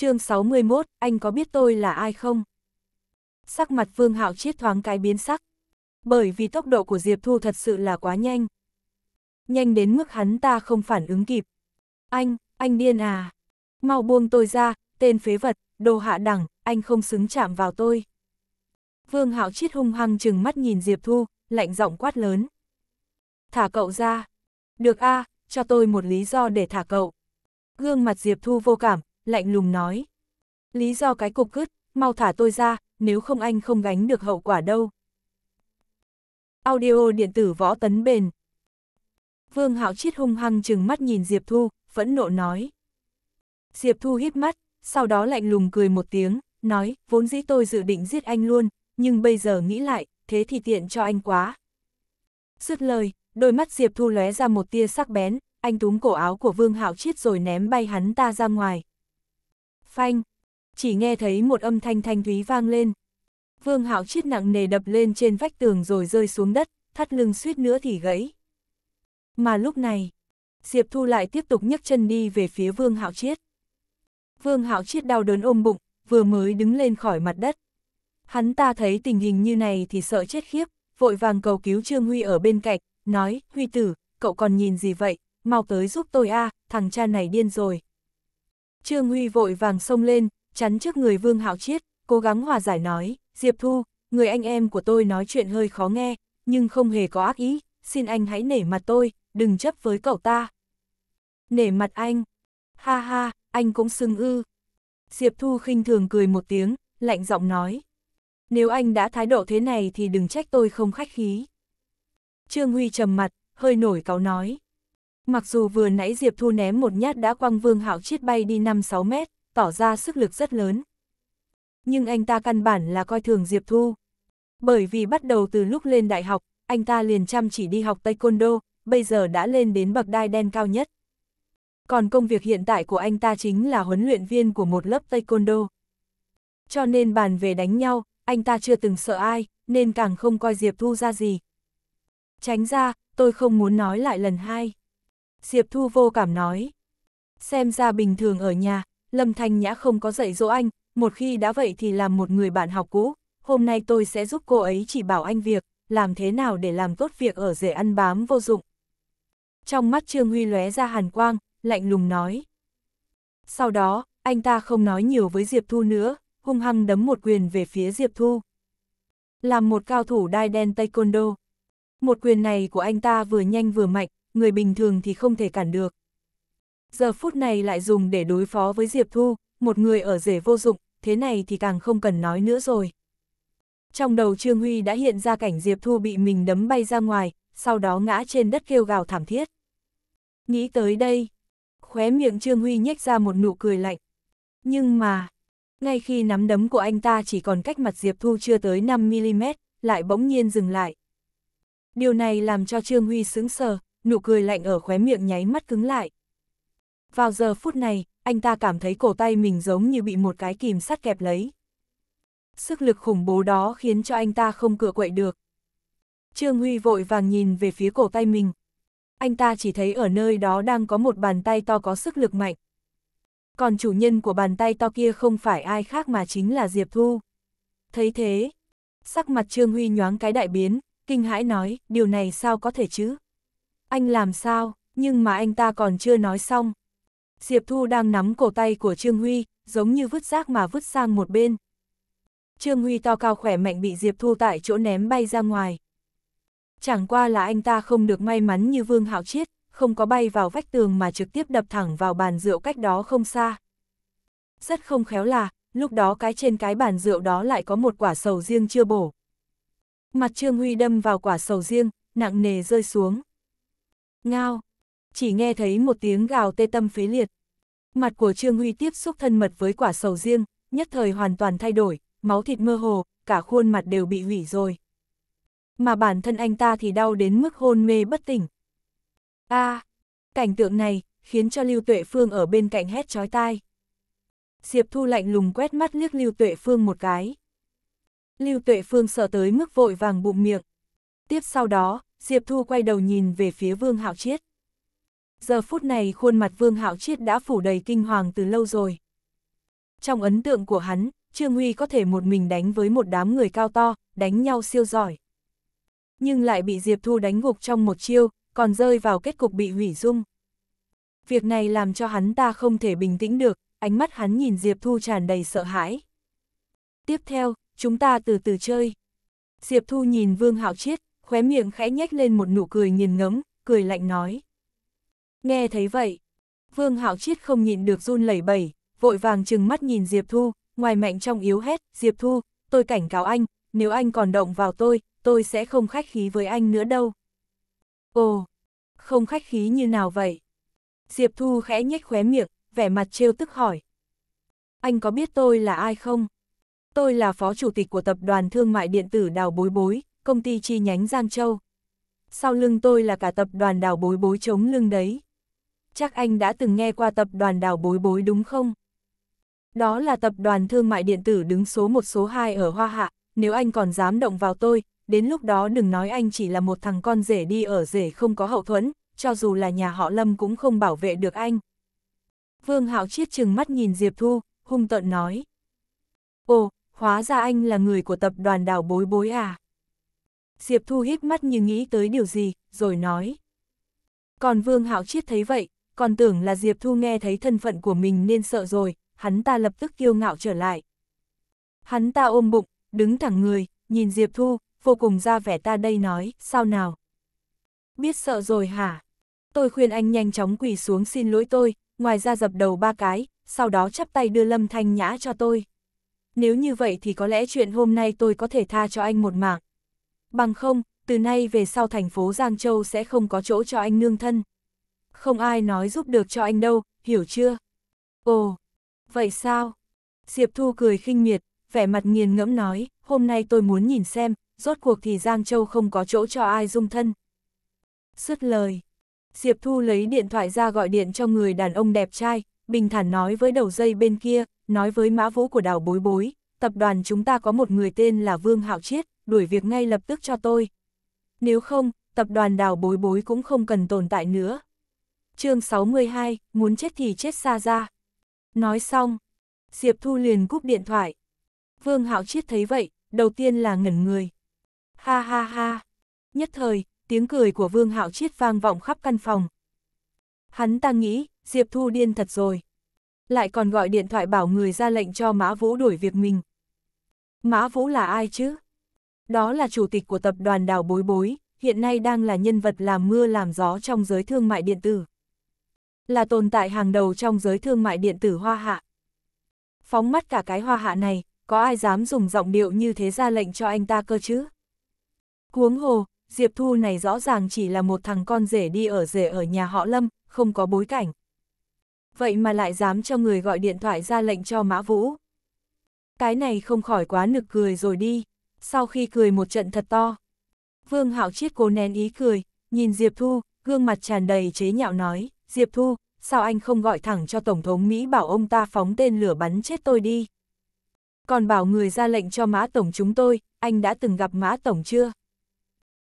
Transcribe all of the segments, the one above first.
chương 61, anh có biết tôi là ai không? Sắc mặt Vương Hạo chiết thoáng cái biến sắc. Bởi vì tốc độ của Diệp Thu thật sự là quá nhanh. Nhanh đến mức hắn ta không phản ứng kịp. Anh, anh điên à. Mau buông tôi ra, tên phế vật, đồ hạ đẳng, anh không xứng chạm vào tôi. Vương Hạo chiết hung hăng chừng mắt nhìn Diệp Thu, lạnh giọng quát lớn. Thả cậu ra. Được a, à, cho tôi một lý do để thả cậu. Gương mặt Diệp Thu vô cảm, lạnh lùng nói. Lý do cái cục cứt, mau thả tôi ra, nếu không anh không gánh được hậu quả đâu. Audio điện tử võ tấn bền. Vương Hạo Chiết hung hăng chừng mắt nhìn Diệp Thu, phẫn nộ nói. Diệp Thu hít mắt, sau đó lạnh lùng cười một tiếng, nói, vốn dĩ tôi dự định giết anh luôn, nhưng bây giờ nghĩ lại, thế thì tiện cho anh quá. Dứt lời, đôi mắt Diệp Thu lóe ra một tia sắc bén, anh túm cổ áo của Vương Hạo Chiết rồi ném bay hắn ta ra ngoài phanh, chỉ nghe thấy một âm thanh thanh thúy vang lên. Vương Hạo chiết nặng nề đập lên trên vách tường rồi rơi xuống đất, thắt lưng suýt nữa thì gãy. Mà lúc này, Diệp Thu lại tiếp tục nhấc chân đi về phía Vương Hạo Chiết. Vương Hạo Chiết đau đớn ôm bụng, vừa mới đứng lên khỏi mặt đất. Hắn ta thấy tình hình như này thì sợ chết khiếp, vội vàng cầu cứu Trương Huy ở bên cạnh, nói, Huy tử, cậu còn nhìn gì vậy, mau tới giúp tôi a, thằng cha này điên rồi. Trương Huy vội vàng xông lên, chắn trước người Vương Hạo Chiết, cố gắng hòa giải nói, Diệp Thu, người anh em của tôi nói chuyện hơi khó nghe, nhưng không hề có ác ý, xin anh hãy nể mặt tôi, đừng chấp với cậu ta. Nể mặt anh, ha ha, anh cũng xưng ư. Diệp Thu khinh thường cười một tiếng, lạnh giọng nói. Nếu anh đã thái độ thế này thì đừng trách tôi không khách khí. Trương Huy trầm mặt, hơi nổi cáo nói, Mặc dù vừa nãy Diệp Thu ném một nhát đã quăng Vương Hạo chiết bay đi 5-6 mét, tỏ ra sức lực rất lớn. Nhưng anh ta căn bản là coi thường Diệp Thu. Bởi vì bắt đầu từ lúc lên đại học, anh ta liền chăm chỉ đi học taekwondo, bây giờ đã lên đến bậc đai đen cao nhất. Còn công việc hiện tại của anh ta chính là huấn luyện viên của một lớp taekwondo. Cho nên bàn về đánh nhau, anh ta chưa từng sợ ai, nên càng không coi Diệp Thu ra gì. Tránh ra, tôi không muốn nói lại lần hai. Diệp Thu vô cảm nói. Xem ra bình thường ở nhà, Lâm Thanh Nhã không có dạy dỗ anh, một khi đã vậy thì làm một người bạn học cũ, hôm nay tôi sẽ giúp cô ấy chỉ bảo anh việc, làm thế nào để làm tốt việc ở rể ăn bám vô dụng. Trong mắt Trương Huy lóe ra hàn quang, lạnh lùng nói. Sau đó, anh ta không nói nhiều với Diệp Thu nữa, hung hăng đấm một quyền về phía Diệp Thu. Làm một cao thủ đai đen taekwondo. Một quyền này của anh ta vừa nhanh vừa mạnh, người bình thường thì không thể cản được. Giờ phút này lại dùng để đối phó với Diệp Thu, một người ở rể vô dụng, thế này thì càng không cần nói nữa rồi. Trong đầu Trương Huy đã hiện ra cảnh Diệp Thu bị mình đấm bay ra ngoài, sau đó ngã trên đất kêu gào thảm thiết. Nghĩ tới đây, khóe miệng Trương Huy nhếch ra một nụ cười lạnh. Nhưng mà, ngay khi nắm đấm của anh ta chỉ còn cách mặt Diệp Thu chưa tới 5mm, lại bỗng nhiên dừng lại. Điều này làm cho Trương Huy sững sờ, nụ cười lạnh ở khóe miệng nháy mắt cứng lại. Vào giờ phút này, anh ta cảm thấy cổ tay mình giống như bị một cái kìm sắt kẹp lấy. Sức lực khủng bố đó khiến cho anh ta không cựa quậy được. Trương Huy vội vàng nhìn về phía cổ tay mình. Anh ta chỉ thấy ở nơi đó đang có một bàn tay to có sức lực mạnh. Còn chủ nhân của bàn tay to kia không phải ai khác mà chính là Diệp Thu. Thấy thế, sắc mặt Trương Huy nhoáng cái đại biến, kinh hãi nói, điều này sao có thể chứ? Anh làm sao, nhưng mà anh ta còn chưa nói xong. Diệp Thu đang nắm cổ tay của Trương Huy, giống như vứt rác mà vứt sang một bên. Trương Huy to cao khỏe mạnh bị Diệp Thu tại chỗ ném bay ra ngoài. Chẳng qua là anh ta không được may mắn như Vương Hạo Chiết, không có bay vào vách tường mà trực tiếp đập thẳng vào bàn rượu cách đó không xa. Rất không khéo là, lúc đó cái trên cái bàn rượu đó lại có một quả sầu riêng chưa bổ. Mặt Trương Huy đâm vào quả sầu riêng, nặng nề rơi xuống. Ngao! Chỉ nghe thấy một tiếng gào tê tâm phế liệt. Mặt của Trương Huy tiếp xúc thân mật với quả sầu riêng, nhất thời hoàn toàn thay đổi, máu thịt mơ hồ, cả khuôn mặt đều bị hủy rồi. Mà bản thân anh ta thì đau đến mức hôn mê bất tỉnh. a à, cảnh tượng này, khiến cho Lưu Tuệ Phương ở bên cạnh hét chói tai. Diệp Thu lạnh lùng quét mắt liếc Lưu Tuệ Phương một cái. Lưu Tuệ Phương sợ tới mức vội vàng bụng miệng. Tiếp sau đó, Diệp Thu quay đầu nhìn về phía Vương Hạo Chiết. Giờ phút này khuôn mặt Vương Hạo Chiết đã phủ đầy kinh hoàng từ lâu rồi. Trong ấn tượng của hắn, Trương Huy có thể một mình đánh với một đám người cao to, đánh nhau siêu giỏi. Nhưng lại bị Diệp Thu đánh gục trong một chiêu, còn rơi vào kết cục bị hủy dung. Việc này làm cho hắn ta không thể bình tĩnh được, ánh mắt hắn nhìn Diệp Thu tràn đầy sợ hãi. Tiếp theo, chúng ta từ từ chơi. Diệp Thu nhìn Vương Hạo Chiết, khóe miệng khẽ nhếch lên một nụ cười nghiền ngẫm, cười lạnh nói. Nghe thấy vậy, Vương Hạo Chiết không nhịn được run lẩy bẩy, vội vàng trừng mắt nhìn Diệp Thu, ngoài mạnh trong yếu hết Diệp Thu, tôi cảnh cáo anh, nếu anh còn động vào tôi, tôi sẽ không khách khí với anh nữa đâu. Ồ, không khách khí như nào vậy? Diệp Thu khẽ nhếch khóe miệng, vẻ mặt trêu tức hỏi. Anh có biết tôi là ai không? Tôi là phó chủ tịch của tập đoàn thương mại điện tử Đào Bối Bối, công ty chi nhánh Giang Châu. Sau lưng tôi là cả tập đoàn đào bối bối chống lưng đấy. Chắc anh đã từng nghe qua tập đoàn đào bối bối đúng không? Đó là tập đoàn thương mại điện tử đứng số 1 số 2 ở Hoa Hạ, nếu anh còn dám động vào tôi, đến lúc đó đừng nói anh chỉ là một thằng con rể đi ở rể không có hậu thuẫn, cho dù là nhà họ Lâm cũng không bảo vệ được anh. Vương Hạo Chiết chừng mắt nhìn Diệp Thu, hung tợn nói. Ồ, hóa ra anh là người của tập đoàn đảo bối bối à? Diệp Thu hít mắt như nghĩ tới điều gì, rồi nói. Còn Vương Hạo Chiết thấy vậy, còn tưởng là Diệp Thu nghe thấy thân phận của mình nên sợ rồi, hắn ta lập tức kiêu ngạo trở lại. Hắn ta ôm bụng, đứng thẳng người, nhìn Diệp Thu, vô cùng ra vẻ ta đây nói, sao nào? Biết sợ rồi hả? Tôi khuyên anh nhanh chóng quỳ xuống xin lỗi tôi, ngoài ra dập đầu ba cái, sau đó chắp tay đưa Lâm Thanh Nhã cho tôi. Nếu như vậy thì có lẽ chuyện hôm nay tôi có thể tha cho anh một mạng bằng không, từ nay về sau thành phố Giang Châu sẽ không có chỗ cho anh nương thân. Không ai nói giúp được cho anh đâu, hiểu chưa? Ồ, vậy sao? Diệp Thu cười khinh miệt, vẻ mặt nghiền ngẫm nói, hôm nay tôi muốn nhìn xem, rốt cuộc thì Giang Châu không có chỗ cho ai dung thân. Sứt lời, Diệp Thu lấy điện thoại ra gọi điện cho người đàn ông đẹp trai, bình thản nói với đầu dây bên kia, nói với mã vũ của đảo bối bối, tập đoàn chúng ta có một người tên là Vương Hạo Chiết, đuổi việc ngay lập tức cho tôi. Nếu không, tập đoàn đào bối bối cũng không cần tồn tại nữa. chương 62, muốn chết thì chết xa ra. Nói xong, Diệp Thu liền cúp điện thoại. Vương Hạo Chiết thấy vậy, đầu tiên là ngẩn người. Ha ha ha. Nhất thời, tiếng cười của Vương Hạo Chiết vang vọng khắp căn phòng. Hắn ta nghĩ, Diệp Thu điên thật rồi. Lại còn gọi điện thoại bảo người ra lệnh cho Mã Vũ đuổi việc mình. Mã Vũ là ai chứ? Đó là chủ tịch của tập đoàn đảo Bối Bối, hiện nay đang là nhân vật làm mưa làm gió trong giới thương mại điện tử. Là tồn tại hàng đầu trong giới thương mại điện tử hoa hạ. Phóng mắt cả cái hoa hạ này, có ai dám dùng giọng điệu như thế ra lệnh cho anh ta cơ chứ? Huống hồ, Diệp Thu này rõ ràng chỉ là một thằng con rể đi ở rể ở nhà họ Lâm, không có bối cảnh. Vậy mà lại dám cho người gọi điện thoại ra lệnh cho Mã Vũ. Cái này không khỏi quá nực cười rồi đi sau khi cười một trận thật to. Vương Hạo Chiết cố nén ý cười, nhìn Diệp Thu, gương mặt tràn đầy chế nhạo nói, Diệp Thu, sao anh không gọi thẳng cho Tổng thống Mỹ bảo ông ta phóng tên lửa bắn chết tôi đi. Còn bảo người ra lệnh cho Mã Tổng chúng tôi, anh đã từng gặp Mã Tổng chưa?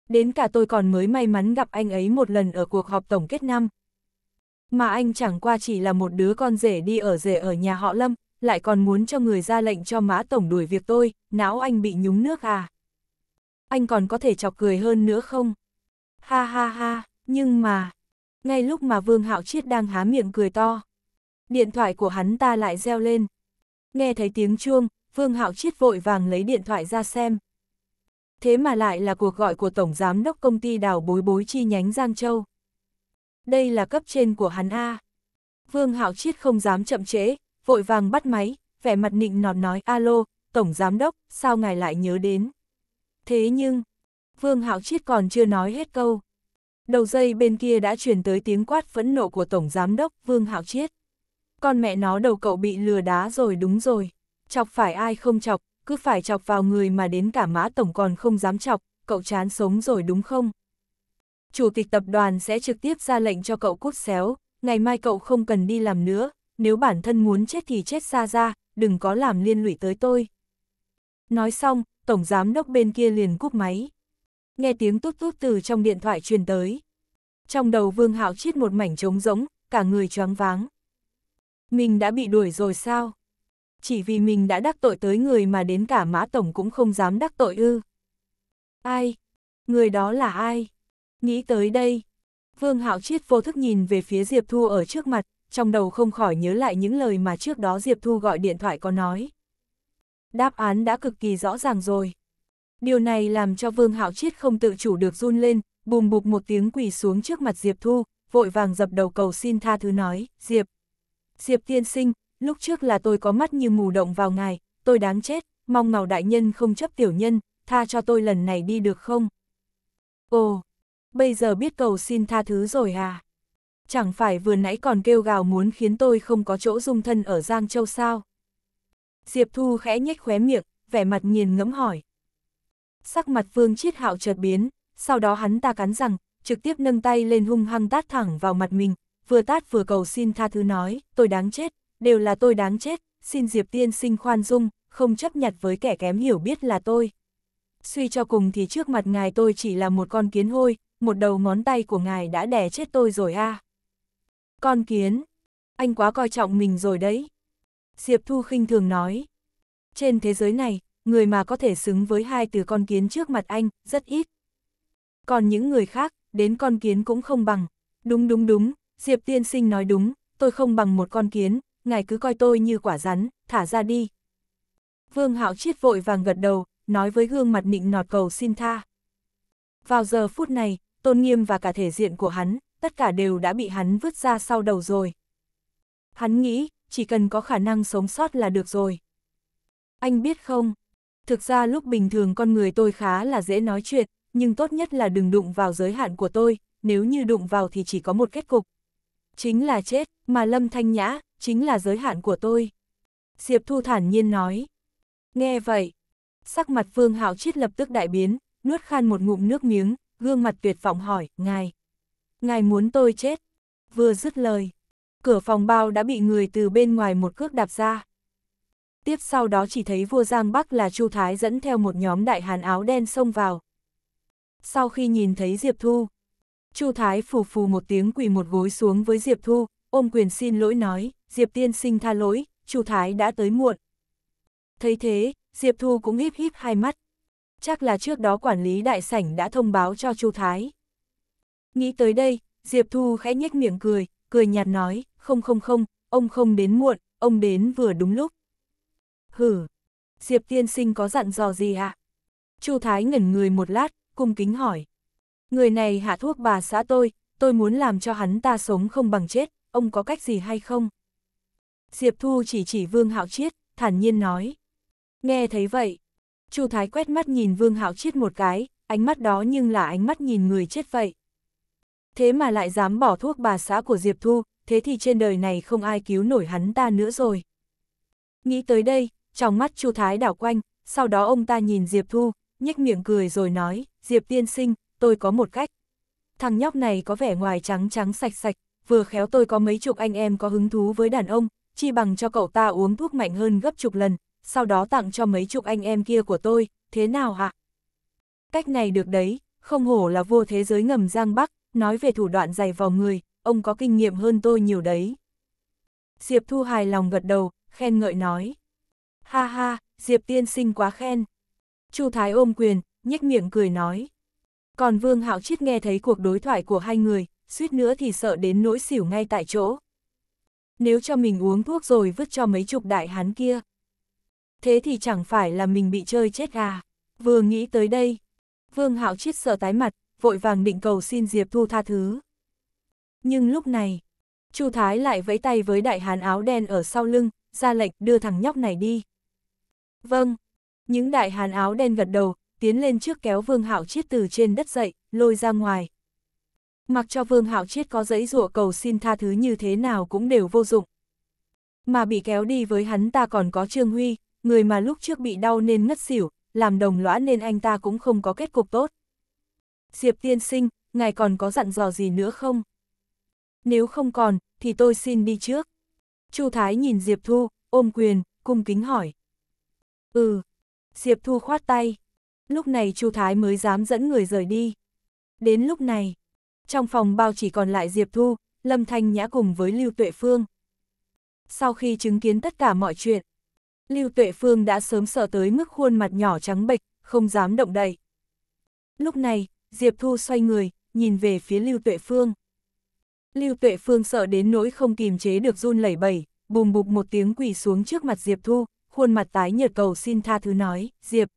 Đến cả tôi còn mới may mắn gặp anh ấy một lần ở cuộc họp tổng kết năm. Mà anh chẳng qua chỉ là một đứa con rể đi ở rể ở nhà họ Lâm, lại còn muốn cho người ra lệnh cho mã tổng đuổi việc tôi, não anh bị nhúng nước à? Anh còn có thể chọc cười hơn nữa không? Ha ha ha, nhưng mà... Ngay lúc mà Vương Hạo Chiết đang há miệng cười to, điện thoại của hắn ta lại reo lên. Nghe thấy tiếng chuông, Vương Hạo Chiết vội vàng lấy điện thoại ra xem. Thế mà lại là cuộc gọi của Tổng Giám đốc Công ty Đào Bối Bối chi nhánh Giang Châu. Đây là cấp trên của hắn A. Vương Hạo Chiết không dám chậm trễ, vội vàng bắt máy, vẻ mặt nịnh nọt nói alo, Tổng Giám Đốc, sao ngài lại nhớ đến? Thế nhưng, Vương Hạo Chiết còn chưa nói hết câu. Đầu dây bên kia đã truyền tới tiếng quát phẫn nộ của Tổng Giám Đốc Vương Hạo Chiết. Con mẹ nó đầu cậu bị lừa đá rồi đúng rồi, chọc phải ai không chọc, cứ phải chọc vào người mà đến cả mã Tổng còn không dám chọc, cậu chán sống rồi đúng không? Chủ tịch tập đoàn sẽ trực tiếp ra lệnh cho cậu cút xéo, ngày mai cậu không cần đi làm nữa, nếu bản thân muốn chết thì chết xa ra, đừng có làm liên lụy tới tôi. Nói xong, Tổng Giám Đốc bên kia liền cúp máy. Nghe tiếng tút tút từ trong điện thoại truyền tới. Trong đầu Vương Hạo chiết một mảnh trống rỗng, cả người choáng váng. Mình đã bị đuổi rồi sao? Chỉ vì mình đã đắc tội tới người mà đến cả Mã Tổng cũng không dám đắc tội ư. Ai? Người đó là ai? Nghĩ tới đây. Vương Hạo Chiết vô thức nhìn về phía Diệp Thu ở trước mặt, trong đầu không khỏi nhớ lại những lời mà trước đó Diệp Thu gọi điện thoại có nói. Đáp án đã cực kỳ rõ ràng rồi. Điều này làm cho Vương Hạo Chiết không tự chủ được run lên, bùm bụp một tiếng quỳ xuống trước mặt Diệp Thu, vội vàng dập đầu cầu xin tha thứ nói, Diệp. Diệp tiên sinh, lúc trước là tôi có mắt như mù động vào ngài, tôi đáng chết, mong ngào đại nhân không chấp tiểu nhân, tha cho tôi lần này đi được không? Ồ, bây giờ biết cầu xin tha thứ rồi à? chẳng phải vừa nãy còn kêu gào muốn khiến tôi không có chỗ dung thân ở Giang Châu sao? Diệp Thu khẽ nhếch khóe miệng, vẻ mặt nghiền ngẫm hỏi. Sắc mặt Vương Chiết Hạo chợt biến, sau đó hắn ta cắn rằng, trực tiếp nâng tay lên hung hăng tát thẳng vào mặt mình, vừa tát vừa cầu xin tha thứ nói, tôi đáng chết, đều là tôi đáng chết, xin Diệp Tiên sinh khoan dung, không chấp nhặt với kẻ kém hiểu biết là tôi. Suy cho cùng thì trước mặt ngài tôi chỉ là một con kiến hôi, một đầu ngón tay của ngài đã đè chết tôi rồi a. À. Con kiến, anh quá coi trọng mình rồi đấy. Diệp Thu khinh thường nói. Trên thế giới này, người mà có thể xứng với hai từ con kiến trước mặt anh, rất ít. Còn những người khác, đến con kiến cũng không bằng. Đúng đúng đúng, Diệp Tiên Sinh nói đúng, tôi không bằng một con kiến, ngài cứ coi tôi như quả rắn, thả ra đi. Vương Hạo Chiết vội vàng gật đầu, nói với gương mặt nịnh nọt cầu xin tha. Vào giờ phút này, tôn nghiêm và cả thể diện của hắn tất cả đều đã bị hắn vứt ra sau đầu rồi. Hắn nghĩ, chỉ cần có khả năng sống sót là được rồi. Anh biết không, thực ra lúc bình thường con người tôi khá là dễ nói chuyện, nhưng tốt nhất là đừng đụng vào giới hạn của tôi, nếu như đụng vào thì chỉ có một kết cục. Chính là chết, mà Lâm Thanh Nhã, chính là giới hạn của tôi. Diệp Thu thản nhiên nói. Nghe vậy, sắc mặt phương Hạo Chiết lập tức đại biến, nuốt khan một ngụm nước miếng, gương mặt tuyệt vọng hỏi, ngài, Ngài muốn tôi chết. Vừa dứt lời, cửa phòng bao đã bị người từ bên ngoài một cước đạp ra. Tiếp sau đó chỉ thấy vua Giang Bắc là Chu Thái dẫn theo một nhóm đại hàn áo đen xông vào. Sau khi nhìn thấy Diệp Thu, Chu Thái phù phù một tiếng quỳ một gối xuống với Diệp Thu, ôm quyền xin lỗi nói, Diệp tiên sinh tha lỗi, Chu Thái đã tới muộn. Thấy thế, Diệp Thu cũng híp híp hai mắt. Chắc là trước đó quản lý đại sảnh đã thông báo cho Chu Thái. Nghĩ tới đây, Diệp Thu khẽ nhếch miệng cười, cười nhạt nói, không không không, ông không đến muộn, ông đến vừa đúng lúc. Hử, Diệp tiên sinh có dặn dò gì ạ? Chu Thái ngẩn người một lát, cung kính hỏi. Người này hạ thuốc bà xã tôi, tôi muốn làm cho hắn ta sống không bằng chết, ông có cách gì hay không? Diệp Thu chỉ chỉ Vương Hạo Chiết, thản nhiên nói. Nghe thấy vậy, Chu Thái quét mắt nhìn Vương Hạo Chiết một cái, ánh mắt đó nhưng là ánh mắt nhìn người chết vậy thế mà lại dám bỏ thuốc bà xã của Diệp Thu, thế thì trên đời này không ai cứu nổi hắn ta nữa rồi. Nghĩ tới đây, trong mắt Chu Thái đảo quanh, sau đó ông ta nhìn Diệp Thu, nhếch miệng cười rồi nói, Diệp tiên sinh, tôi có một cách. Thằng nhóc này có vẻ ngoài trắng trắng sạch sạch, vừa khéo tôi có mấy chục anh em có hứng thú với đàn ông, chi bằng cho cậu ta uống thuốc mạnh hơn gấp chục lần, sau đó tặng cho mấy chục anh em kia của tôi, thế nào hả? Cách này được đấy, không hổ là vua thế giới ngầm Giang Bắc, nói về thủ đoạn dày vào người, ông có kinh nghiệm hơn tôi nhiều đấy. Diệp Thu hài lòng gật đầu, khen ngợi nói. Ha ha, Diệp tiên sinh quá khen. Chu Thái ôm quyền, nhếch miệng cười nói. Còn Vương Hạo Chiết nghe thấy cuộc đối thoại của hai người, suýt nữa thì sợ đến nỗi xỉu ngay tại chỗ. Nếu cho mình uống thuốc rồi vứt cho mấy chục đại hán kia. Thế thì chẳng phải là mình bị chơi chết à. Vừa nghĩ tới đây, Vương Hạo Chiết sợ tái mặt, vội vàng định cầu xin Diệp Thu tha thứ. Nhưng lúc này, Chu Thái lại vẫy tay với đại hán áo đen ở sau lưng, ra lệnh đưa thằng nhóc này đi. Vâng, những đại hán áo đen gật đầu, tiến lên trước kéo Vương Hạo Chiết từ trên đất dậy, lôi ra ngoài. Mặc cho Vương Hạo Chiết có giấy rủa cầu xin tha thứ như thế nào cũng đều vô dụng. Mà bị kéo đi với hắn ta còn có Trương Huy, người mà lúc trước bị đau nên ngất xỉu, làm đồng lõa nên anh ta cũng không có kết cục tốt. Diệp tiên sinh, ngài còn có dặn dò gì nữa không? Nếu không còn, thì tôi xin đi trước. Chu Thái nhìn Diệp Thu, ôm quyền, cung kính hỏi. Ừ. Diệp Thu khoát tay. Lúc này Chu Thái mới dám dẫn người rời đi. Đến lúc này, trong phòng bao chỉ còn lại Diệp Thu, Lâm Thanh Nhã cùng với Lưu Tuệ Phương. Sau khi chứng kiến tất cả mọi chuyện, Lưu Tuệ Phương đã sớm sợ tới mức khuôn mặt nhỏ trắng bệch, không dám động đậy. Lúc này, Diệp Thu xoay người, nhìn về phía Lưu Tuệ Phương. Lưu Tuệ Phương sợ đến nỗi không kìm chế được run lẩy bẩy, bùm bụp một tiếng quỳ xuống trước mặt Diệp Thu, khuôn mặt tái nhợt cầu xin tha thứ nói, Diệp.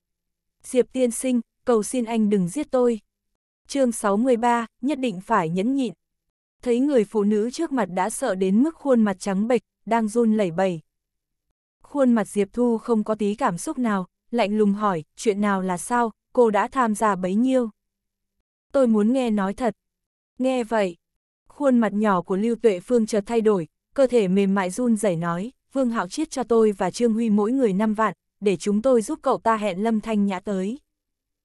Diệp tiên sinh, cầu xin anh đừng giết tôi. chương 63, nhất định phải nhẫn nhịn. Thấy người phụ nữ trước mặt đã sợ đến mức khuôn mặt trắng bệch, đang run lẩy bẩy. Khuôn mặt Diệp Thu không có tí cảm xúc nào, lạnh lùng hỏi, chuyện nào là sao, cô đã tham gia bấy nhiêu tôi muốn nghe nói thật. Nghe vậy, khuôn mặt nhỏ của Lưu Tuệ Phương chợt thay đổi, cơ thể mềm mại run rẩy nói, Vương Hạo Chiết cho tôi và Trương Huy mỗi người 5 vạn, để chúng tôi giúp cậu ta hẹn Lâm Thanh Nhã tới.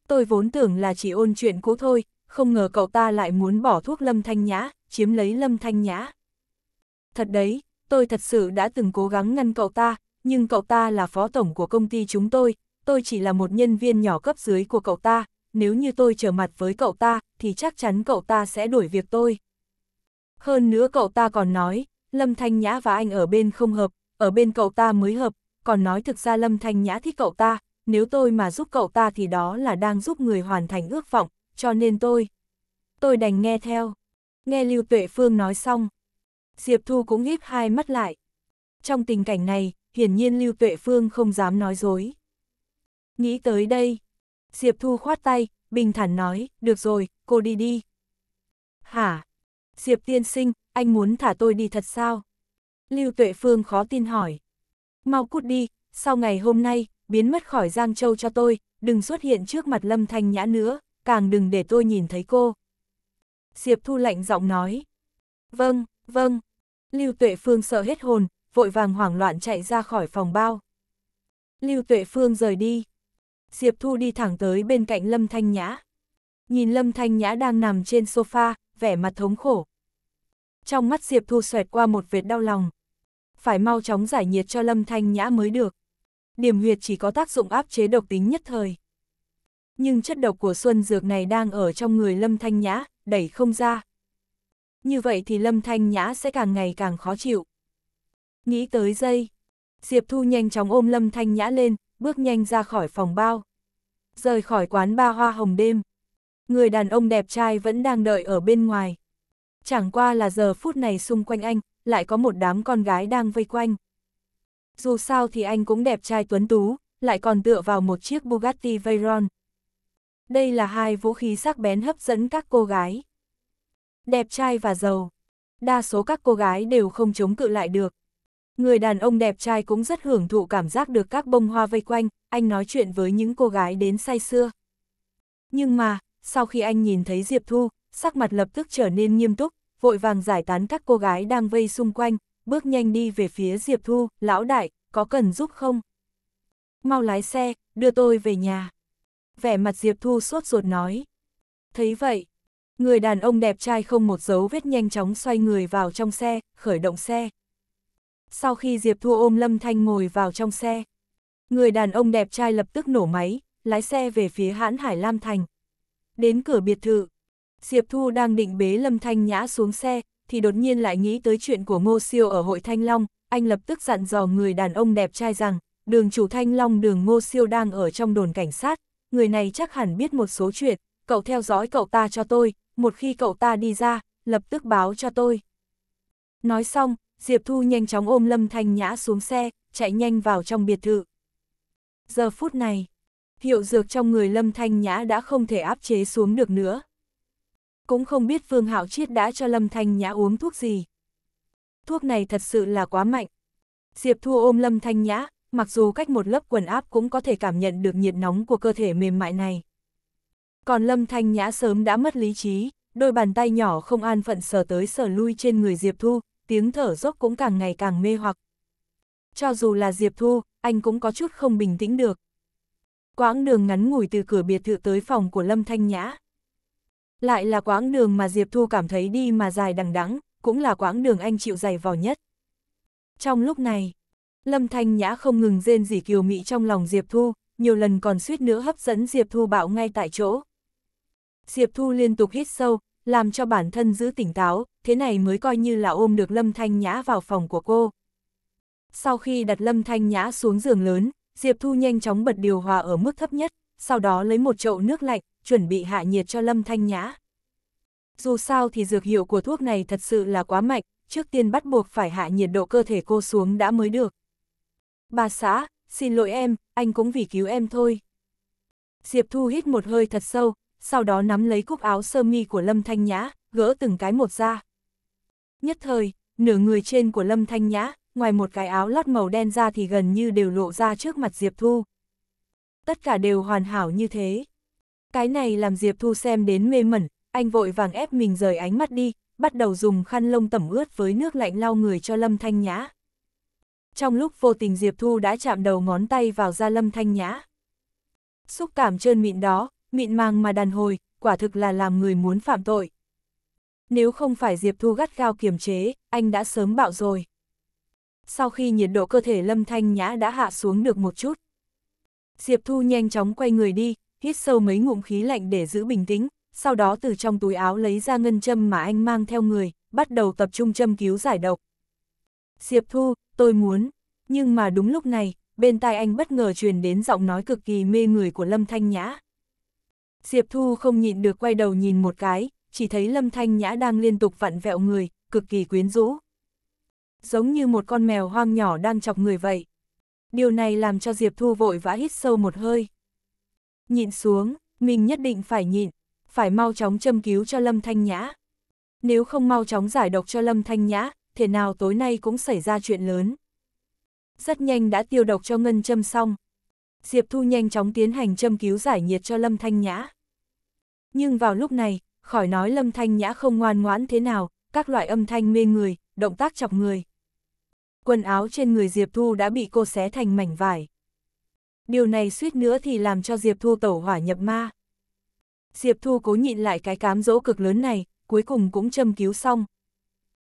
Tôi vốn tưởng là chỉ ôn chuyện cũ thôi, không ngờ cậu ta lại muốn bỏ thuốc Lâm Thanh Nhã, chiếm lấy Lâm Thanh Nhã. Thật đấy, tôi thật sự đã từng cố gắng ngăn cậu ta, nhưng cậu ta là phó tổng của công ty chúng tôi, tôi chỉ là một nhân viên nhỏ cấp dưới của cậu ta, nếu như tôi trở mặt với cậu ta, thì chắc chắn cậu ta sẽ đuổi việc tôi. Hơn nữa cậu ta còn nói, Lâm Thanh Nhã và anh ở bên không hợp, ở bên cậu ta mới hợp, còn nói thực ra Lâm Thanh Nhã thích cậu ta, nếu tôi mà giúp cậu ta thì đó là đang giúp người hoàn thành ước vọng, cho nên tôi. Tôi đành nghe theo. Nghe Lưu Tuệ Phương nói xong. Diệp Thu cũng híp hai mắt lại. Trong tình cảnh này, hiển nhiên Lưu Tuệ Phương không dám nói dối. Nghĩ tới đây, Diệp Thu khoát tay, bình thản nói, được rồi, cô đi đi. Hả? Diệp tiên sinh, anh muốn thả tôi đi thật sao? Lưu Tuệ Phương khó tin hỏi. Mau cút đi, sau ngày hôm nay, biến mất khỏi Giang Châu cho tôi, đừng xuất hiện trước mặt Lâm Thanh Nhã nữa, càng đừng để tôi nhìn thấy cô. Diệp Thu lạnh giọng nói. Vâng, vâng. Lưu Tuệ Phương sợ hết hồn, vội vàng hoảng loạn chạy ra khỏi phòng bao. Lưu Tuệ Phương rời đi. Diệp Thu đi thẳng tới bên cạnh Lâm Thanh Nhã. Nhìn Lâm Thanh Nhã đang nằm trên sofa, vẻ mặt thống khổ. Trong mắt Diệp Thu xoẹt qua một vệt đau lòng. Phải mau chóng giải nhiệt cho Lâm Thanh Nhã mới được. Điểm huyệt chỉ có tác dụng áp chế độc tính nhất thời. Nhưng chất độc của xuân dược này đang ở trong người Lâm Thanh Nhã, đẩy không ra. Như vậy thì Lâm Thanh Nhã sẽ càng ngày càng khó chịu. Nghĩ tới giây, Diệp Thu nhanh chóng ôm Lâm Thanh Nhã lên, bước nhanh ra khỏi phòng bao. Rời khỏi quán ba hoa hồng đêm. Người đàn ông đẹp trai vẫn đang đợi ở bên ngoài. Chẳng qua là giờ phút này xung quanh anh, lại có một đám con gái đang vây quanh. Dù sao thì anh cũng đẹp trai tuấn tú, lại còn tựa vào một chiếc Bugatti Veyron. Đây là hai vũ khí sắc bén hấp dẫn các cô gái. Đẹp trai và giàu. Đa số các cô gái đều không chống cự lại được. Người đàn ông đẹp trai cũng rất hưởng thụ cảm giác được các bông hoa vây quanh, anh nói chuyện với những cô gái đến say xưa. Nhưng mà, sau khi anh nhìn thấy Diệp Thu, sắc mặt lập tức trở nên nghiêm túc, vội vàng giải tán các cô gái đang vây xung quanh, bước nhanh đi về phía Diệp Thu, lão đại, có cần giúp không? Mau lái xe, đưa tôi về nhà. Vẻ mặt Diệp Thu sốt ruột nói. Thấy vậy, người đàn ông đẹp trai không một dấu vết nhanh chóng xoay người vào trong xe, khởi động xe sau khi Diệp Thu ôm Lâm Thanh ngồi vào trong xe. Người đàn ông đẹp trai lập tức nổ máy, lái xe về phía hãn Hải Lam Thành. Đến cửa biệt thự, Diệp Thu đang định bế Lâm Thanh Nhã xuống xe, thì đột nhiên lại nghĩ tới chuyện của Ngô Siêu ở hội Thanh Long, anh lập tức dặn dò người đàn ông đẹp trai rằng, đường chủ Thanh Long đường Ngô Siêu đang ở trong đồn cảnh sát, người này chắc hẳn biết một số chuyện, cậu theo dõi cậu ta cho tôi, một khi cậu ta đi ra, lập tức báo cho tôi. Nói xong, Diệp Thu nhanh chóng ôm Lâm Thanh Nhã xuống xe, chạy nhanh vào trong biệt thự. Giờ phút này, hiệu dược trong người Lâm Thanh Nhã đã không thể áp chế xuống được nữa. Cũng không biết Phương Hạo Chiết đã cho Lâm Thanh Nhã uống thuốc gì. Thuốc này thật sự là quá mạnh. Diệp Thu ôm Lâm Thanh Nhã, mặc dù cách một lớp quần áp cũng có thể cảm nhận được nhiệt nóng của cơ thể mềm mại này. Còn Lâm Thanh Nhã sớm đã mất lý trí, đôi bàn tay nhỏ không an phận sờ tới sờ lui trên người Diệp Thu, tiếng thở dốc cũng càng ngày càng mê hoặc. Cho dù là Diệp Thu, anh cũng có chút không bình tĩnh được. Quãng đường ngắn ngủi từ cửa biệt thự tới phòng của Lâm Thanh Nhã. Lại là quãng đường mà Diệp Thu cảm thấy đi mà dài đằng đẵng, cũng là quãng đường anh chịu dày vò nhất. Trong lúc này, Lâm Thanh Nhã không ngừng rên rỉ kiều mị trong lòng Diệp Thu, nhiều lần còn suýt nữa hấp dẫn Diệp Thu bạo ngay tại chỗ. Diệp Thu liên tục hít sâu, làm cho bản thân giữ tỉnh táo, thế này mới coi như là ôm được Lâm Thanh Nhã vào phòng của cô. Sau khi đặt Lâm Thanh Nhã xuống giường lớn, Diệp Thu nhanh chóng bật điều hòa ở mức thấp nhất, sau đó lấy một chậu nước lạnh, chuẩn bị hạ nhiệt cho Lâm Thanh Nhã. Dù sao thì dược hiệu của thuốc này thật sự là quá mạnh, trước tiên bắt buộc phải hạ nhiệt độ cơ thể cô xuống đã mới được. Bà xã, xin lỗi em, anh cũng vì cứu em thôi. Diệp Thu hít một hơi thật sâu, sau đó nắm lấy cúc áo sơ mi của Lâm Thanh Nhã, gỡ từng cái một ra. Nhất thời, nửa người trên của Lâm Thanh Nhã, ngoài một cái áo lót màu đen ra thì gần như đều lộ ra trước mặt Diệp Thu. Tất cả đều hoàn hảo như thế. Cái này làm Diệp Thu xem đến mê mẩn, anh vội vàng ép mình rời ánh mắt đi, bắt đầu dùng khăn lông tẩm ướt với nước lạnh lau người cho Lâm Thanh Nhã. Trong lúc vô tình Diệp Thu đã chạm đầu ngón tay vào da Lâm Thanh Nhã. Xúc cảm trơn mịn đó, mịn màng mà đàn hồi, quả thực là làm người muốn phạm tội. Nếu không phải Diệp Thu gắt gao kiềm chế, anh đã sớm bạo rồi. Sau khi nhiệt độ cơ thể Lâm Thanh Nhã đã hạ xuống được một chút. Diệp Thu nhanh chóng quay người đi, hít sâu mấy ngụm khí lạnh để giữ bình tĩnh, sau đó từ trong túi áo lấy ra ngân châm mà anh mang theo người, bắt đầu tập trung châm cứu giải độc. Diệp Thu, tôi muốn, nhưng mà đúng lúc này, bên tai anh bất ngờ truyền đến giọng nói cực kỳ mê người của Lâm Thanh Nhã. Diệp Thu không nhịn được quay đầu nhìn một cái, chỉ thấy Lâm Thanh Nhã đang liên tục vặn vẹo người, cực kỳ quyến rũ. Giống như một con mèo hoang nhỏ đang chọc người vậy. Điều này làm cho Diệp Thu vội vã hít sâu một hơi. Nhịn xuống, mình nhất định phải nhịn, phải mau chóng châm cứu cho Lâm Thanh Nhã. Nếu không mau chóng giải độc cho Lâm Thanh Nhã, thế nào tối nay cũng xảy ra chuyện lớn. Rất nhanh đã tiêu độc cho Ngân châm xong, Diệp Thu nhanh chóng tiến hành châm cứu giải nhiệt cho Lâm Thanh Nhã. Nhưng vào lúc này, khỏi nói Lâm Thanh Nhã không ngoan ngoãn thế nào, các loại âm thanh mê người, động tác chọc người. Quần áo trên người Diệp Thu đã bị cô xé thành mảnh vải. Điều này suýt nữa thì làm cho Diệp Thu tẩu hỏa nhập ma. Diệp Thu cố nhịn lại cái cám dỗ cực lớn này, cuối cùng cũng châm cứu xong.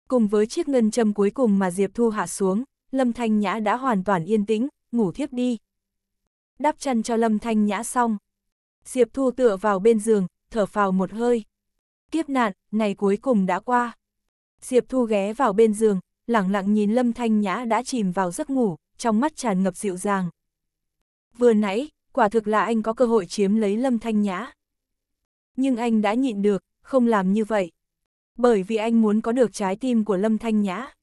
Cùng với chiếc ngân châm cuối cùng mà Diệp Thu hạ xuống, Lâm Thanh Nhã đã hoàn toàn yên tĩnh, ngủ thiếp đi, đắp chân cho Lâm Thanh Nhã xong. Diệp Thu tựa vào bên giường, thở phào một hơi. Kiếp nạn, này cuối cùng đã qua. Diệp Thu ghé vào bên giường, lặng lặng nhìn Lâm Thanh Nhã đã chìm vào giấc ngủ, trong mắt tràn ngập dịu dàng. Vừa nãy, quả thực là anh có cơ hội chiếm lấy Lâm Thanh Nhã. Nhưng anh đã nhịn được, không làm như vậy. Bởi vì anh muốn có được trái tim của Lâm Thanh Nhã.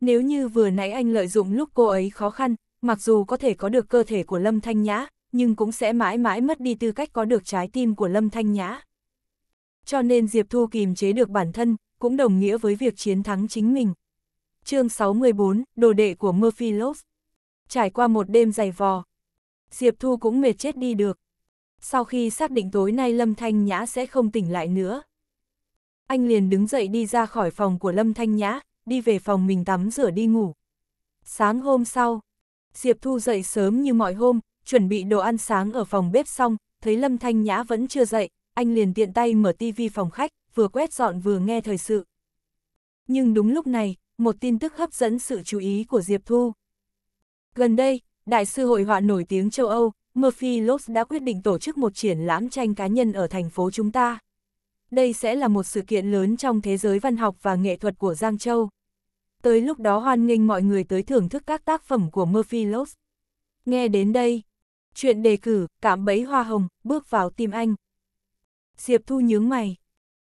Nếu như vừa nãy anh lợi dụng lúc cô ấy khó khăn, mặc dù có thể có được cơ thể của Lâm Thanh Nhã, nhưng cũng sẽ mãi mãi mất đi tư cách có được trái tim của Lâm Thanh Nhã. Cho nên Diệp Thu kìm chế được bản thân, cũng đồng nghĩa với việc chiến thắng chính mình. chương 614, đồ đệ của Murphy Love Trải qua một đêm dày vò, Diệp Thu cũng mệt chết đi được. Sau khi xác định tối nay Lâm Thanh Nhã sẽ không tỉnh lại nữa. Anh liền đứng dậy đi ra khỏi phòng của Lâm Thanh Nhã, đi về phòng mình tắm rửa đi ngủ. Sáng hôm sau, Diệp Thu dậy sớm như mọi hôm, chuẩn bị đồ ăn sáng ở phòng bếp xong, thấy Lâm Thanh Nhã vẫn chưa dậy, anh liền tiện tay mở tivi phòng khách, vừa quét dọn vừa nghe thời sự. Nhưng đúng lúc này, một tin tức hấp dẫn sự chú ý của Diệp Thu. Gần đây, Đại sư hội họa nổi tiếng châu Âu, Murphy Lopes đã quyết định tổ chức một triển lãm tranh cá nhân ở thành phố chúng ta. Đây sẽ là một sự kiện lớn trong thế giới văn học và nghệ thuật của Giang Châu tới lúc đó hoan nghênh mọi người tới thưởng thức các tác phẩm của Murphy Lost. Nghe đến đây, chuyện đề cử, cảm bấy hoa hồng, bước vào tim anh. Diệp Thu nhướng mày.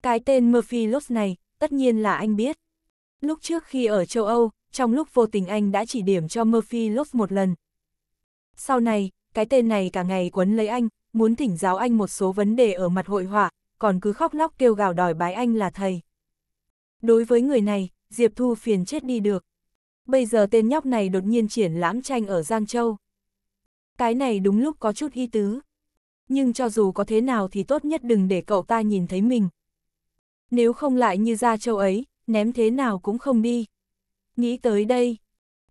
Cái tên Murphy Lost này, tất nhiên là anh biết. Lúc trước khi ở châu Âu, trong lúc vô tình anh đã chỉ điểm cho Murphy Lost một lần. Sau này, cái tên này cả ngày quấn lấy anh, muốn thỉnh giáo anh một số vấn đề ở mặt hội họa, còn cứ khóc lóc kêu gào đòi bái anh là thầy. Đối với người này, Diệp Thu phiền chết đi được. Bây giờ tên nhóc này đột nhiên triển lãm tranh ở Giang Châu. Cái này đúng lúc có chút hy tứ. Nhưng cho dù có thế nào thì tốt nhất đừng để cậu ta nhìn thấy mình. Nếu không lại như ra châu ấy, ném thế nào cũng không đi. Nghĩ tới đây,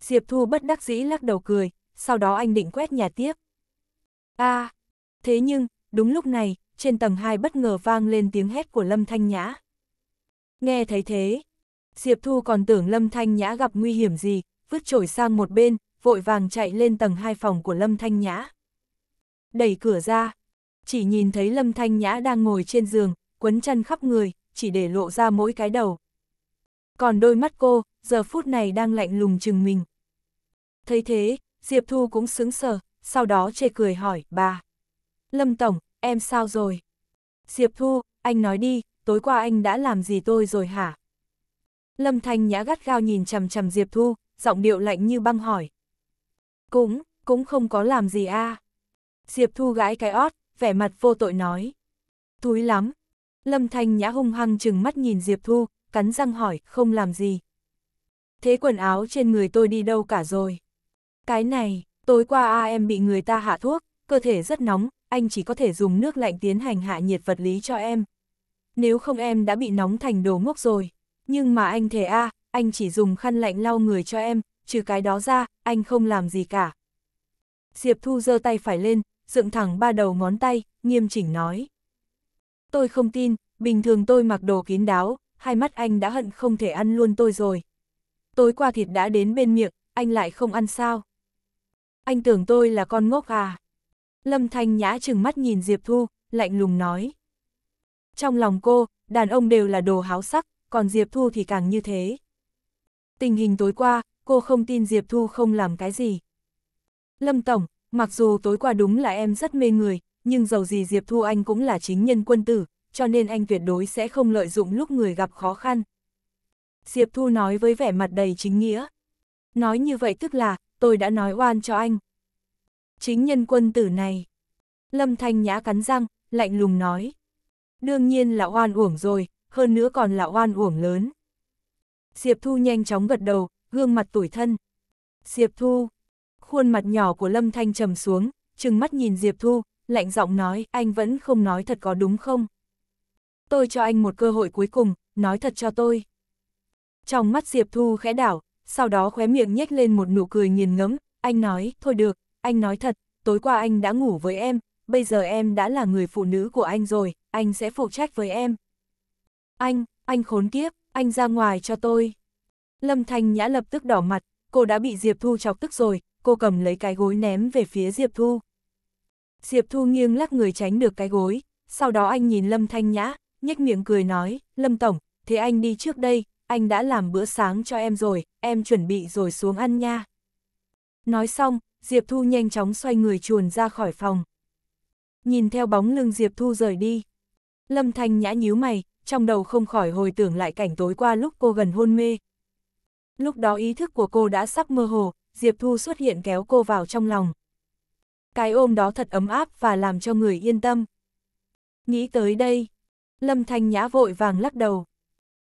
Diệp Thu bất đắc dĩ lắc đầu cười, sau đó anh định quét nhà tiếp. a à, thế nhưng, đúng lúc này, trên tầng 2 bất ngờ vang lên tiếng hét của Lâm Thanh Nhã. Nghe thấy thế, Diệp Thu còn tưởng Lâm Thanh Nhã gặp nguy hiểm gì, vứt trổi sang một bên, vội vàng chạy lên tầng hai phòng của Lâm Thanh Nhã. Đẩy cửa ra, chỉ nhìn thấy Lâm Thanh Nhã đang ngồi trên giường, quấn chân khắp người, chỉ để lộ ra mỗi cái đầu. Còn đôi mắt cô, giờ phút này đang lạnh lùng chừng mình. Thấy thế, Diệp Thu cũng sững sờ, sau đó chê cười hỏi, bà. Lâm Tổng, em sao rồi? Diệp Thu, anh nói đi, tối qua anh đã làm gì tôi rồi hả? Lâm Thanh Nhã gắt gao nhìn chằm chằm Diệp Thu, giọng điệu lạnh như băng hỏi. Cũng, cũng không có làm gì a. À. Diệp Thu gãi cái ót, vẻ mặt vô tội nói. Thúi lắm. Lâm Thanh Nhã hung hăng chừng mắt nhìn Diệp Thu, cắn răng hỏi, không làm gì. Thế quần áo trên người tôi đi đâu cả rồi? Cái này, tối qua a em bị người ta hạ thuốc, cơ thể rất nóng, anh chỉ có thể dùng nước lạnh tiến hành hạ nhiệt vật lý cho em. Nếu không em đã bị nóng thành đồ ngốc rồi. Nhưng mà anh thề a, anh chỉ dùng khăn lạnh lau người cho em, trừ cái đó ra, anh không làm gì cả. Diệp Thu giơ tay phải lên, dựng thẳng ba đầu ngón tay, nghiêm chỉnh nói. Tôi không tin, bình thường tôi mặc đồ kín đáo, hai mắt anh đã hận không thể ăn luôn tôi rồi. Tối qua thịt đã đến bên miệng, anh lại không ăn sao. Anh tưởng tôi là con ngốc à. Lâm Thanh Nhã chừng mắt nhìn Diệp Thu, lạnh lùng nói. Trong lòng cô, đàn ông đều là đồ háo sắc, còn Diệp Thu thì càng như thế. Tình hình tối qua, cô không tin Diệp Thu không làm cái gì. Lâm Tổng, mặc dù tối qua đúng là em rất mê người, nhưng dầu gì Diệp Thu anh cũng là chính nhân quân tử, cho nên anh tuyệt đối sẽ không lợi dụng lúc người gặp khó khăn. Diệp Thu nói với vẻ mặt đầy chính nghĩa. Nói như vậy tức là, tôi đã nói oan cho anh. Chính nhân quân tử này. Lâm Thanh Nhã cắn răng, lạnh lùng nói. Đương nhiên là oan uổng rồi, hơn nữa còn là oan uổng lớn. Diệp Thu nhanh chóng gật đầu, gương mặt tuổi thân. Diệp Thu, khuôn mặt nhỏ của Lâm Thanh trầm xuống, trừng mắt nhìn Diệp Thu, lạnh giọng nói, anh vẫn không nói thật có đúng không? Tôi cho anh một cơ hội cuối cùng, nói thật cho tôi. Trong mắt Diệp Thu khẽ đảo, sau đó khóe miệng nhếch lên một nụ cười nghiền ngẫm, anh nói, thôi được, anh nói thật, tối qua anh đã ngủ với em, bây giờ em đã là người phụ nữ của anh rồi, anh sẽ phụ trách với em. Anh, anh khốn kiếp, anh ra ngoài cho tôi. Lâm Thanh Nhã lập tức đỏ mặt, cô đã bị Diệp Thu chọc tức rồi, cô cầm lấy cái gối ném về phía Diệp Thu. Diệp Thu nghiêng lắc người tránh được cái gối, sau đó anh nhìn Lâm Thanh Nhã, nhếch miệng cười nói, Lâm Tổng, thế anh đi trước đây, anh đã làm bữa sáng cho em rồi, em chuẩn bị rồi xuống ăn nha. Nói xong, Diệp Thu nhanh chóng xoay người chuồn ra khỏi phòng. Nhìn theo bóng lưng Diệp Thu rời đi, Lâm Thanh Nhã nhíu mày, trong đầu không khỏi hồi tưởng lại cảnh tối qua lúc cô gần hôn mê. Lúc đó ý thức của cô đã sắp mơ hồ, Diệp Thu xuất hiện kéo cô vào trong lòng. Cái ôm đó thật ấm áp và làm cho người yên tâm. Nghĩ tới đây, Lâm Thanh Nhã vội vàng lắc đầu.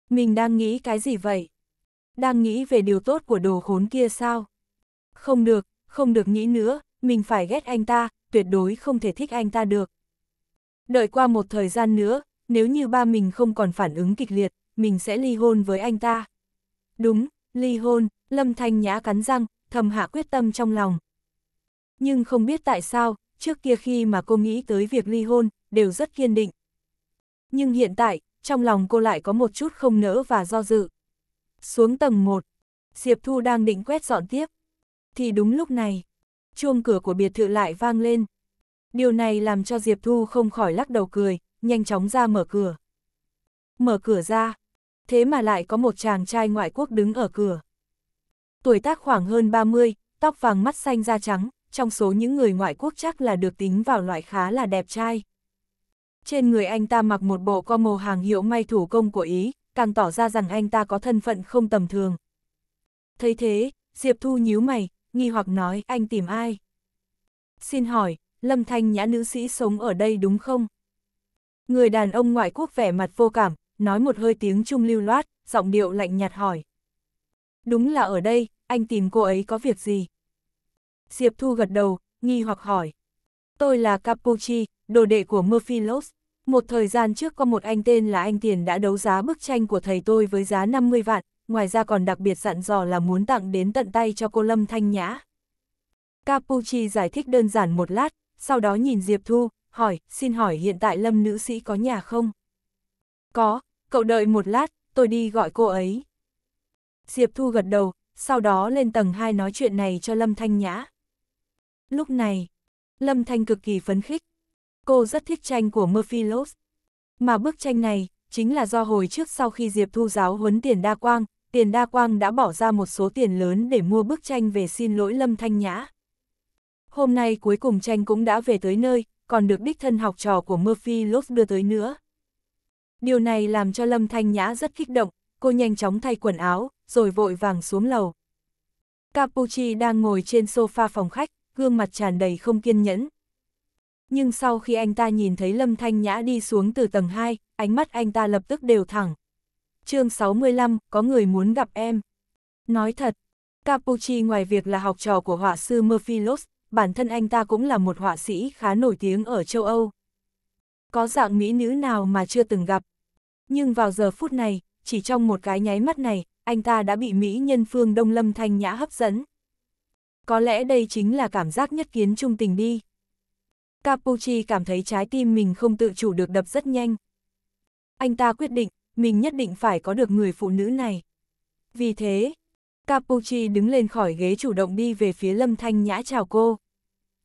Mình đang nghĩ cái gì vậy? Đang nghĩ về điều tốt của đồ khốn kia sao? Không được, không được nghĩ nữa, mình phải ghét anh ta, tuyệt đối không thể thích anh ta được. Đợi qua một thời gian nữa, nếu như ba mình không còn phản ứng kịch liệt, mình sẽ ly hôn với anh ta. Đúng, ly hôn, Lâm Thanh Nhã cắn răng, thầm hạ quyết tâm trong lòng. Nhưng không biết tại sao, trước kia khi mà cô nghĩ tới việc ly hôn, đều rất kiên định. Nhưng hiện tại, trong lòng cô lại có một chút không nỡ và do dự. Xuống tầng 1, Diệp Thu đang định quét dọn tiếp. Thì đúng lúc này, chuông cửa của biệt thự lại vang lên. Điều này làm cho Diệp Thu không khỏi lắc đầu cười, nhanh chóng ra mở cửa. Mở cửa ra, thế mà lại có một chàng trai ngoại quốc đứng ở cửa. Tuổi tác khoảng hơn 30, tóc vàng mắt xanh da trắng, trong số những người ngoại quốc chắc là được tính vào loại khá là đẹp trai. Trên người anh ta mặc một bộ co màu hàng hiệu may thủ công của Ý, càng tỏ ra rằng anh ta có thân phận không tầm thường. Thấy thế, Diệp Thu nhíu mày, nghi hoặc nói anh tìm ai? Xin hỏi, lâm thanh nhã nữ sĩ sống ở đây đúng không? Người đàn ông ngoại quốc vẻ mặt vô cảm, nói một hơi tiếng trung lưu loát, giọng điệu lạnh nhạt hỏi. Đúng là ở đây, anh tìm cô ấy có việc gì? Diệp Thu gật đầu, nghi hoặc hỏi. Tôi là Capucci, đồ đệ của Murphy Lopes. Một thời gian trước có một anh tên là anh Tiền đã đấu giá bức tranh của thầy tôi với giá 50 vạn, ngoài ra còn đặc biệt dặn dò là muốn tặng đến tận tay cho cô Lâm Thanh Nhã. Capucci giải thích đơn giản một lát, sau đó nhìn Diệp Thu, hỏi, xin hỏi hiện tại lâm nữ sĩ có nhà không? Có, cậu đợi một lát, tôi đi gọi cô ấy. Diệp Thu gật đầu, sau đó lên tầng 2 nói chuyện này cho Lâm Thanh Nhã. Lúc này, Lâm Thanh cực kỳ phấn khích. Cô rất thích tranh của Murphy Lopes. Mà bức tranh này, chính là do hồi trước sau khi Diệp Thu giáo huấn tiền đa quang, tiền đa quang đã bỏ ra một số tiền lớn để mua bức tranh về xin lỗi Lâm Thanh Nhã. Hôm nay cuối cùng tranh cũng đã về tới nơi, còn được đích thân học trò của Murphy Love đưa tới nữa. Điều này làm cho Lâm Thanh Nhã rất kích động, cô nhanh chóng thay quần áo, rồi vội vàng xuống lầu. Capucci đang ngồi trên sofa phòng khách, gương mặt tràn đầy không kiên nhẫn. Nhưng sau khi anh ta nhìn thấy Lâm Thanh Nhã đi xuống từ tầng 2, ánh mắt anh ta lập tức đều thẳng. chương 65, có người muốn gặp em. Nói thật, Capucci ngoài việc là học trò của họa sư Murphy Lost, bản thân anh ta cũng là một họa sĩ khá nổi tiếng ở châu Âu. Có dạng mỹ nữ nào mà chưa từng gặp. Nhưng vào giờ phút này, chỉ trong một cái nháy mắt này, anh ta đã bị mỹ nhân phương Đông Lâm Thanh Nhã hấp dẫn. Có lẽ đây chính là cảm giác nhất kiến trung tình đi. Capucci cảm thấy trái tim mình không tự chủ được đập rất nhanh. Anh ta quyết định, mình nhất định phải có được người phụ nữ này. Vì thế, Capucci đứng lên khỏi ghế chủ động đi về phía Lâm Thanh Nhã chào cô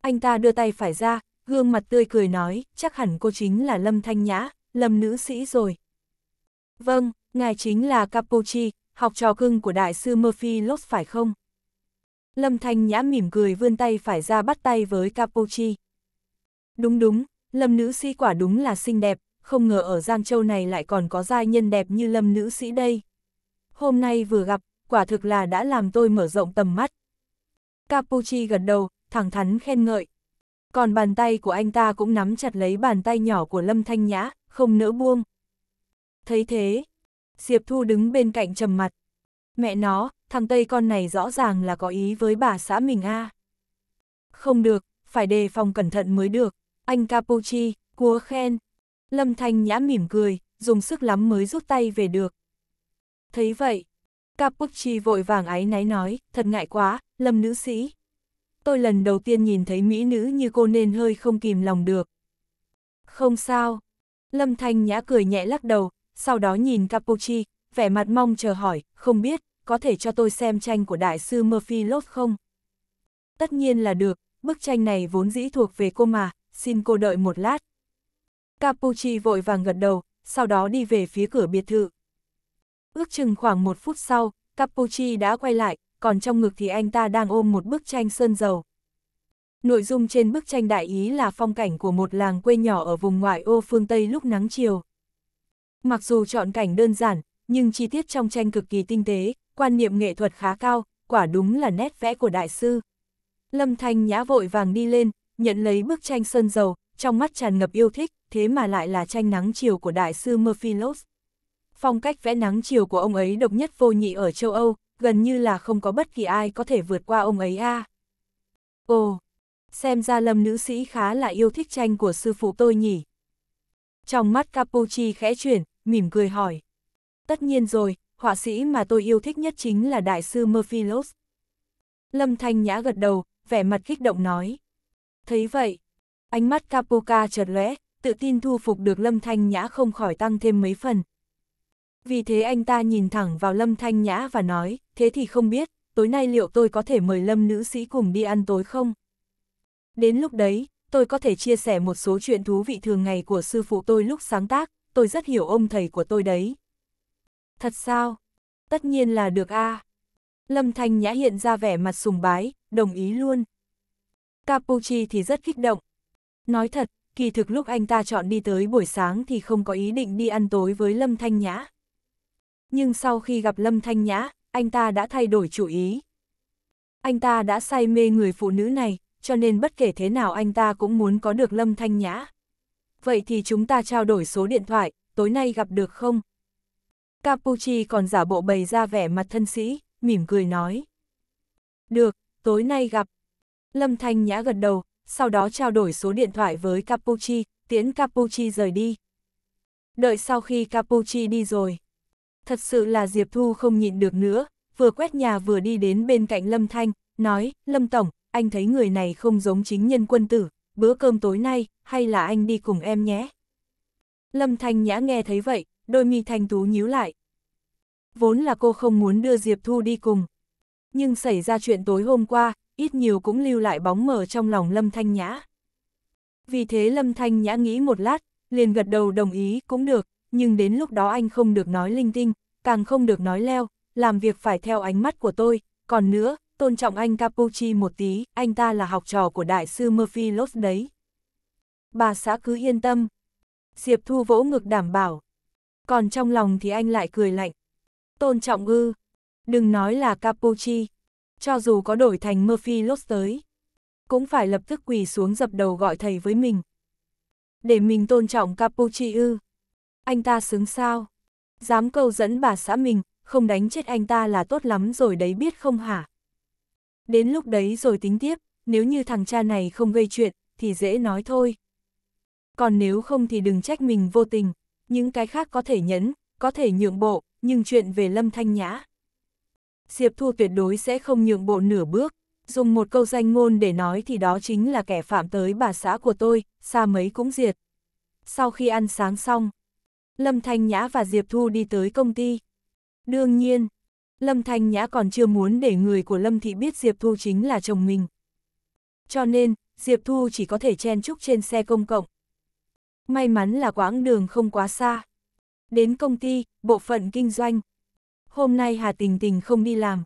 anh ta đưa tay phải ra, gương mặt tươi cười nói, chắc hẳn cô chính là Lâm Thanh Nhã, Lâm nữ sĩ rồi. Vâng, ngài chính là Capucci học trò cưng của đại sư Murphy Lott phải không? Lâm Thanh Nhã mỉm cười vươn tay phải ra bắt tay với Capucci Đúng đúng, Lâm nữ sĩ quả đúng là xinh đẹp, không ngờ ở Giang Châu này lại còn có giai nhân đẹp như Lâm nữ sĩ đây. Hôm nay vừa gặp, quả thực là đã làm tôi mở rộng tầm mắt. Capucci gật đầu, thẳng thắn khen ngợi. Còn bàn tay của anh ta cũng nắm chặt lấy bàn tay nhỏ của Lâm Thanh Nhã, không nỡ buông. Thấy thế, Diệp Thu đứng bên cạnh trầm mặt. Mẹ nó, thằng Tây con này rõ ràng là có ý với bà xã mình a. À. Không được, phải đề phòng cẩn thận mới được. Anh Capuchi, cúa khen. Lâm Thanh Nhã mỉm cười, dùng sức lắm mới rút tay về được. Thấy vậy, Capuchi vội vàng áy náy nói, thật ngại quá, Lâm nữ sĩ tôi lần đầu tiên nhìn thấy mỹ nữ như cô nên hơi không kìm lòng được. Không sao. Lâm Thanh Nhã cười nhẹ lắc đầu, sau đó nhìn capucci vẻ mặt mong chờ hỏi, không biết, có thể cho tôi xem tranh của đại sư Murphy Lott không? Tất nhiên là được, bức tranh này vốn dĩ thuộc về cô mà, xin cô đợi một lát. capucci vội vàng gật đầu, sau đó đi về phía cửa biệt thự. Ước chừng khoảng một phút sau, capucci đã quay lại, còn trong ngực thì anh ta đang ôm một bức tranh sơn dầu. Nội dung trên bức tranh đại ý là phong cảnh của một làng quê nhỏ ở vùng ngoại ô phương Tây lúc nắng chiều. Mặc dù chọn cảnh đơn giản, nhưng chi tiết trong tranh cực kỳ tinh tế, quan niệm nghệ thuật khá cao, quả đúng là nét vẽ của đại sư. Lâm Thanh Nhã vội vàng đi lên, nhận lấy bức tranh sơn dầu, trong mắt tràn ngập yêu thích, thế mà lại là tranh nắng chiều của đại sư Murphy Lopes. Phong cách vẽ nắng chiều của ông ấy độc nhất vô nhị ở châu Âu, gần như là không có bất kỳ ai có thể vượt qua ông ấy a. À. Ồ, xem ra lâm nữ sĩ khá là yêu thích tranh của sư phụ tôi nhỉ. Trong mắt capucci khẽ chuyển, mỉm cười hỏi. Tất nhiên rồi, họa sĩ mà tôi yêu thích nhất chính là đại sư Murphylos. Lâm Thanh Nhã gật đầu, vẻ mặt kích động nói. Thấy vậy, ánh mắt Capoca chợt lóe, tự tin thu phục được Lâm Thanh Nhã không khỏi tăng thêm mấy phần, vì thế anh ta nhìn thẳng vào Lâm Thanh Nhã và nói, thế thì không biết, tối nay liệu tôi có thể mời Lâm nữ sĩ cùng đi ăn tối không? Đến lúc đấy, tôi có thể chia sẻ một số chuyện thú vị thường ngày của sư phụ tôi lúc sáng tác, tôi rất hiểu ông thầy của tôi đấy. Thật sao? Tất nhiên là được a. À. Lâm Thanh Nhã hiện ra vẻ mặt sùng bái, đồng ý luôn. Capucci thì rất kích động. Nói thật, kỳ thực lúc anh ta chọn đi tới buổi sáng thì không có ý định đi ăn tối với Lâm Thanh Nhã. Nhưng sau khi gặp Lâm Thanh Nhã, anh ta đã thay đổi chủ ý. Anh ta đã say mê người phụ nữ này, cho nên bất kể thế nào anh ta cũng muốn có được Lâm Thanh Nhã. Vậy thì chúng ta trao đổi số điện thoại, tối nay gặp được không? Capucci còn giả bộ bày ra vẻ mặt thân sĩ, mỉm cười nói. Được, tối nay gặp. Lâm Thanh Nhã gật đầu, sau đó trao đổi số điện thoại với Capucci. tiễn Capucci rời đi. Đợi sau khi Capucci đi rồi, thật sự là Diệp Thu không nhịn được nữa, vừa quét nhà vừa đi đến bên cạnh Lâm Thanh, nói, Lâm Tổng, anh thấy người này không giống chính nhân quân tử, bữa cơm tối nay, hay là anh đi cùng em nhé. Lâm Thanh Nhã nghe thấy vậy, đôi mi thanh tú nhíu lại. Vốn là cô không muốn đưa Diệp Thu đi cùng. Nhưng xảy ra chuyện tối hôm qua, ít nhiều cũng lưu lại bóng mờ trong lòng Lâm Thanh Nhã. Vì thế Lâm Thanh Nhã nghĩ một lát, liền gật đầu đồng ý cũng được, nhưng đến lúc đó anh không được nói linh tinh, càng không được nói leo, làm việc phải theo ánh mắt của tôi, còn nữa, tôn trọng anh Capucci một tí, anh ta là học trò của đại sư Murphy Lost đấy. Bà xã cứ yên tâm. Diệp Thu vỗ ngực đảm bảo. Còn trong lòng thì anh lại cười lạnh. Tôn trọng ư, đừng nói là Capucci, cho dù có đổi thành Murphy Lost tới, cũng phải lập tức quỳ xuống dập đầu gọi thầy với mình. Để mình tôn trọng Capucci ư anh ta sướng sao? Dám câu dẫn bà xã mình, không đánh chết anh ta là tốt lắm rồi đấy biết không hả? Đến lúc đấy rồi tính tiếp, nếu như thằng cha này không gây chuyện, thì dễ nói thôi. Còn nếu không thì đừng trách mình vô tình, những cái khác có thể nhẫn, có thể nhượng bộ, nhưng chuyện về Lâm Thanh Nhã. Diệp Thu tuyệt đối sẽ không nhượng bộ nửa bước, dùng một câu danh ngôn để nói thì đó chính là kẻ phạm tới bà xã của tôi, xa mấy cũng diệt. Sau khi ăn sáng xong, Lâm Thanh Nhã và Diệp Thu đi tới công ty. Đương nhiên, Lâm Thanh Nhã còn chưa muốn để người của Lâm Thị biết Diệp Thu chính là chồng mình. Cho nên, Diệp Thu chỉ có thể chen chúc trên xe công cộng. May mắn là quãng đường không quá xa. Đến công ty, bộ phận kinh doanh. Hôm nay Hà Tình Tình không đi làm.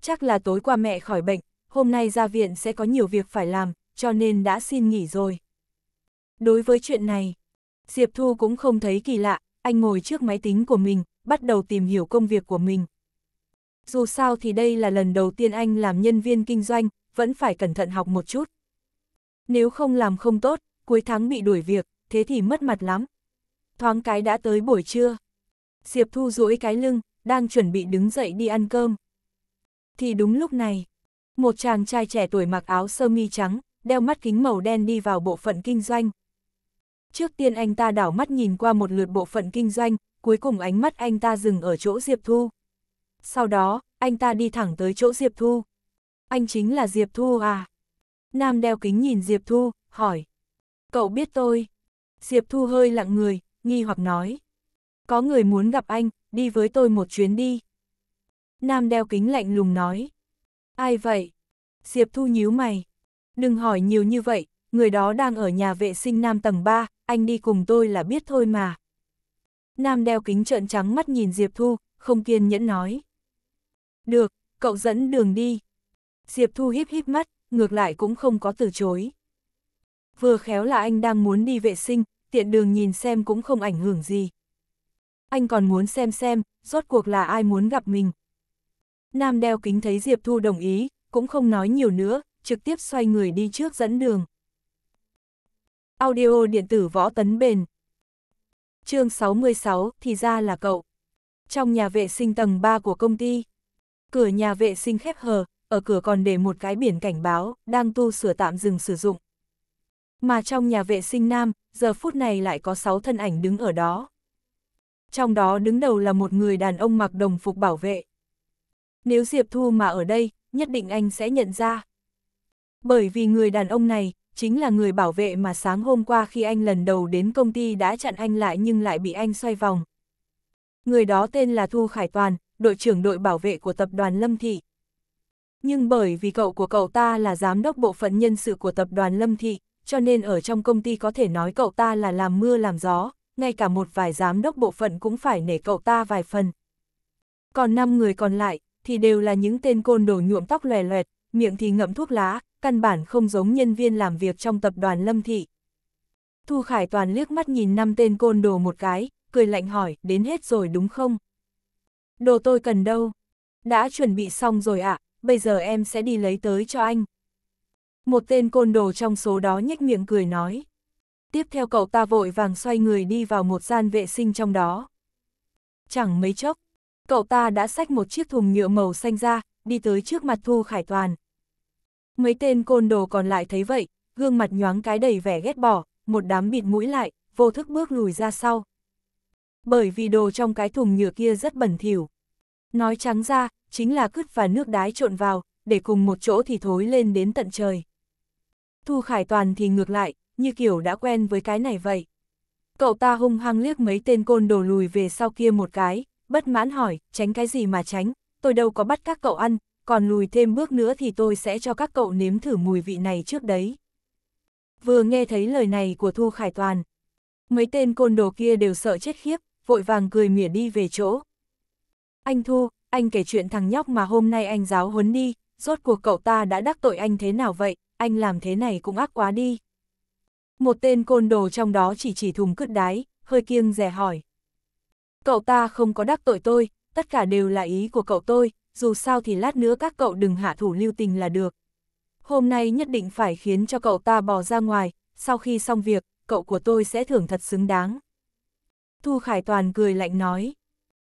Chắc là tối qua mẹ khỏi bệnh, hôm nay ra viện sẽ có nhiều việc phải làm, cho nên đã xin nghỉ rồi. Đối với chuyện này, Diệp Thu cũng không thấy kỳ lạ, anh ngồi trước máy tính của mình, bắt đầu tìm hiểu công việc của mình. Dù sao thì đây là lần đầu tiên anh làm nhân viên kinh doanh, vẫn phải cẩn thận học một chút. Nếu không làm không tốt, cuối tháng bị đuổi việc, thế thì mất mặt lắm. Thoáng cái đã tới buổi trưa. Diệp Thu duỗi cái lưng, đang chuẩn bị đứng dậy đi ăn cơm. Thì đúng lúc này, một chàng trai trẻ tuổi mặc áo sơ mi trắng, đeo mắt kính màu đen đi vào bộ phận kinh doanh, Trước tiên anh ta đảo mắt nhìn qua một lượt bộ phận kinh doanh, cuối cùng ánh mắt anh ta dừng ở chỗ Diệp Thu. Sau đó, anh ta đi thẳng tới chỗ Diệp Thu. Anh chính là Diệp Thu à? Nam đeo kính nhìn Diệp Thu, hỏi. Cậu biết tôi. Diệp Thu hơi lặng người, nghi hoặc nói. Có người muốn gặp anh, đi với tôi một chuyến đi. Nam đeo kính lạnh lùng nói. Ai vậy? Diệp Thu nhíu mày. Đừng hỏi nhiều như vậy, người đó đang ở nhà vệ sinh nam tầng 3, anh đi cùng tôi là biết thôi mà. Nam đeo kính trợn trắng mắt nhìn Diệp Thu, không kiên nhẫn nói. Được, cậu dẫn đường đi. Diệp Thu híp híp mắt, ngược lại cũng không có từ chối. Vừa khéo là anh đang muốn đi vệ sinh, tiện đường nhìn xem cũng không ảnh hưởng gì. Anh còn muốn xem xem, rốt cuộc là ai muốn gặp mình. Nam đeo kính thấy Diệp Thu đồng ý, cũng không nói nhiều nữa, trực tiếp xoay người đi trước dẫn đường. Audio điện tử võ tấn bền. chương 66, thì ra là cậu. Trong nhà vệ sinh tầng 3 của công ty, cửa nhà vệ sinh khép hờ, ở cửa còn để một cái biển cảnh báo, đang tu sửa tạm dừng sử dụng. Mà trong nhà vệ sinh nam, giờ phút này lại có 6 thân ảnh đứng ở đó. Trong đó đứng đầu là một người đàn ông mặc đồng phục bảo vệ. Nếu Diệp Thu mà ở đây, nhất định anh sẽ nhận ra. Bởi vì người đàn ông này, chính là người bảo vệ mà sáng hôm qua khi anh lần đầu đến công ty đã chặn anh lại nhưng lại bị anh xoay vòng. Người đó tên là Thu Khải Toàn, đội trưởng đội bảo vệ của tập đoàn Lâm Thị. Nhưng bởi vì cậu của cậu ta là giám đốc bộ phận nhân sự của tập đoàn Lâm Thị, cho nên ở trong công ty có thể nói cậu ta là làm mưa làm gió, ngay cả một vài giám đốc bộ phận cũng phải nể cậu ta vài phần. Còn 5 người còn lại thì đều là những tên côn đồ nhuộm tóc lòe loẹt, miệng thì ngậm thuốc lá, căn bản không giống nhân viên làm việc trong tập đoàn Lâm Thị. Thu Khải Toàn liếc mắt nhìn năm tên côn đồ một cái, cười lạnh hỏi, đến hết rồi đúng không? Đồ tôi cần đâu? Đã chuẩn bị xong rồi ạ, à, bây giờ em sẽ đi lấy tới cho anh. Một tên côn đồ trong số đó nhếch miệng cười nói. Tiếp theo cậu ta vội vàng xoay người đi vào một gian vệ sinh trong đó. Chẳng mấy chốc, cậu ta đã xách một chiếc thùng nhựa màu xanh ra, đi tới trước mặt Thu Khải Toàn. Mấy tên côn đồ còn lại thấy vậy, gương mặt nhoáng cái đầy vẻ ghét bỏ, một đám bịt mũi lại, vô thức bước lùi ra sau. Bởi vì đồ trong cái thùng nhựa kia rất bẩn thỉu. Nói trắng ra, chính là cứt và nước đái trộn vào, để cùng một chỗ thì thối lên đến tận trời. Thu Khải Toàn thì ngược lại, như kiểu đã quen với cái này vậy. Cậu ta hung hăng liếc mấy tên côn đồ lùi về sau kia một cái, bất mãn hỏi, tránh cái gì mà tránh, tôi đâu có bắt các cậu ăn, còn lùi thêm bước nữa thì tôi sẽ cho các cậu nếm thử mùi vị này trước đấy. Vừa nghe thấy lời này của Thu Khải Toàn, mấy tên côn đồ kia đều sợ chết khiếp, vội vàng cười mỉa đi về chỗ. Anh Thu, anh kể chuyện thằng nhóc mà hôm nay anh giáo huấn đi, rốt cuộc cậu ta đã đắc tội anh thế nào vậy, anh làm thế này cũng ác quá đi. Một tên côn đồ trong đó chỉ chỉ thùng cứt đái, hơi kiêng rẻ hỏi cậu ta không có đắc tội tôi, tất cả đều là ý của cậu tôi, dù sao thì lát nữa các cậu đừng hạ thủ lưu tình là được. Hôm nay nhất định phải khiến cho cậu ta bỏ ra ngoài, sau khi xong việc, cậu của tôi sẽ thưởng thật xứng đáng. Thu Khải Toàn cười lạnh nói.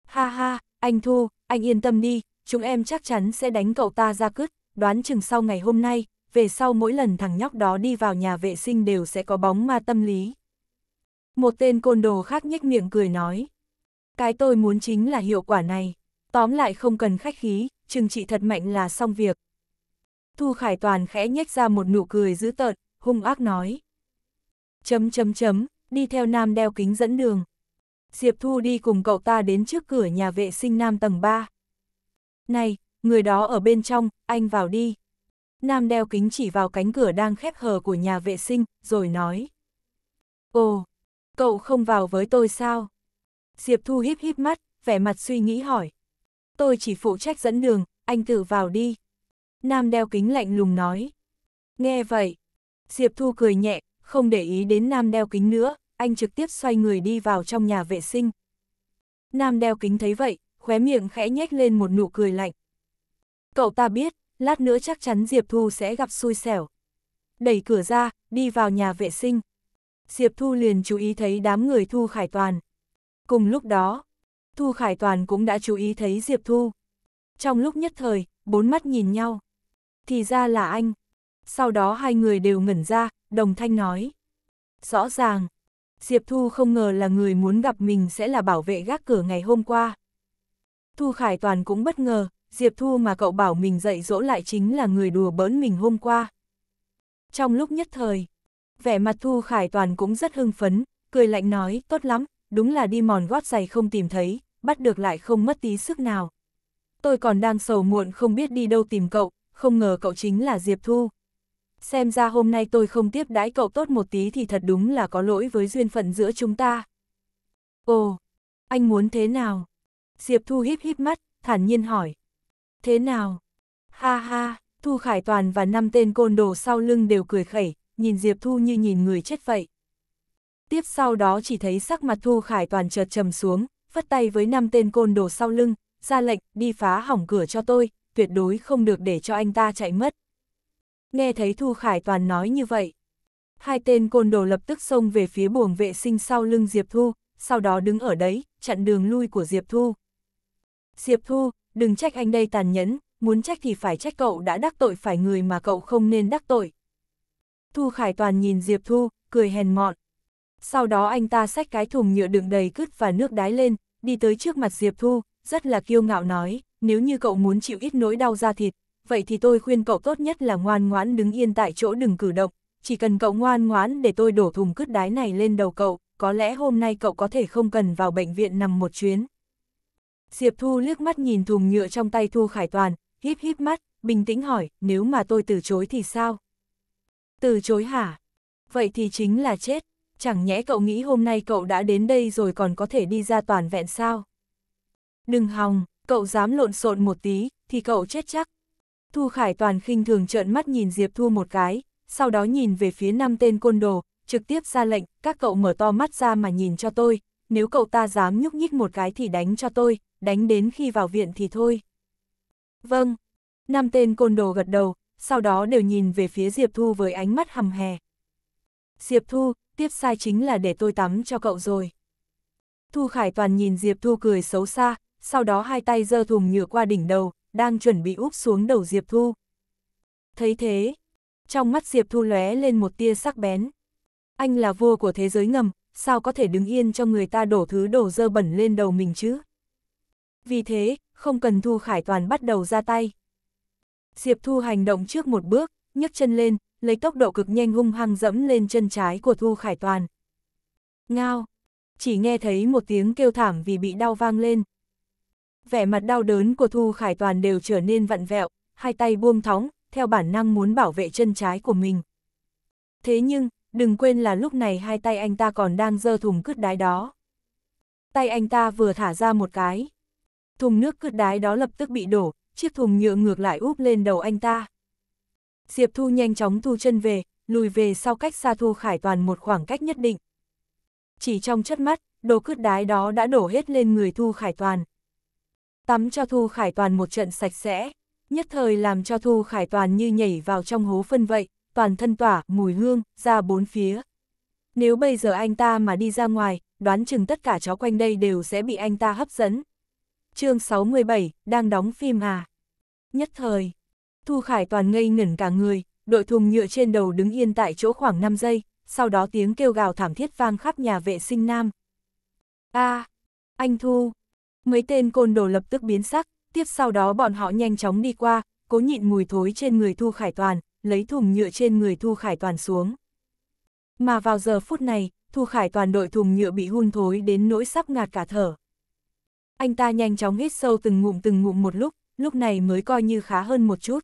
Ha ha, anh Thu, anh yên tâm đi, chúng em chắc chắn sẽ đánh cậu ta ra cứt, đoán chừng sau ngày hôm nay, về sau mỗi lần thằng nhóc đó đi vào nhà vệ sinh đều sẽ có bóng ma tâm lý. Một tên côn đồ khác nhếch miệng cười nói. Cái tôi muốn chính là hiệu quả này. Tóm lại không cần khách khí, chừng trị thật mạnh là xong việc. Thu Khải Toàn khẽ nhếch ra một nụ cười dữ tợn, hung ác nói. Chấm chấm chấm, đi theo nam đeo kính dẫn đường. Diệp Thu đi cùng cậu ta đến trước cửa nhà vệ sinh nam tầng 3. Này, người đó ở bên trong, anh vào đi. Nam đeo kính chỉ vào cánh cửa đang khép hờ của nhà vệ sinh, rồi nói. Ồ, cậu không vào với tôi sao? Diệp Thu híp híp mắt, vẻ mặt suy nghĩ hỏi. Tôi chỉ phụ trách dẫn đường, anh tự vào đi. Nam đeo kính lạnh lùng nói. Nghe vậy. Diệp Thu cười nhẹ, không để ý đến Nam đeo kính nữa, anh trực tiếp xoay người đi vào trong nhà vệ sinh. Nam đeo kính thấy vậy, khóe miệng khẽ nhếch lên một nụ cười lạnh. Cậu ta biết, lát nữa chắc chắn Diệp Thu sẽ gặp xui xẻo. Đẩy cửa ra, đi vào nhà vệ sinh. Diệp Thu liền chú ý thấy đám người Thu Khải Toàn. Cùng lúc đó, Thu Khải Toàn cũng đã chú ý thấy Diệp Thu. Trong lúc nhất thời, bốn mắt nhìn nhau. Thì ra là anh. Sau đó hai người đều ngẩn ra, đồng thanh nói. Rõ ràng, Diệp Thu không ngờ là người muốn gặp mình sẽ là bảo vệ gác cửa ngày hôm qua. Thu Khải Toàn cũng bất ngờ, Diệp Thu mà cậu bảo mình dạy dỗ lại chính là người đùa bỡn mình hôm qua. Trong lúc nhất thời, vẻ mặt Thu Khải Toàn cũng rất hưng phấn, cười lạnh nói, tốt lắm, đúng là đi mòn gót giày không tìm thấy, bắt được lại không mất tí sức nào. Tôi còn đang sầu muộn không biết đi đâu tìm cậu, không ngờ cậu chính là Diệp Thu. Xem ra hôm nay tôi không tiếp đãi cậu tốt một tí thì thật đúng là có lỗi với duyên phận giữa chúng ta. Ồ, anh muốn thế nào? Diệp Thu híp híp mắt, thản nhiên hỏi. Thế nào? Ha ha, Thu Khải Toàn và năm tên côn đồ sau lưng đều cười khẩy, nhìn Diệp Thu như nhìn người chết vậy tiếp sau đó chỉ thấy sắc mặt Thu Khải toàn chợt trầm xuống, phất tay với năm tên côn đồ sau lưng, ra lệnh, đi phá hỏng cửa cho tôi, tuyệt đối không được để cho anh ta chạy mất. Nghe thấy Thu Khải toàn nói như vậy, hai tên côn đồ lập tức xông về phía buồng vệ sinh sau lưng Diệp Thu, sau đó đứng ở đấy, chặn đường lui của Diệp Thu. Diệp Thu, đừng trách anh đây tàn nhẫn, muốn trách thì phải trách cậu đã đắc tội phải người mà cậu không nên đắc tội. Thu Khải Toàn nhìn Diệp Thu, cười hèn mọn. Sau đó anh ta xách cái thùng nhựa đựng đầy cứt và nước đái lên, đi tới trước mặt Diệp Thu, rất là kiêu ngạo nói, nếu như cậu muốn chịu ít nỗi đau da thịt, vậy thì tôi khuyên cậu tốt nhất là ngoan ngoãn đứng yên tại chỗ đừng cử động, chỉ cần cậu ngoan ngoãn để tôi đổ thùng cứt đái này lên đầu cậu, có lẽ hôm nay cậu có thể không cần vào bệnh viện nằm một chuyến. Diệp Thu liếc mắt nhìn thùng nhựa trong tay Thu Khải Toàn, híp híp mắt, bình tĩnh hỏi, nếu mà tôi từ chối thì sao? Từ chối hả? Vậy thì chính là chết chẳng nhẽ cậu nghĩ hôm nay cậu đã đến đây rồi còn có thể đi ra toàn vẹn sao? Đừng hòng, cậu dám lộn xộn một tí, thì cậu chết chắc. Thu Khải Toàn khinh thường trợn mắt nhìn Diệp Thu một cái, sau đó nhìn về phía năm tên côn đồ, trực tiếp ra lệnh, các cậu mở to mắt ra mà nhìn cho tôi, nếu cậu ta dám nhúc nhích một cái thì đánh cho tôi, đánh đến khi vào viện thì thôi. Vâng, năm tên côn đồ gật đầu, sau đó đều nhìn về phía Diệp Thu với ánh mắt hầm hè. Diệp Thu, tiếp sai chính là để tôi tắm cho cậu rồi. Thu Khải Toàn nhìn Diệp Thu cười xấu xa, sau đó hai tay giơ thùng nhựa qua đỉnh đầu, đang chuẩn bị úp xuống đầu Diệp Thu. Thấy thế, trong mắt Diệp Thu lóe lên một tia sắc bén. Anh là vua của thế giới ngầm, sao có thể đứng yên cho người ta đổ thứ đổ dơ bẩn lên đầu mình chứ? Vì thế, không cần Thu Khải Toàn bắt đầu ra tay. Diệp Thu hành động trước một bước, nhấc chân lên, lấy tốc độ cực nhanh hung hăng dẫm lên chân trái của Thu Khải Toàn. Ngao! Chỉ nghe thấy một tiếng kêu thảm vì bị đau vang lên. Vẻ mặt đau đớn của Thu Khải Toàn đều trở nên vặn vẹo, hai tay buông thóng, theo bản năng muốn bảo vệ chân trái của mình. Thế nhưng, đừng quên là lúc này hai tay anh ta còn đang dơ thùng cứt đái đó. Tay anh ta vừa thả ra một cái. Thùng nước cứt đái đó lập tức bị đổ, chiếc thùng nhựa ngược lại úp lên đầu anh ta. Diệp Thu nhanh chóng thu chân về, lùi về sau cách xa Thu Khải Toàn một khoảng cách nhất định. Chỉ trong chất mắt, đồ cướp đái đó đã đổ hết lên người Thu Khải Toàn. Tắm cho Thu Khải Toàn một trận sạch sẽ, nhất thời làm cho Thu Khải Toàn như nhảy vào trong hố phân vậy, toàn thân tỏa, mùi hương, ra bốn phía. Nếu bây giờ anh ta mà đi ra ngoài, đoán chừng tất cả chó quanh đây đều sẽ bị anh ta hấp dẫn. chương 67, đang đóng phim à? Nhất thời, Thu Khải Toàn ngây ngẩn cả người, đội thùng nhựa trên đầu đứng yên tại chỗ khoảng 5 giây, sau đó tiếng kêu gào thảm thiết vang khắp nhà vệ sinh nam. a à, anh Thu! Mấy tên côn đồ lập tức biến sắc, tiếp sau đó bọn họ nhanh chóng đi qua, cố nhịn mùi thối trên người Thu Khải Toàn, lấy thùng nhựa trên người Thu Khải Toàn xuống. Mà vào giờ phút này, Thu Khải Toàn đội thùng nhựa bị hun thối đến nỗi sắp ngạt cả thở. Anh ta nhanh chóng hít sâu từng ngụm từng ngụm một lúc, lúc này mới coi như khá hơn một chút.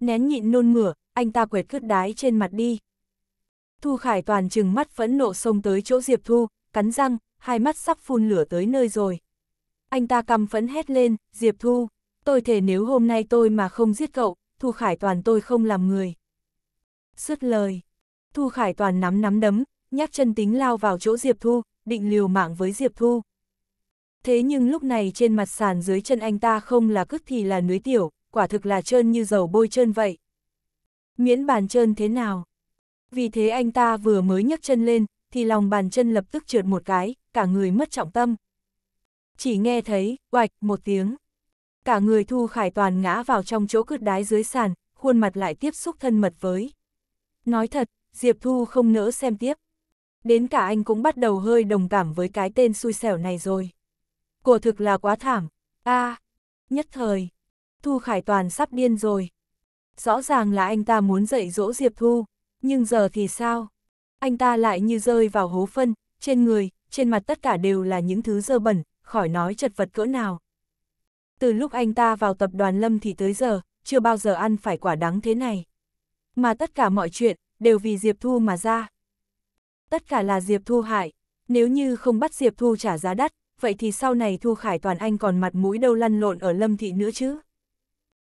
Nén nhịn nôn mửa, anh ta quẹt cứt đái trên mặt đi. Thu Khải Toàn trừng mắt phẫn nộ xông tới chỗ Diệp Thu, cắn răng, hai mắt sắp phun lửa tới nơi rồi. Anh ta căm phẫn hét lên, Diệp Thu, tôi thể nếu hôm nay tôi mà không giết cậu, Thu Khải Toàn tôi không làm người. Sứt lời, Thu Khải Toàn nắm nắm đấm, nhắc chân tính lao vào chỗ Diệp Thu, định liều mạng với Diệp Thu. Thế nhưng lúc này trên mặt sàn dưới chân anh ta không là cước thì là núi tiểu, quả thực là trơn như dầu bôi trơn vậy. Miễn bàn trơn thế nào? Vì thế anh ta vừa mới nhấc chân lên, thì lòng bàn chân lập tức trượt một cái, cả người mất trọng tâm. Chỉ nghe thấy, oạch, một tiếng. Cả người Thu Khải Toàn ngã vào trong chỗ cứt đái dưới sàn, khuôn mặt lại tiếp xúc thân mật với. Nói thật, Diệp Thu không nỡ xem tiếp. Đến cả anh cũng bắt đầu hơi đồng cảm với cái tên xui xẻo này rồi. Cổ thực là quá thảm. a à, nhất thời, Thu Khải Toàn sắp điên rồi. Rõ ràng là anh ta muốn dạy dỗ Diệp Thu, nhưng giờ thì sao? Anh ta lại như rơi vào hố phân, trên người, trên mặt tất cả đều là những thứ dơ bẩn, khỏi nói chật vật cỡ nào. Từ lúc anh ta vào tập đoàn Lâm thì tới giờ, chưa bao giờ ăn phải quả đắng thế này. Mà tất cả mọi chuyện, đều vì Diệp Thu mà ra. Tất cả là Diệp Thu hại, nếu như không bắt Diệp Thu trả giá đắt, vậy thì sau này Thu Khải Toàn Anh còn mặt mũi đâu lăn lộn ở Lâm Thị nữa chứ.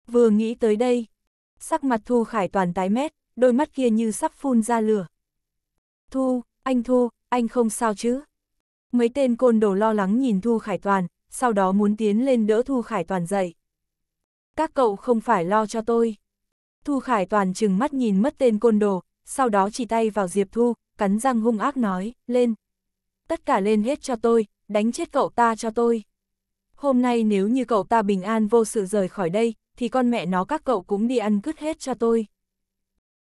Vừa nghĩ tới đây, sắc mặt Thu Khải toàn tái mét, đôi mắt kia như sắp phun ra lửa. Thu, anh Thu, anh không sao chứ? Mấy tên côn đồ lo lắng nhìn Thu Khải Toàn, sau đó muốn tiến lên đỡ Thu Khải Toàn dậy. Các cậu không phải lo cho tôi. Thu Khải Toàn chừng mắt nhìn mất tên côn đồ, sau đó chỉ tay vào Diệp Thu, cắn răng hung ác nói, lên. Tất cả lên hết cho tôi, đánh chết cậu ta cho tôi hôm nay nếu như cậu ta bình an vô sự rời khỏi đây, thì con mẹ nó các cậu cũng đi ăn cứt hết cho tôi.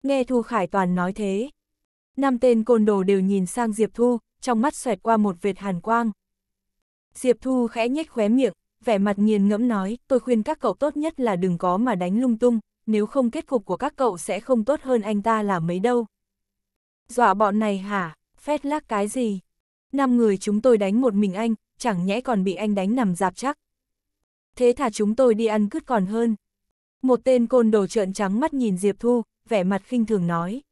Nghe Thu Khải Toàn nói thế. Năm tên côn đồ đều nhìn sang Diệp Thu, trong mắt xoẹt qua một vệt hàn quang. Diệp Thu khẽ nhếch khóe miệng, vẻ mặt nghiền ngẫm nói, tôi khuyên các cậu tốt nhất là đừng có mà đánh lung tung, nếu không kết cục của các cậu sẽ không tốt hơn anh ta là mấy đâu. Dọa bọn này hả, phét lác cái gì? Năm người chúng tôi đánh một mình anh, chẳng nhẽ còn bị anh đánh nằm dạp chắc. Thế thà chúng tôi đi ăn cứt còn hơn. Một tên côn đồ trợn trắng mắt nhìn Diệp Thu, vẻ mặt khinh thường nói.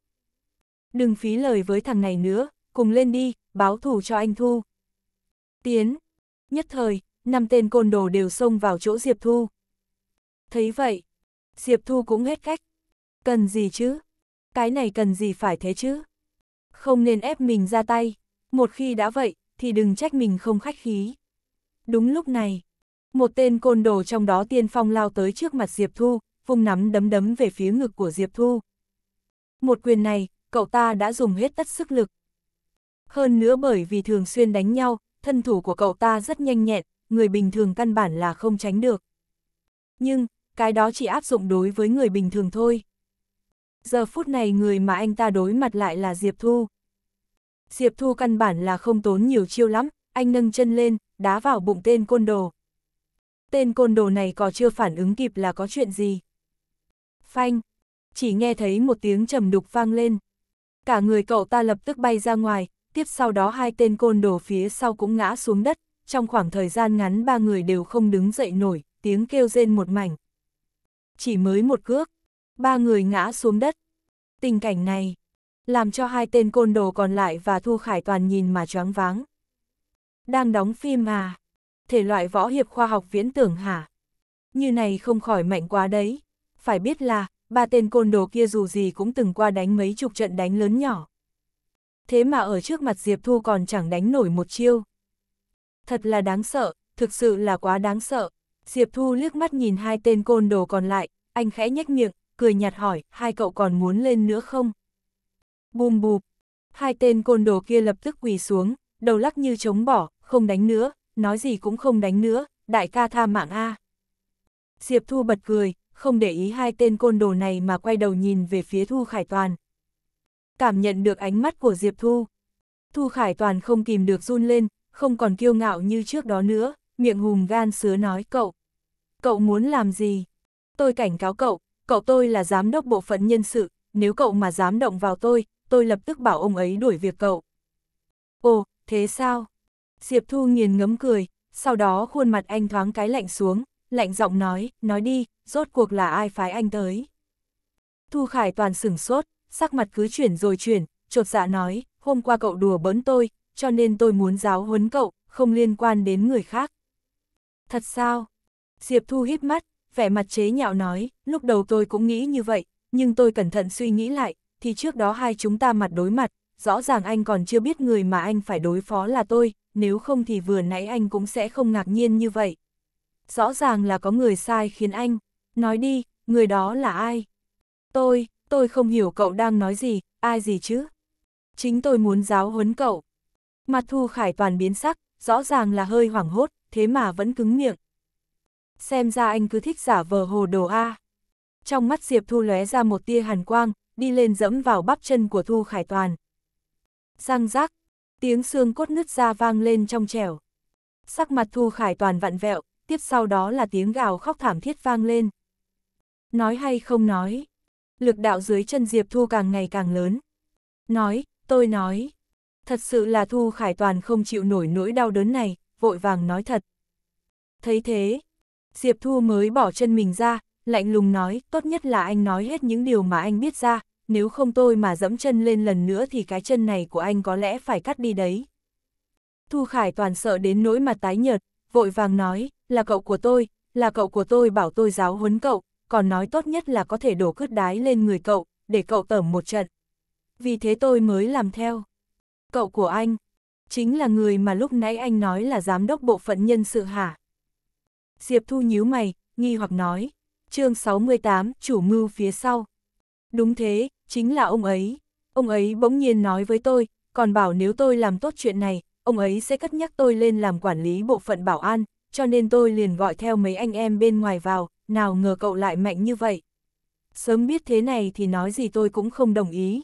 Đừng phí lời với thằng này nữa, cùng lên đi, báo thù cho anh Thu. Tiến. Nhất thời, năm tên côn đồ đều xông vào chỗ Diệp Thu. Thấy vậy, Diệp Thu cũng hết cách. Cần gì chứ? Cái này cần gì phải thế chứ? Không nên ép mình ra tay. Một khi đã vậy, thì đừng trách mình không khách khí. Đúng lúc này, một tên côn đồ trong đó tiên phong lao tới trước mặt Diệp Thu, vung nắm đấm đấm về phía ngực của Diệp Thu. Một quyền này, cậu ta đã dùng hết tất sức lực. Hơn nữa bởi vì thường xuyên đánh nhau, thân thủ của cậu ta rất nhanh nhẹn, người bình thường căn bản là không tránh được. Nhưng, cái đó chỉ áp dụng đối với người bình thường thôi. Giờ phút này người mà anh ta đối mặt lại là Diệp Thu. Diệp Thu căn bản là không tốn nhiều chiêu lắm, anh nâng chân lên, đá vào bụng tên côn đồ. Tên côn đồ này có chưa phản ứng kịp là có chuyện gì. Phanh, chỉ nghe thấy một tiếng trầm đục vang lên. Cả người cậu ta lập tức bay ra ngoài, tiếp sau đó hai tên côn đồ phía sau cũng ngã xuống đất, trong khoảng thời gian ngắn ba người đều không đứng dậy nổi, tiếng kêu rên một mảnh. Chỉ mới một cước, ba người ngã xuống đất. Tình cảnh này, làm cho hai tên côn đồ còn lại và Thu Khải Toàn nhìn mà choáng váng. Đang đóng phim à? Thể loại võ hiệp khoa học viễn tưởng hả? Như này không khỏi mạnh quá đấy. Phải biết là, ba tên côn đồ kia dù gì cũng từng qua đánh mấy chục trận đánh lớn nhỏ. Thế mà ở trước mặt Diệp Thu còn chẳng đánh nổi một chiêu. Thật là đáng sợ, thực sự là quá đáng sợ. Diệp Thu liếc mắt nhìn hai tên côn đồ còn lại, anh khẽ nhếch miệng, cười nhạt hỏi, hai cậu còn muốn lên nữa không? bùm bụp. Hai tên côn đồ kia lập tức quỳ xuống, đầu lắc như chống bỏ, không đánh nữa, nói gì cũng không đánh nữa, đại ca tha mạng A. Diệp Thu bật cười, không để ý hai tên côn đồ này mà quay đầu nhìn về phía Thu Khải Toàn. Cảm nhận được ánh mắt của Diệp Thu. Thu Khải Toàn không kìm được run lên, không còn kiêu ngạo như trước đó nữa, miệng hùm gan sứa nói cậu. Cậu muốn làm gì? Tôi cảnh cáo cậu, cậu tôi là giám đốc bộ phận nhân sự, nếu cậu mà dám động vào tôi, tôi lập tức bảo ông ấy đuổi việc cậu. Ồ, thế sao? Diệp Thu nghiền ngấm cười, sau đó khuôn mặt anh thoáng cái lạnh xuống, lạnh giọng nói, nói đi, rốt cuộc là ai phái anh tới. Thu Khải toàn sửng sốt, sắc mặt cứ chuyển rồi chuyển, chột dạ nói, hôm qua cậu đùa bỡn tôi, cho nên tôi muốn giáo huấn cậu, không liên quan đến người khác. Thật sao? Diệp Thu hít mắt, vẻ mặt chế nhạo nói, lúc đầu tôi cũng nghĩ như vậy, nhưng tôi cẩn thận suy nghĩ lại, thì trước đó hai chúng ta mặt đối mặt, rõ ràng anh còn chưa biết người mà anh phải đối phó là tôi, nếu không thì vừa nãy anh cũng sẽ không ngạc nhiên như vậy. Rõ ràng là có người sai khiến anh, nói đi, người đó là ai? Tôi, tôi không hiểu cậu đang nói gì, ai gì chứ? Chính tôi muốn giáo huấn cậu. Mặt Thu Khải toàn biến sắc, rõ ràng là hơi hoảng hốt, thế mà vẫn cứng miệng. Xem ra anh cứ thích giả vờ hồ đồ a. Trong mắt Diệp Thu lóe ra một tia hàn quang, đi lên dẫm vào bắp chân của Thu Khải Toàn. Răng rác, tiếng xương cốt nứt ra vang lên trong trẻo. Sắc mặt Thu Khải Toàn vặn vẹo, tiếp sau đó là tiếng gào khóc thảm thiết vang lên. Nói hay không nói, lực đạo dưới chân Diệp Thu càng ngày càng lớn. Nói, tôi nói, thật sự là Thu Khải Toàn không chịu nổi nỗi đau đớn này, vội vàng nói thật. Thấy thế, Diệp Thu mới bỏ chân mình ra, lạnh lùng nói, tốt nhất là anh nói hết những điều mà anh biết ra, nếu không tôi mà dẫm chân lên lần nữa thì cái chân này của anh có lẽ phải cắt đi đấy. Thu Khải toàn sợ đến nỗi mặt tái nhợt, vội vàng nói, là cậu của tôi, là cậu của tôi bảo tôi giáo huấn cậu, còn nói tốt nhất là có thể đổ cướp đái lên người cậu, để cậu tẩm một trận. Vì thế tôi mới làm theo. Cậu của anh, chính là người mà lúc nãy anh nói là giám đốc bộ phận nhân sự hả? Diệp Thu nhíu mày, nghi hoặc nói, chương 68, chủ mưu phía sau. Đúng thế, chính là ông ấy. Ông ấy bỗng nhiên nói với tôi, còn bảo nếu tôi làm tốt chuyện này, ông ấy sẽ cất nhắc tôi lên làm quản lý bộ phận bảo an, cho nên tôi liền gọi theo mấy anh em bên ngoài vào, nào ngờ cậu lại mạnh như vậy. Sớm biết thế này thì nói gì tôi cũng không đồng ý.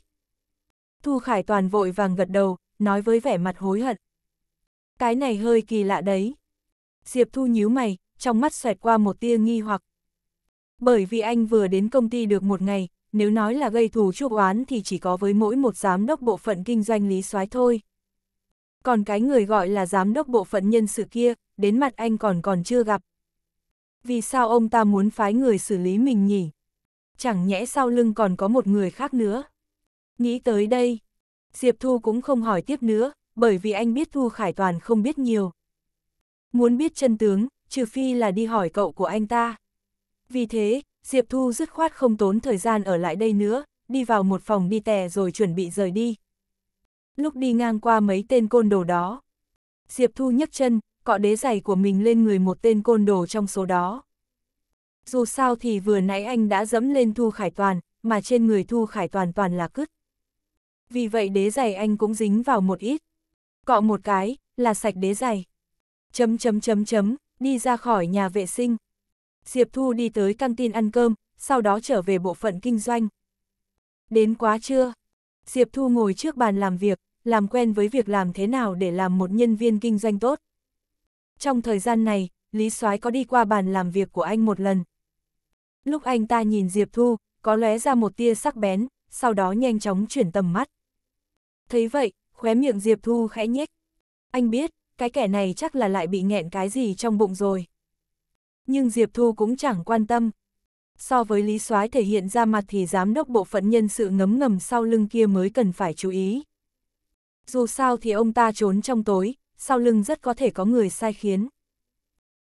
Thu Khải Toàn vội vàng gật đầu, nói với vẻ mặt hối hận. Cái này hơi kỳ lạ đấy. Diệp Thu nhíu mày, trong mắt xoẹt qua một tia nghi hoặc, bởi vì anh vừa đến công ty được một ngày, nếu nói là gây thù chuốc oán thì chỉ có với mỗi một giám đốc bộ phận kinh doanh lý soái thôi. Còn cái người gọi là giám đốc bộ phận nhân sự kia, đến mặt anh còn còn chưa gặp. Vì sao ông ta muốn phái người xử lý mình nhỉ? Chẳng nhẽ sau lưng còn có một người khác nữa. Nghĩ tới đây, Diệp Thu cũng không hỏi tiếp nữa, bởi vì anh biết Thu Khải Toàn không biết nhiều. Muốn biết chân tướng, trừ phi là đi hỏi cậu của anh ta. Vì thế, Diệp Thu dứt khoát không tốn thời gian ở lại đây nữa, đi vào một phòng đi tè rồi chuẩn bị rời đi. Lúc đi ngang qua mấy tên côn đồ đó, Diệp Thu nhấc chân, cọ đế giày của mình lên người một tên côn đồ trong số đó. Dù sao thì vừa nãy anh đã dẫm lên Thu Khải Toàn, mà trên người Thu Khải Toàn toàn là cứt. Vì vậy đế giày anh cũng dính vào một ít. Cọ một cái, là sạch đế giày. Chấm chấm chấm chấm, đi ra khỏi nhà vệ sinh, Diệp Thu đi tới căng tin ăn cơm, sau đó trở về bộ phận kinh doanh. Đến quá trưa, Diệp Thu ngồi trước bàn làm việc, làm quen với việc làm thế nào để làm một nhân viên kinh doanh tốt. Trong thời gian này, Lý Soái có đi qua bàn làm việc của anh một lần. Lúc anh ta nhìn Diệp Thu, có lóe ra một tia sắc bén, sau đó nhanh chóng chuyển tầm mắt. Thấy vậy, khóe miệng Diệp Thu khẽ nhếch. Anh biết, cái kẻ này chắc là lại bị nghẹn cái gì trong bụng rồi nhưng Diệp Thu cũng chẳng quan tâm. So với Lý Soái thể hiện ra mặt thì giám đốc bộ phận nhân sự ngấm ngầm sau lưng kia mới cần phải chú ý. Dù sao thì ông ta trốn trong tối, sau lưng rất có thể có người sai khiến.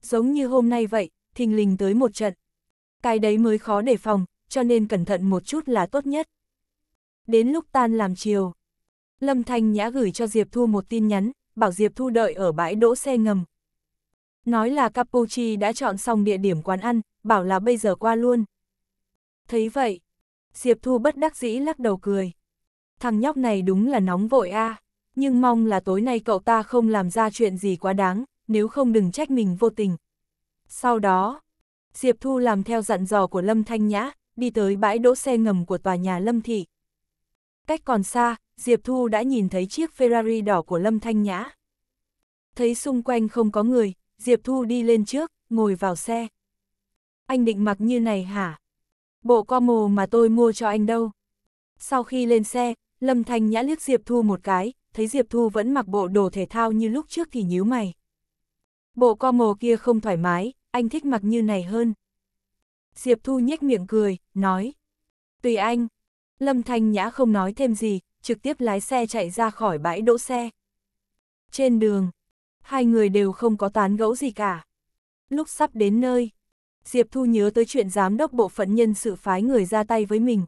Giống như hôm nay vậy, thình lình tới một trận. Cái đấy mới khó đề phòng, cho nên cẩn thận một chút là tốt nhất. Đến lúc tan làm chiều, Lâm Thanh Nhã gửi cho Diệp Thu một tin nhắn, bảo Diệp Thu đợi ở bãi đỗ xe ngầm. Nói là Capuchi đã chọn xong địa điểm quán ăn, bảo là bây giờ qua luôn. Thấy vậy, Diệp Thu bất đắc dĩ lắc đầu cười. Thằng nhóc này đúng là nóng vội a à. nhưng mong là tối nay cậu ta không làm ra chuyện gì quá đáng, nếu không đừng trách mình vô tình. Sau đó, Diệp Thu làm theo dặn dò của Lâm Thanh Nhã, đi tới bãi đỗ xe ngầm của tòa nhà Lâm Thị. Cách còn xa, Diệp Thu đã nhìn thấy chiếc Ferrari đỏ của Lâm Thanh Nhã. Thấy xung quanh không có người, Diệp Thu đi lên trước, ngồi vào xe. Anh định mặc như này hả? Bộ co mồ mà tôi mua cho anh đâu. Sau khi lên xe, Lâm Thanh Nhã liếc Diệp Thu một cái, thấy Diệp Thu vẫn mặc bộ đồ thể thao như lúc trước thì nhíu mày. Bộ co mồ kia không thoải mái, anh thích mặc như này hơn. Diệp Thu nhếch miệng cười, nói. Tùy anh. Lâm Thanh Nhã không nói thêm gì, trực tiếp lái xe chạy ra khỏi bãi đỗ xe. Trên đường, hai người đều không có tán gẫu gì cả. Lúc sắp đến nơi, Diệp Thu nhớ tới chuyện giám đốc bộ phận nhân sự phái người ra tay với mình.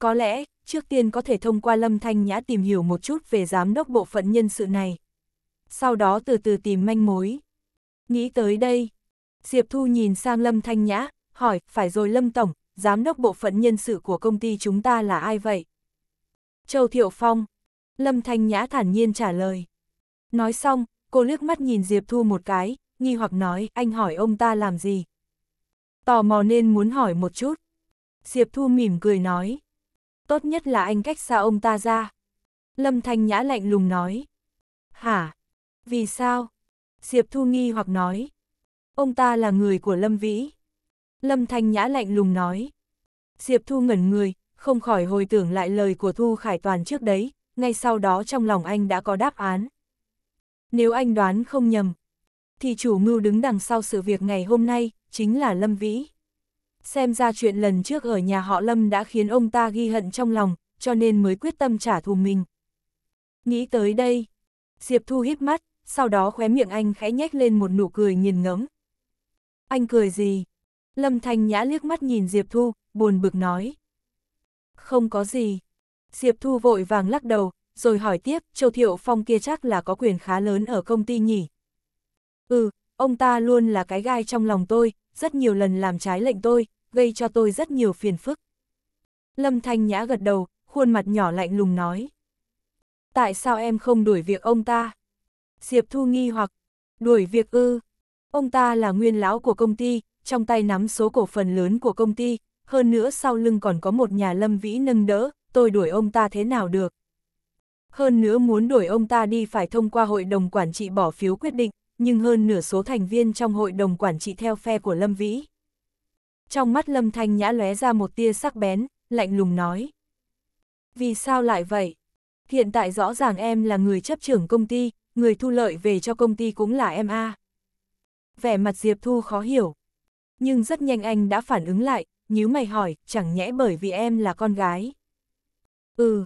Có lẽ, trước tiên có thể thông qua Lâm Thanh Nhã tìm hiểu một chút về giám đốc bộ phận nhân sự này. Sau đó từ từ tìm manh mối. Nghĩ tới đây, Diệp Thu nhìn sang Lâm Thanh Nhã, hỏi, phải rồi Lâm Tổng, giám đốc bộ phận nhân sự của công ty chúng ta là ai vậy? Châu Thiệu Phong. Lâm Thanh Nhã thản nhiên trả lời. Nói xong, cô liếc mắt nhìn Diệp Thu một cái, nghi hoặc nói, anh hỏi ông ta làm gì? Tò mò nên muốn hỏi một chút. Diệp Thu mỉm cười nói, tốt nhất là anh cách xa ông ta ra. Lâm Thanh Nhã lạnh lùng nói, hả? Vì sao? Diệp Thu nghi hoặc nói, ông ta là người của Lâm Vĩ. Lâm Thanh Nhã lạnh lùng nói, Diệp Thu ngẩn người, không khỏi hồi tưởng lại lời của Thu Khải Toàn trước đấy, ngay sau đó trong lòng anh đã có đáp án. Nếu anh đoán không nhầm, thì chủ mưu đứng đằng sau sự việc ngày hôm nay, chính là Lâm Vĩ. Xem ra chuyện lần trước ở nhà họ Lâm đã khiến ông ta ghi hận trong lòng, cho nên mới quyết tâm trả thù mình. Nghĩ tới đây, Diệp Thu hít mắt, sau đó khóe miệng anh khẽ nhếch lên một nụ cười nghiền ngẫm. Anh cười gì? Lâm Thanh Nhã liếc mắt nhìn Diệp Thu, buồn bực nói. Không có gì. Diệp Thu vội vàng lắc đầu, rồi hỏi tiếp, Châu Thiệu Phong kia chắc là có quyền khá lớn ở công ty nhỉ? Ừ, ông ta luôn là cái gai trong lòng tôi, rất nhiều lần làm trái lệnh tôi, gây cho tôi rất nhiều phiền phức. Lâm Thanh Nhã gật đầu, khuôn mặt nhỏ lạnh lùng nói. Tại sao em không đuổi việc ông ta? Diệp Thu nghi hoặc, đuổi việc ư? Ông ta là nguyên lão của công ty, trong tay nắm số cổ phần lớn của công ty, hơn nữa sau lưng còn có một nhà lâm vĩ nâng đỡ, tôi đuổi ông ta thế nào được? Hơn nữa muốn đuổi ông ta đi phải thông qua hội đồng quản trị bỏ phiếu quyết định, nhưng hơn nửa số thành viên trong hội đồng quản trị theo phe của Lâm Vĩ. Trong mắt Lâm Thanh Nhã lóe ra một tia sắc bén, lạnh lùng nói. Vì sao lại vậy? Hiện tại rõ ràng em là người chấp trưởng công ty, người thu lợi về cho công ty cũng là em a. Vẻ mặt Diệp Thu khó hiểu. Nhưng rất nhanh anh đã phản ứng lại, nhíu mày hỏi, chẳng nhẽ bởi vì em là con gái. Ừ,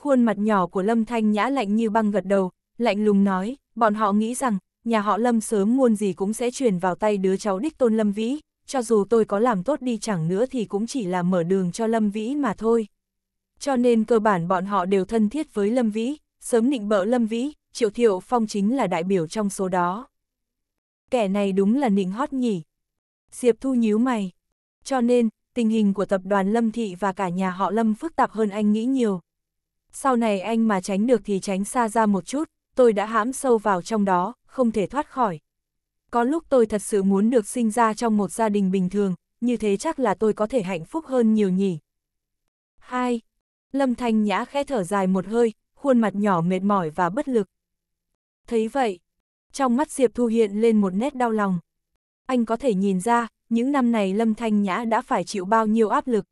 khuôn mặt nhỏ của Lâm Thanh Nhã lạnh như băng gật đầu, lạnh lùng nói, bọn họ nghĩ rằng, nhà họ Lâm sớm muôn gì cũng sẽ chuyển vào tay đứa cháu đích tôn Lâm Vĩ, cho dù tôi có làm tốt đi chẳng nữa thì cũng chỉ là mở đường cho Lâm Vĩ mà thôi. Cho nên cơ bản bọn họ đều thân thiết với Lâm Vĩ, sớm định bợ Lâm Vĩ, Triệu Thiệu Phong chính là đại biểu trong số đó. Kẻ này đúng là nịnh hót nhỉ. Diệp Thu nhíu mày. Cho nên, tình hình của tập đoàn Lâm Thị và cả nhà họ Lâm phức tạp hơn anh nghĩ nhiều sau này anh mà tránh được thì tránh xa ra một chút, tôi đã hãm sâu vào trong đó, không thể thoát khỏi. Có lúc tôi thật sự muốn được sinh ra trong một gia đình bình thường, như thế chắc là tôi có thể hạnh phúc hơn nhiều nhỉ. 2. Lâm Thanh Nhã khẽ thở dài một hơi, khuôn mặt nhỏ mệt mỏi và bất lực. Thấy vậy, trong mắt Diệp Thu hiện lên một nét đau lòng. Anh có thể nhìn ra, những năm này Lâm Thanh Nhã đã phải chịu bao nhiêu áp lực.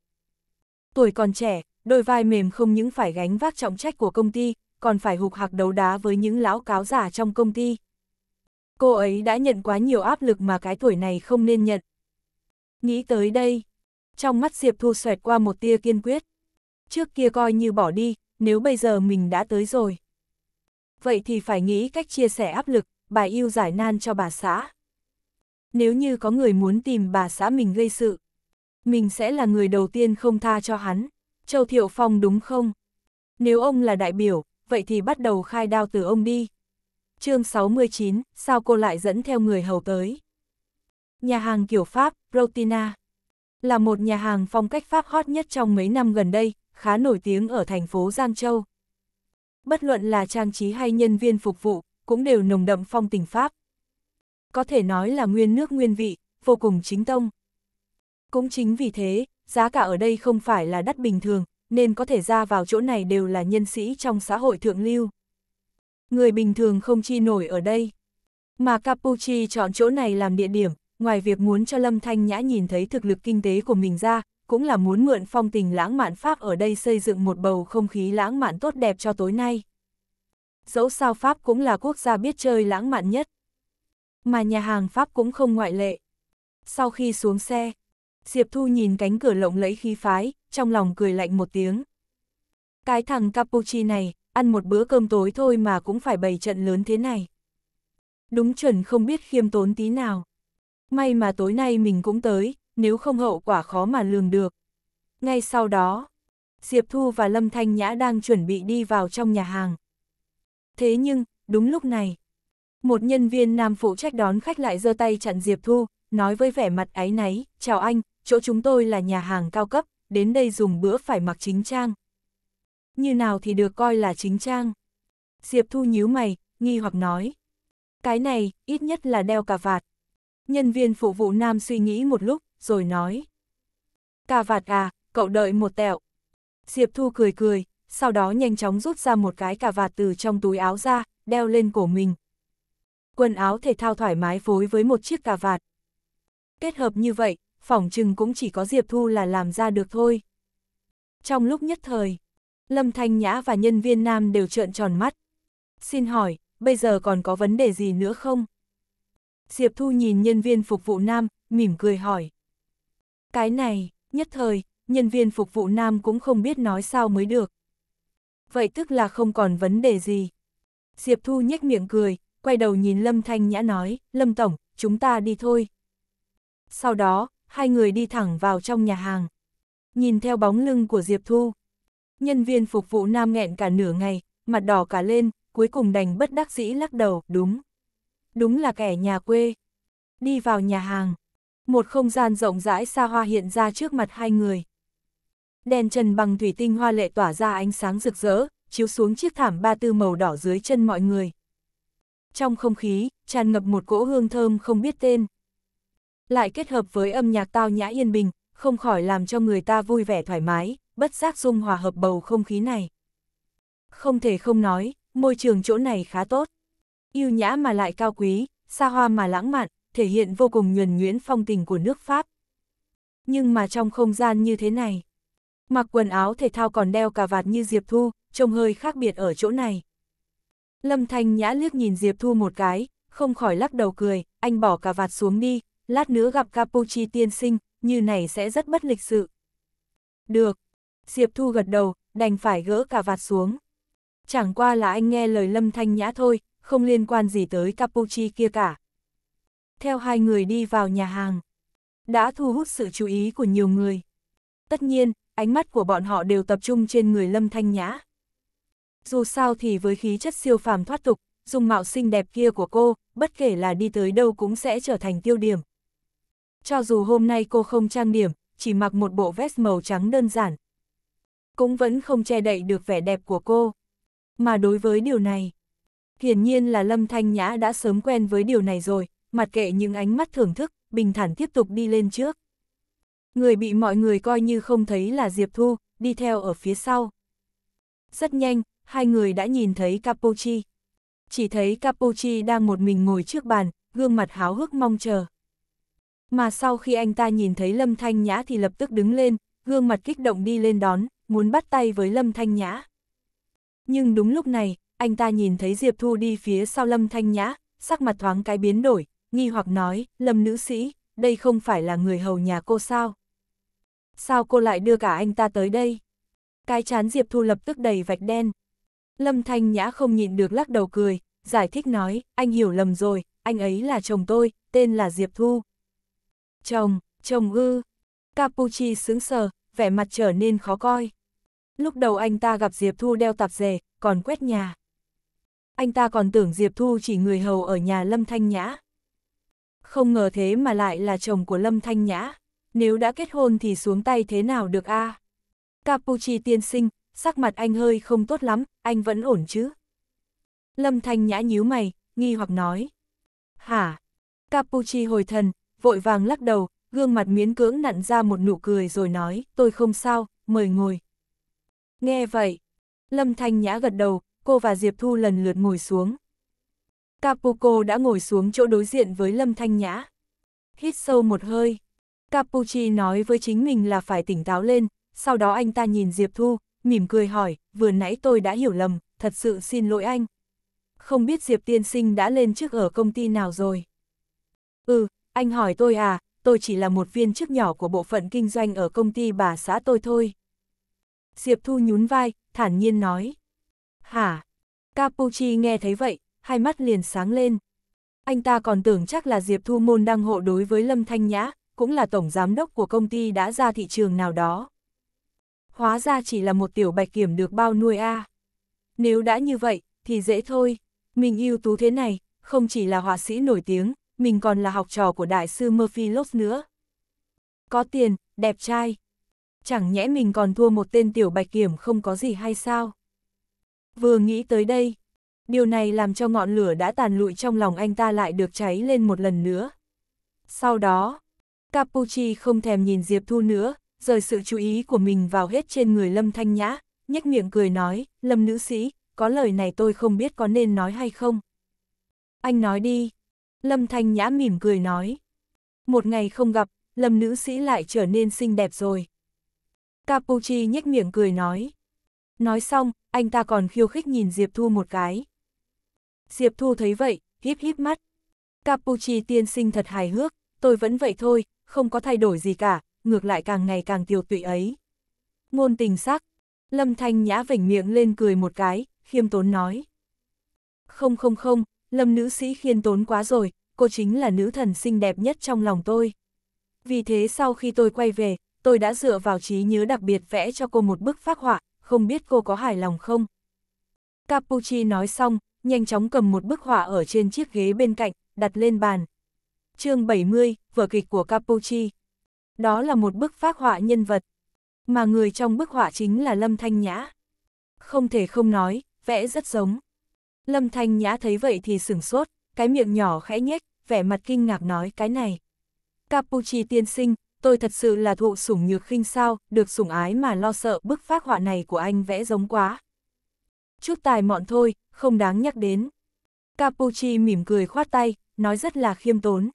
Tuổi còn trẻ, đôi vai mềm không những phải gánh vác trọng trách của công ty, còn phải hục hạc đấu đá với những lão cáo giả trong công ty. Cô ấy đã nhận quá nhiều áp lực mà cái tuổi này không nên nhận. Nghĩ tới đây, trong mắt Diệp Thu xoẹt qua một tia kiên quyết. Trước kia coi như bỏ đi, nếu bây giờ mình đã tới rồi. Vậy thì phải nghĩ cách chia sẻ áp lực, bà yêu giải nan cho bà xã. Nếu như có người muốn tìm bà xã mình gây sự, mình sẽ là người đầu tiên không tha cho hắn. Châu Thiệu Phong đúng không? Nếu ông là đại biểu, vậy thì bắt đầu khai đao từ ông đi. chương 69, sao cô lại dẫn theo người hầu tới? Nhà hàng kiểu Pháp, Rotina, là một nhà hàng phong cách Pháp hot nhất trong mấy năm gần đây, khá nổi tiếng ở thành phố Giang Châu. Bất luận là trang trí hay nhân viên phục vụ, cũng đều nồng đậm phong tình Pháp. Có thể nói là nguyên nước nguyên vị, vô cùng chính tông. Cũng chính vì thế, giá cả ở đây không phải là đắt bình thường, nên có thể ra vào chỗ này đều là nhân sĩ trong xã hội thượng lưu. Người bình thường không chi nổi ở đây. Mà capucci chọn chỗ này làm địa điểm, ngoài việc muốn cho Lâm Thanh Nhã nhìn thấy thực lực kinh tế của mình ra, cũng là muốn mượn phong tình lãng mạn Pháp ở đây xây dựng một bầu không khí lãng mạn tốt đẹp cho tối nay. Dẫu sao Pháp cũng là quốc gia biết chơi lãng mạn nhất. Mà nhà hàng Pháp cũng không ngoại lệ. Sau khi xuống xe, Diệp Thu nhìn cánh cửa lộng lẫy khí phái, trong lòng cười lạnh một tiếng. Cái thằng Capuchi này, ăn một bữa cơm tối thôi mà cũng phải bày trận lớn thế này. Đúng chuẩn không biết khiêm tốn tí nào. May mà tối nay mình cũng tới, nếu không hậu quả khó mà lường được. Ngay sau đó, Diệp Thu và Lâm Thanh Nhã đang chuẩn bị đi vào trong nhà hàng. Thế nhưng, đúng lúc này, một nhân viên nam phụ trách đón khách lại giơ tay chặn Diệp Thu, nói với vẻ mặt áy náy, chào anh, chỗ chúng tôi là nhà hàng cao cấp, đến đây dùng bữa phải mặc chính trang. Như nào thì được coi là chính trang? Diệp Thu nhíu mày, nghi hoặc nói. Cái này, ít nhất là đeo cà vạt. Nhân viên phục vụ nam suy nghĩ một lúc, rồi nói. Cà vạt à, cậu đợi một tẹo. Diệp Thu cười cười, sau đó nhanh chóng rút ra một cái cà vạt từ trong túi áo ra, đeo lên cổ mình. Quần áo thể thao thoải mái phối với một chiếc cà vạt. Kết hợp như vậy, phỏng chừng cũng chỉ có Diệp Thu là làm ra được thôi. Trong lúc nhất thời, Lâm Thanh Nhã và nhân viên nam đều trợn tròn mắt. Xin hỏi, bây giờ còn có vấn đề gì nữa không? Diệp Thu nhìn nhân viên phục vụ nam, mỉm cười hỏi. Cái này, nhất thời, nhân viên phục vụ nam cũng không biết nói sao mới được. Vậy tức là không còn vấn đề gì. Diệp Thu nhếch miệng cười, quay đầu nhìn Lâm Thanh Nhã nói, Lâm Tổng, chúng ta đi thôi. Sau đó, hai người đi thẳng vào trong nhà hàng. Nhìn theo bóng lưng của Diệp Thu, nhân viên phục vụ nam nghẹn cả nửa ngày, mặt đỏ cả lên, cuối cùng đành bất đắc dĩ lắc đầu, đúng. Đúng là kẻ nhà quê. Đi vào nhà hàng, một không gian rộng rãi xa hoa hiện ra trước mặt hai người. Đèn trần bằng thủy tinh hoa lệ tỏa ra ánh sáng rực rỡ, chiếu xuống chiếc thảm ba tư màu đỏ dưới chân mọi người. Trong không khí, tràn ngập một cỗ hương thơm không biết tên lại kết hợp với âm nhạc tao nhã yên bình, không khỏi làm cho người ta vui vẻ thoải mái, bất giác dung hòa hợp bầu không khí này. Không thể không nói, môi trường chỗ này khá tốt. yêu nhã mà lại cao quý, xa hoa mà lãng mạn, thể hiện vô cùng nhuần nhuyễn phong tình của nước Pháp. Nhưng mà trong không gian như thế này, mặc quần áo thể thao còn đeo cà vạt như Diệp Thu, trông hơi khác biệt ở chỗ này. Lâm Thanh Nhã liếc nhìn Diệp Thu một cái, không khỏi lắc đầu cười, anh bỏ cà vạt xuống đi, lát nữa gặp Capuchi tiên sinh, như này sẽ rất mất lịch sự. Được. Diệp Thu gật đầu, đành phải gỡ cả vạt xuống. Chẳng qua là anh nghe lời Lâm Thanh Nhã thôi, không liên quan gì tới Capuchi kia cả. Theo hai người đi vào nhà hàng, đã thu hút sự chú ý của nhiều người. Tất nhiên, ánh mắt của bọn họ đều tập trung trên người Lâm Thanh Nhã. Dù sao thì với khí chất siêu phàm thoát tục, dung mạo xinh đẹp kia của cô, bất kể là đi tới đâu cũng sẽ trở thành tiêu điểm, cho dù hôm nay cô không trang điểm, chỉ mặc một bộ vest màu trắng đơn giản. Cũng vẫn không che đậy được vẻ đẹp của cô. Mà đối với điều này, hiển nhiên là Lâm Thanh Nhã đã sớm quen với điều này rồi, mặc kệ những ánh mắt thưởng thức, bình thản tiếp tục đi lên trước. Người bị mọi người coi như không thấy là Diệp Thu, đi theo ở phía sau. Rất nhanh, hai người đã nhìn thấy Capucci Chỉ thấy Capucci đang một mình ngồi trước bàn, gương mặt háo hức mong chờ. Mà sau khi anh ta nhìn thấy Lâm Thanh Nhã thì lập tức đứng lên, gương mặt kích động đi lên đón, muốn bắt tay với Lâm Thanh Nhã. Nhưng đúng lúc này, anh ta nhìn thấy Diệp Thu đi phía sau Lâm Thanh Nhã, sắc mặt thoáng cái biến đổi, nghi hoặc nói, Lâm nữ sĩ, đây không phải là người hầu nhà cô sao? Sao cô lại đưa cả anh ta tới đây? Cái chán Diệp Thu lập tức đầy vạch đen. Lâm Thanh Nhã không nhịn được lắc đầu cười, giải thích nói, anh hiểu lầm rồi, anh ấy là chồng tôi, tên là Diệp Thu. Chồng, chồng ư. Capuchi sướng sờ, vẻ mặt trở nên khó coi. Lúc đầu anh ta gặp Diệp Thu đeo tạp dề, còn quét nhà. Anh ta còn tưởng Diệp Thu chỉ người hầu ở nhà Lâm Thanh Nhã. Không ngờ thế mà lại là chồng của Lâm Thanh Nhã. Nếu đã kết hôn thì xuống tay thế nào được a? À? Capuchi tiên sinh, sắc mặt anh hơi không tốt lắm, anh vẫn ổn chứ? Lâm Thanh Nhã nhíu mày, nghi hoặc nói. Hả? Capuchi hồi thần, vội vàng lắc đầu, gương mặt miến cưỡng nặn ra một nụ cười rồi nói, tôi không sao, mời ngồi. Nghe vậy, Lâm Thanh Nhã gật đầu, cô và Diệp Thu lần lượt ngồi xuống. Capuco đã ngồi xuống chỗ đối diện với Lâm Thanh Nhã. Hít sâu một hơi, Capucci nói với chính mình là phải tỉnh táo lên, sau đó anh ta nhìn Diệp Thu, mỉm cười hỏi, vừa nãy tôi đã hiểu lầm, thật sự xin lỗi anh. Không biết Diệp Tiên Sinh đã lên chức ở công ty nào rồi? Ừ, anh hỏi tôi à, tôi chỉ là một viên chức nhỏ của bộ phận kinh doanh ở công ty bà xã tôi thôi. Diệp Thu nhún vai, thản nhiên nói. Hả? Capuchi nghe thấy vậy, hai mắt liền sáng lên. Anh ta còn tưởng chắc là Diệp Thu Môn đăng hộ đối với Lâm Thanh Nhã, cũng là tổng giám đốc của công ty đã ra thị trường nào đó. Hóa ra chỉ là một tiểu bạch kiểm được bao nuôi a. Nếu đã như vậy, thì dễ thôi. Mình ưu tú thế này, không chỉ là họa sĩ nổi tiếng, mình còn là học trò của đại sư Murphy Lopes nữa. Có tiền, đẹp trai. Chẳng nhẽ mình còn thua một tên tiểu bạch kiểm không có gì hay sao? Vừa nghĩ tới đây, điều này làm cho ngọn lửa đã tàn lụi trong lòng anh ta lại được cháy lên một lần nữa. Sau đó, Capucci không thèm nhìn Diệp Thu nữa, rời sự chú ý của mình vào hết trên người Lâm Thanh Nhã, nhếch miệng cười nói, Lâm nữ sĩ, có lời này tôi không biết có nên nói hay không. Anh nói đi. Lâm Thanh Nhã mỉm cười nói. Một ngày không gặp, Lâm nữ sĩ lại trở nên xinh đẹp rồi. Capucci nhếch miệng cười nói. Nói xong, anh ta còn khiêu khích nhìn Diệp Thu một cái. Diệp Thu thấy vậy, híp híp mắt. Capucci tiên sinh thật hài hước, tôi vẫn vậy thôi, không có thay đổi gì cả, ngược lại càng ngày càng tiêu tụy ấy. Ngôn tình sắc, Lâm Thanh Nhã vểnh miệng lên cười một cái, khiêm tốn nói. Không không không, lâm nữ sĩ khiên tốn quá rồi, cô chính là nữ thần xinh đẹp nhất trong lòng tôi. Vì thế sau khi tôi quay về, tôi đã dựa vào trí nhớ đặc biệt vẽ cho cô một bức phác họa, không biết cô có hài lòng không? Capucci nói xong, nhanh chóng cầm một bức họa ở trên chiếc ghế bên cạnh, đặt lên bàn. chương 70, vở kịch của Capucci. Đó là một bức phác họa nhân vật, mà người trong bức họa chính là Lâm Thanh Nhã. Không thể không nói, vẽ rất giống. Lâm Thanh Nhã thấy vậy thì sửng sốt, cái miệng nhỏ khẽ nhếch, vẻ mặt kinh ngạc nói cái này. Capuchi tiên sinh, tôi thật sự là thụ sủng nhược khinh sao, được sủng ái mà lo sợ bức phác họa này của anh vẽ giống quá. Chút tài mọn thôi, không đáng nhắc đến. Capuchi mỉm cười khoát tay, nói rất là khiêm tốn.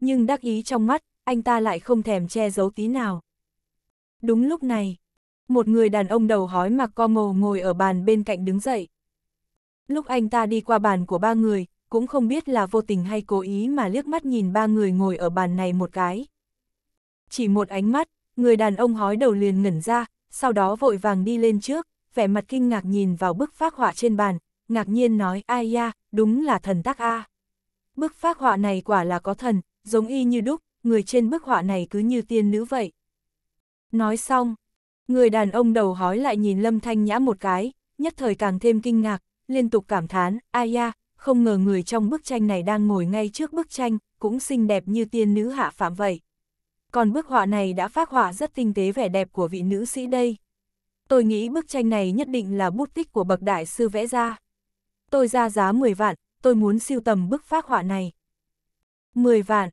Nhưng đắc ý trong mắt, anh ta lại không thèm che giấu tí nào. Đúng lúc này, một người đàn ông đầu hói mặc co mồ ngồi ở bàn bên cạnh đứng dậy, Lúc anh ta đi qua bàn của ba người, cũng không biết là vô tình hay cố ý mà liếc mắt nhìn ba người ngồi ở bàn này một cái. Chỉ một ánh mắt, người đàn ông hói đầu liền ngẩn ra, sau đó vội vàng đi lên trước, vẻ mặt kinh ngạc nhìn vào bức phác họa trên bàn, ngạc nhiên nói ai da, đúng là thần tác A. Bức phác họa này quả là có thần, giống y như đúc, người trên bức họa này cứ như tiên nữ vậy. Nói xong, người đàn ông đầu hói lại nhìn Lâm Thanh Nhã một cái, nhất thời càng thêm kinh ngạc, liên tục cảm thán, ai da, không ngờ người trong bức tranh này đang ngồi ngay trước bức tranh, cũng xinh đẹp như tiên nữ hạ phạm vậy. Còn bức họa này đã phát họa rất tinh tế vẻ đẹp của vị nữ sĩ đây. Tôi nghĩ bức tranh này nhất định là bút tích của bậc đại sư vẽ ra. Tôi ra giá 10 vạn, tôi muốn siêu tầm bức phát họa này. 10 vạn.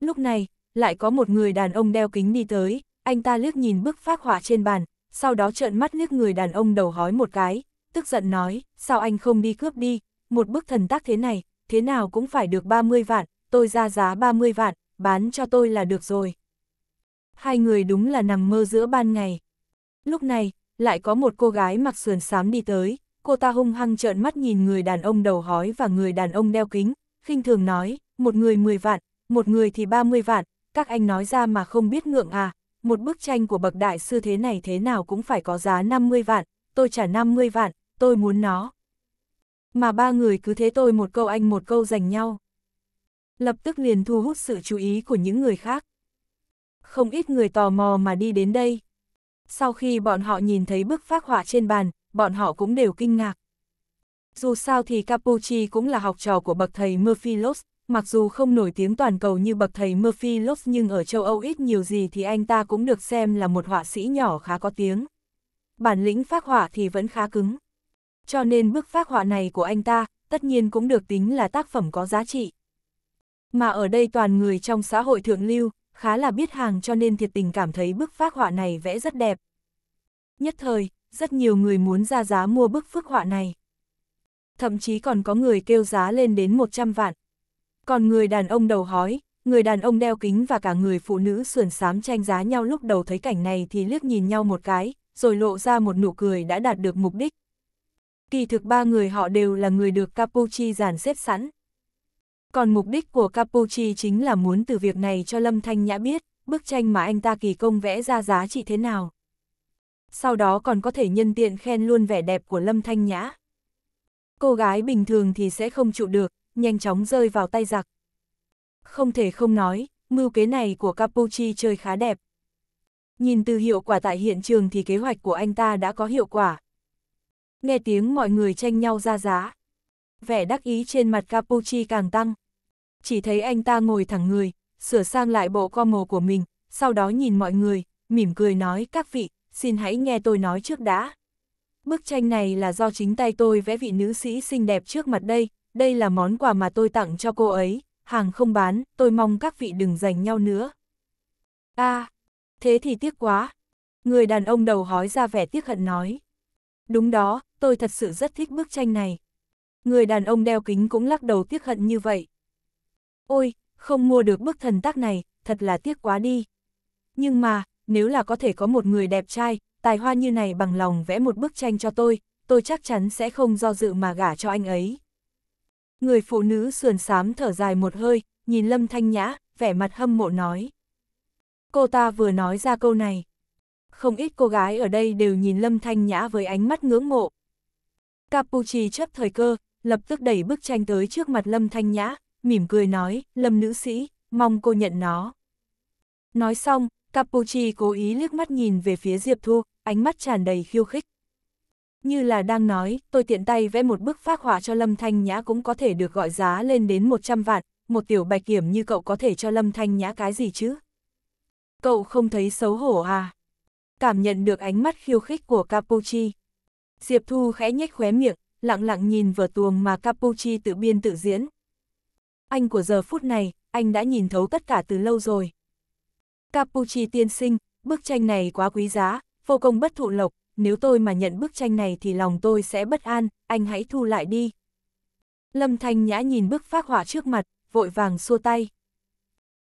Lúc này, lại có một người đàn ông đeo kính đi tới, anh ta liếc nhìn bức phát họa trên bàn, sau đó trợn mắt liếc người đàn ông đầu hói một cái, tức giận nói, sao anh không đi cướp đi, một bức thần tác thế này, thế nào cũng phải được 30 vạn, tôi ra giá 30 vạn, bán cho tôi là được rồi. Hai người đúng là nằm mơ giữa ban ngày. Lúc này, lại có một cô gái mặc sườn xám đi tới, cô ta hung hăng trợn mắt nhìn người đàn ông đầu hói và người đàn ông đeo kính, khinh thường nói, một người 10 vạn, một người thì 30 vạn, các anh nói ra mà không biết ngượng à, một bức tranh của bậc đại sư thế này thế nào cũng phải có giá 50 vạn, tôi trả 50 vạn, tôi muốn nó. Mà ba người cứ thế tôi một câu anh một câu dành nhau. Lập tức liền thu hút sự chú ý của những người khác. Không ít người tò mò mà đi đến đây. Sau khi bọn họ nhìn thấy bức phác họa trên bàn, bọn họ cũng đều kinh ngạc. Dù sao thì Capucci cũng là học trò của bậc thầy Murphy Loss, mặc dù không nổi tiếng toàn cầu như bậc thầy Murphy Loss nhưng ở châu Âu ít nhiều gì thì anh ta cũng được xem là một họa sĩ nhỏ khá có tiếng. Bản lĩnh phác họa thì vẫn khá cứng cho nên bức phác họa này của anh ta tất nhiên cũng được tính là tác phẩm có giá trị. Mà ở đây toàn người trong xã hội thượng lưu, khá là biết hàng cho nên thiệt tình cảm thấy bức phác họa này vẽ rất đẹp. Nhất thời, rất nhiều người muốn ra giá mua bức phác họa này. Thậm chí còn có người kêu giá lên đến 100 vạn. Còn người đàn ông đầu hói, người đàn ông đeo kính và cả người phụ nữ sườn xám tranh giá nhau lúc đầu thấy cảnh này thì liếc nhìn nhau một cái, rồi lộ ra một nụ cười đã đạt được mục đích. Kỳ thực ba người họ đều là người được Capucci giàn xếp sẵn. Còn mục đích của Capucci chính là muốn từ việc này cho Lâm Thanh Nhã biết, bức tranh mà anh ta kỳ công vẽ ra giá trị thế nào. Sau đó còn có thể nhân tiện khen luôn vẻ đẹp của Lâm Thanh Nhã. Cô gái bình thường thì sẽ không trụ được, nhanh chóng rơi vào tay giặc. Không thể không nói, mưu kế này của Capucci chơi khá đẹp. Nhìn từ hiệu quả tại hiện trường thì kế hoạch của anh ta đã có hiệu quả, Nghe tiếng mọi người tranh nhau ra giá. Vẻ đắc ý trên mặt capucci càng tăng. Chỉ thấy anh ta ngồi thẳng người, sửa sang lại bộ co mồ của mình, sau đó nhìn mọi người, mỉm cười nói các vị, xin hãy nghe tôi nói trước đã. Bức tranh này là do chính tay tôi vẽ vị nữ sĩ xinh đẹp trước mặt đây, đây là món quà mà tôi tặng cho cô ấy, hàng không bán, tôi mong các vị đừng giành nhau nữa. a à, thế thì tiếc quá. Người đàn ông đầu hói ra vẻ tiếc hận nói. Đúng đó, tôi thật sự rất thích bức tranh này. Người đàn ông đeo kính cũng lắc đầu tiếc hận như vậy. Ôi, không mua được bức thần tác này, thật là tiếc quá đi. Nhưng mà, nếu là có thể có một người đẹp trai, tài hoa như này bằng lòng vẽ một bức tranh cho tôi, tôi chắc chắn sẽ không do dự mà gả cho anh ấy. Người phụ nữ sườn xám thở dài một hơi, nhìn Lâm Thanh Nhã, vẻ mặt hâm mộ nói. Cô ta vừa nói ra câu này không ít cô gái ở đây đều nhìn Lâm Thanh Nhã với ánh mắt ngưỡng mộ. Capucci chấp thời cơ, lập tức đẩy bức tranh tới trước mặt Lâm Thanh Nhã, mỉm cười nói, Lâm nữ sĩ, mong cô nhận nó. Nói xong, Capucci cố ý liếc mắt nhìn về phía Diệp Thu, ánh mắt tràn đầy khiêu khích. Như là đang nói, tôi tiện tay vẽ một bức phác họa cho Lâm Thanh Nhã cũng có thể được gọi giá lên đến 100 vạn, một tiểu bạch kiểm như cậu có thể cho Lâm Thanh Nhã cái gì chứ? Cậu không thấy xấu hổ à? cảm nhận được ánh mắt khiêu khích của Capucci, Diệp Thu khẽ nhếch khóe miệng, lặng lặng nhìn vở tuồng mà Capucci tự biên tự diễn. Anh của giờ phút này, anh đã nhìn thấu tất cả từ lâu rồi. Capucci tiên sinh, bức tranh này quá quý giá, vô công bất thụ lộc, nếu tôi mà nhận bức tranh này thì lòng tôi sẽ bất an, anh hãy thu lại đi. Lâm Thanh Nhã nhìn bức phác họa trước mặt, vội vàng xua tay.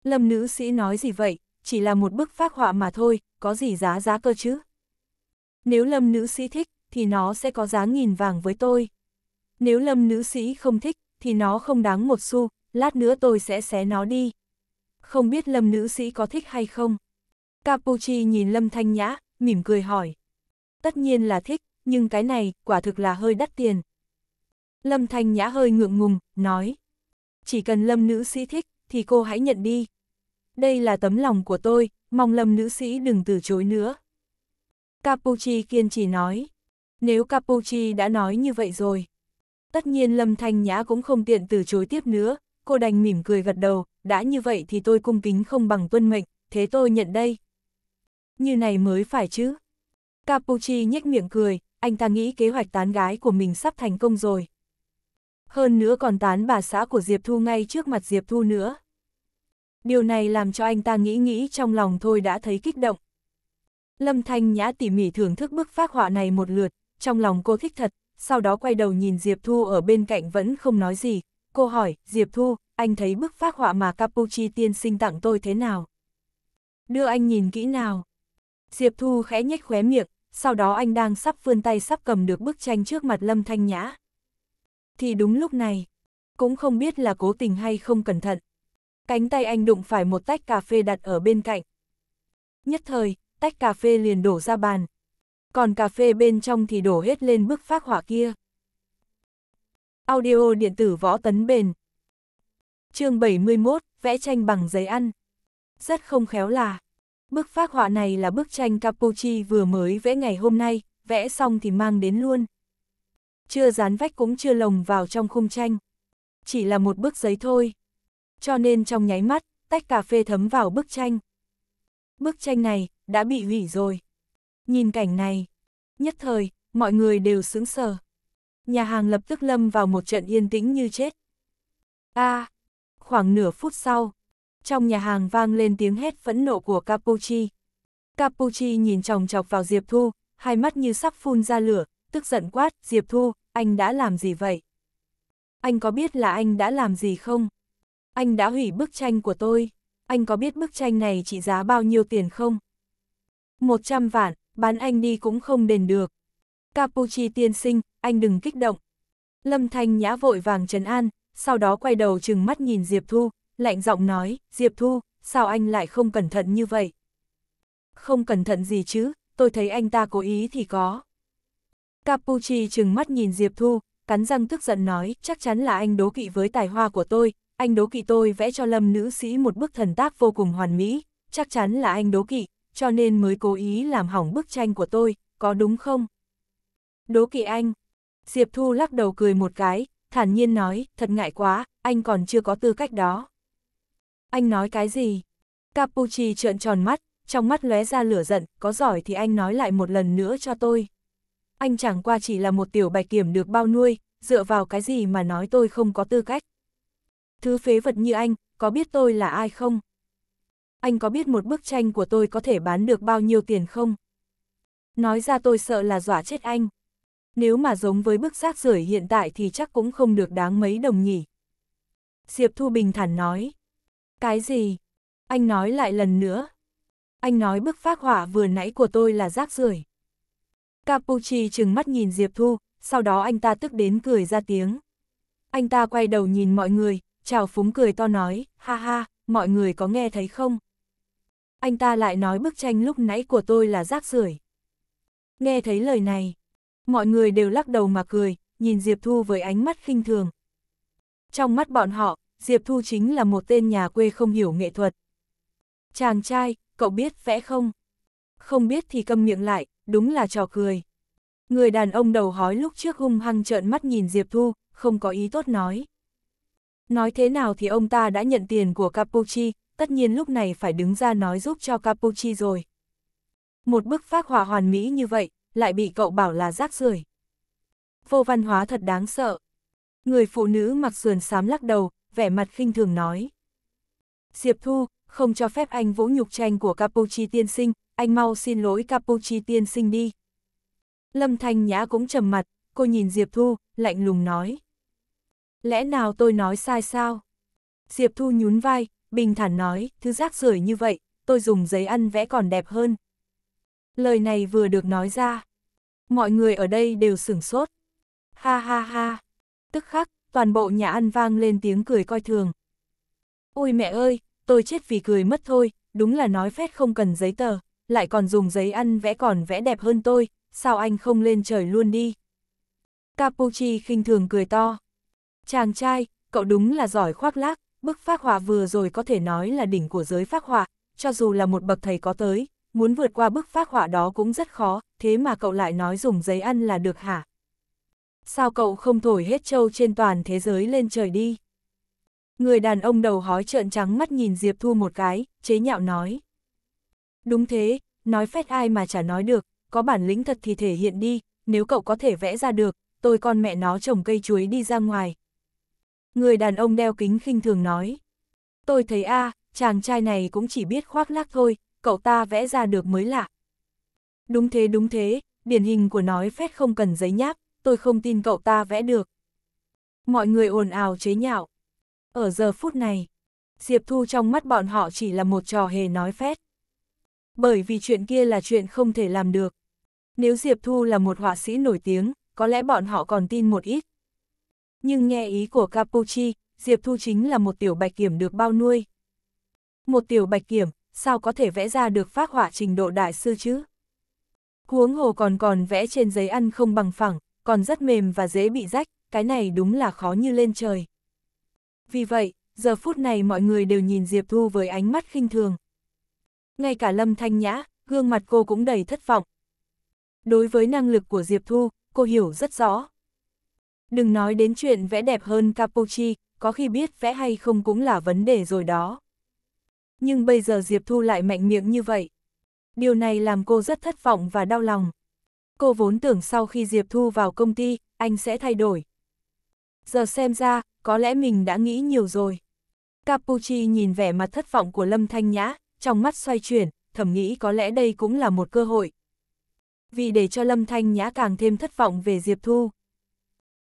Lâm nữ sĩ nói gì vậy, chỉ là một bức phác họa mà thôi, có gì giá giá cơ chứ. Nếu lâm nữ sĩ thích, thì nó sẽ có giá nghìn vàng với tôi. Nếu lâm nữ sĩ không thích, thì nó không đáng một xu, lát nữa tôi sẽ xé nó đi. Không biết lâm nữ sĩ có thích hay không? capucci nhìn lâm thanh nhã, mỉm cười hỏi. Tất nhiên là thích, nhưng cái này, quả thực là hơi đắt tiền. Lâm thanh nhã hơi ngượng ngùng, nói. Chỉ cần lâm nữ sĩ thích, thì cô hãy nhận đi, đây là tấm lòng của tôi, mong lâm nữ sĩ đừng từ chối nữa. Capucci kiên trì nói, nếu Capucci đã nói như vậy rồi. Tất nhiên Lâm Thanh Nhã cũng không tiện từ chối tiếp nữa, cô đành mỉm cười gật đầu, đã như vậy thì tôi cung kính không bằng tuân mệnh, thế tôi nhận đây. Như này mới phải chứ. Capucci nhếch miệng cười, anh ta nghĩ kế hoạch tán gái của mình sắp thành công rồi. Hơn nữa còn tán bà xã của Diệp Thu ngay trước mặt Diệp Thu nữa. Điều này làm cho anh ta nghĩ nghĩ trong lòng thôi đã thấy kích động. Lâm Thanh Nhã tỉ mỉ thưởng thức bức phác họa này một lượt, trong lòng cô thích thật, sau đó quay đầu nhìn Diệp Thu ở bên cạnh vẫn không nói gì. Cô hỏi, Diệp Thu, anh thấy bức phác họa mà Capucci tiên sinh tặng tôi thế nào? Đưa anh nhìn kỹ nào. Diệp Thu khẽ nhếch khóe miệng, sau đó anh đang sắp vươn tay sắp cầm được bức tranh trước mặt Lâm Thanh Nhã. Thì đúng lúc này, cũng không biết là cố tình hay không cẩn thận, cánh tay anh đụng phải một tách cà phê đặt ở bên cạnh. Nhất thời, tách cà phê liền đổ ra bàn. Còn cà phê bên trong thì đổ hết lên bức phác họa kia. Audio điện tử võ tấn bền. chương 71, vẽ tranh bằng giấy ăn. Rất không khéo là, bức phác họa này là bức tranh capucci vừa mới vẽ ngày hôm nay, vẽ xong thì mang đến luôn. Chưa dán vách cũng chưa lồng vào trong khung tranh. Chỉ là một bức giấy thôi cho nên trong nháy mắt, tách cà phê thấm vào bức tranh. Bức tranh này, đã bị hủy rồi. Nhìn cảnh này, nhất thời, mọi người đều sững sờ. Nhà hàng lập tức lâm vào một trận yên tĩnh như chết. a à, khoảng nửa phút sau, trong nhà hàng vang lên tiếng hét phẫn nộ của Capucci. Capucci nhìn chòng chọc vào Diệp Thu, hai mắt như sắp phun ra lửa, tức giận quát, Diệp Thu, anh đã làm gì vậy? Anh có biết là anh đã làm gì không? Anh đã hủy bức tranh của tôi. Anh có biết bức tranh này trị giá bao nhiêu tiền không? 100 vạn, bán anh đi cũng không đền được. Capuchi tiên sinh, anh đừng kích động. Lâm Thanh Nhã vội vàng trấn an, sau đó quay đầu chừng mắt nhìn Diệp Thu, lạnh giọng nói, Diệp Thu, sao anh lại không cẩn thận như vậy? Không cẩn thận gì chứ, tôi thấy anh ta cố ý thì có. Capuchi chừng mắt nhìn Diệp Thu, cắn răng tức giận nói, chắc chắn là anh đố kỵ với tài hoa của tôi, anh đố kỵ tôi vẽ cho lâm nữ sĩ một bức thần tác vô cùng hoàn mỹ, chắc chắn là anh đố kỵ, cho nên mới cố ý làm hỏng bức tranh của tôi, có đúng không? Đố kỵ anh. Diệp Thu lắc đầu cười một cái, thản nhiên nói, thật ngại quá, anh còn chưa có tư cách đó. Anh nói cái gì? Capucci trợn tròn mắt, trong mắt lóe ra lửa giận, có giỏi thì anh nói lại một lần nữa cho tôi. Anh chẳng qua chỉ là một tiểu bạch kiểm được bao nuôi, dựa vào cái gì mà nói tôi không có tư cách thứ phế vật như anh, có biết tôi là ai không? Anh có biết một bức tranh của tôi có thể bán được bao nhiêu tiền không? Nói ra tôi sợ là dọa chết anh. Nếu mà giống với bức rác rưởi hiện tại thì chắc cũng không được đáng mấy đồng nhỉ. Diệp Thu Bình thản nói. Cái gì? Anh nói lại lần nữa. Anh nói bức phác họa vừa nãy của tôi là rác rưởi. Capucci trừng mắt nhìn Diệp Thu, sau đó anh ta tức đến cười ra tiếng. Anh ta quay đầu nhìn mọi người, Chào phúng cười to nói, ha ha, mọi người có nghe thấy không? Anh ta lại nói bức tranh lúc nãy của tôi là rác rưởi. Nghe thấy lời này, mọi người đều lắc đầu mà cười, nhìn Diệp Thu với ánh mắt khinh thường. Trong mắt bọn họ, Diệp Thu chính là một tên nhà quê không hiểu nghệ thuật. Chàng trai, cậu biết vẽ không? Không biết thì câm miệng lại, đúng là trò cười. Người đàn ông đầu hói lúc trước hung hăng trợn mắt nhìn Diệp Thu, không có ý tốt nói. Nói thế nào thì ông ta đã nhận tiền của Capucci. tất nhiên lúc này phải đứng ra nói giúp cho Capucci rồi. Một bức phác họa hoàn mỹ như vậy, lại bị cậu bảo là rác rưởi. Vô văn hóa thật đáng sợ. Người phụ nữ mặc sườn xám lắc đầu, vẻ mặt khinh thường nói. Diệp Thu, không cho phép anh vũ nhục tranh của Capucci tiên sinh, anh mau xin lỗi Capucci tiên sinh đi. Lâm Thanh Nhã cũng trầm mặt, cô nhìn Diệp Thu, lạnh lùng nói. Lẽ nào tôi nói sai sao? Diệp Thu nhún vai, bình thản nói, thứ rác rưởi như vậy, tôi dùng giấy ăn vẽ còn đẹp hơn. Lời này vừa được nói ra. Mọi người ở đây đều sửng sốt. Ha ha ha. Tức khắc, toàn bộ nhà ăn vang lên tiếng cười coi thường. Ôi mẹ ơi, tôi chết vì cười mất thôi, đúng là nói phét không cần giấy tờ, lại còn dùng giấy ăn vẽ còn vẽ đẹp hơn tôi, sao anh không lên trời luôn đi. Capucci khinh thường cười to. Chàng trai, cậu đúng là giỏi khoác lác, bức phác họa vừa rồi có thể nói là đỉnh của giới phác họa, cho dù là một bậc thầy có tới, muốn vượt qua bức phác họa đó cũng rất khó, thế mà cậu lại nói dùng giấy ăn là được hả? Sao cậu không thổi hết trâu trên toàn thế giới lên trời đi? Người đàn ông đầu hói trợn trắng mắt nhìn Diệp Thu một cái, chế nhạo nói. Đúng thế, nói phét ai mà chả nói được, có bản lĩnh thật thì thể hiện đi, nếu cậu có thể vẽ ra được, tôi con mẹ nó trồng cây chuối đi ra ngoài, Người đàn ông đeo kính khinh thường nói. Tôi thấy a, à, chàng trai này cũng chỉ biết khoác lác thôi, cậu ta vẽ ra được mới lạ. Đúng thế đúng thế, điển hình của nói phét không cần giấy nháp, tôi không tin cậu ta vẽ được. Mọi người ồn ào chế nhạo. Ở giờ phút này, Diệp Thu trong mắt bọn họ chỉ là một trò hề nói phét. Bởi vì chuyện kia là chuyện không thể làm được. Nếu Diệp Thu là một họa sĩ nổi tiếng, có lẽ bọn họ còn tin một ít. Nhưng nghe ý của Capucci Diệp Thu chính là một tiểu bạch kiểm được bao nuôi. Một tiểu bạch kiểm, sao có thể vẽ ra được phát họa trình độ đại sư chứ? Huống hồ còn còn vẽ trên giấy ăn không bằng phẳng, còn rất mềm và dễ bị rách, cái này đúng là khó như lên trời. Vì vậy, giờ phút này mọi người đều nhìn Diệp Thu với ánh mắt khinh thường. Ngay cả Lâm Thanh Nhã, gương mặt cô cũng đầy thất vọng. Đối với năng lực của Diệp Thu, cô hiểu rất rõ, Đừng nói đến chuyện vẽ đẹp hơn Capucci, có khi biết vẽ hay không cũng là vấn đề rồi đó. Nhưng bây giờ Diệp Thu lại mạnh miệng như vậy. Điều này làm cô rất thất vọng và đau lòng. Cô vốn tưởng sau khi Diệp Thu vào công ty, anh sẽ thay đổi. Giờ xem ra, có lẽ mình đã nghĩ nhiều rồi. Capucci nhìn vẻ mặt thất vọng của Lâm Thanh Nhã, trong mắt xoay chuyển, thầm nghĩ có lẽ đây cũng là một cơ hội. Vì để cho Lâm Thanh Nhã càng thêm thất vọng về Diệp Thu,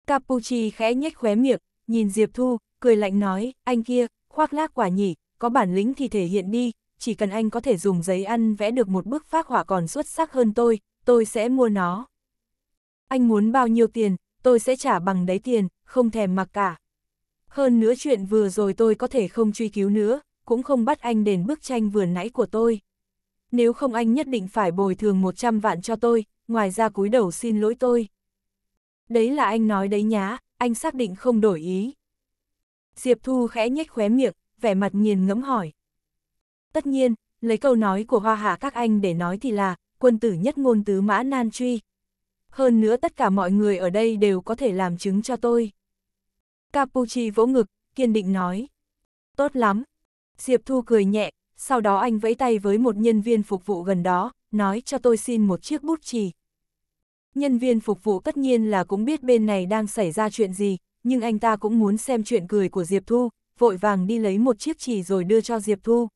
Capucci khẽ nhếch khóe miệng, nhìn Diệp Thu, cười lạnh nói, anh kia, khoác lác quả nhỉ, có bản lĩnh thì thể hiện đi, chỉ cần anh có thể dùng giấy ăn vẽ được một bức phác họa còn xuất sắc hơn tôi, tôi sẽ mua nó. Anh muốn bao nhiêu tiền, tôi sẽ trả bằng đấy tiền, không thèm mặc cả. Hơn nữa chuyện vừa rồi tôi có thể không truy cứu nữa, cũng không bắt anh đền bức tranh vừa nãy của tôi. Nếu không anh nhất định phải bồi thường 100 vạn cho tôi, ngoài ra cúi đầu xin lỗi tôi. Đấy là anh nói đấy nhá, anh xác định không đổi ý. Diệp Thu khẽ nhếch khóe miệng, vẻ mặt nghiền ngẫm hỏi. Tất nhiên, lấy câu nói của hoa hạ các anh để nói thì là, quân tử nhất ngôn tứ mã nan truy. Hơn nữa tất cả mọi người ở đây đều có thể làm chứng cho tôi. Capucci vỗ ngực, kiên định nói. Tốt lắm. Diệp Thu cười nhẹ, sau đó anh vẫy tay với một nhân viên phục vụ gần đó, nói cho tôi xin một chiếc bút chì, Nhân viên phục vụ tất nhiên là cũng biết bên này đang xảy ra chuyện gì, nhưng anh ta cũng muốn xem chuyện cười của Diệp Thu, vội vàng đi lấy một chiếc chỉ rồi đưa cho Diệp Thu.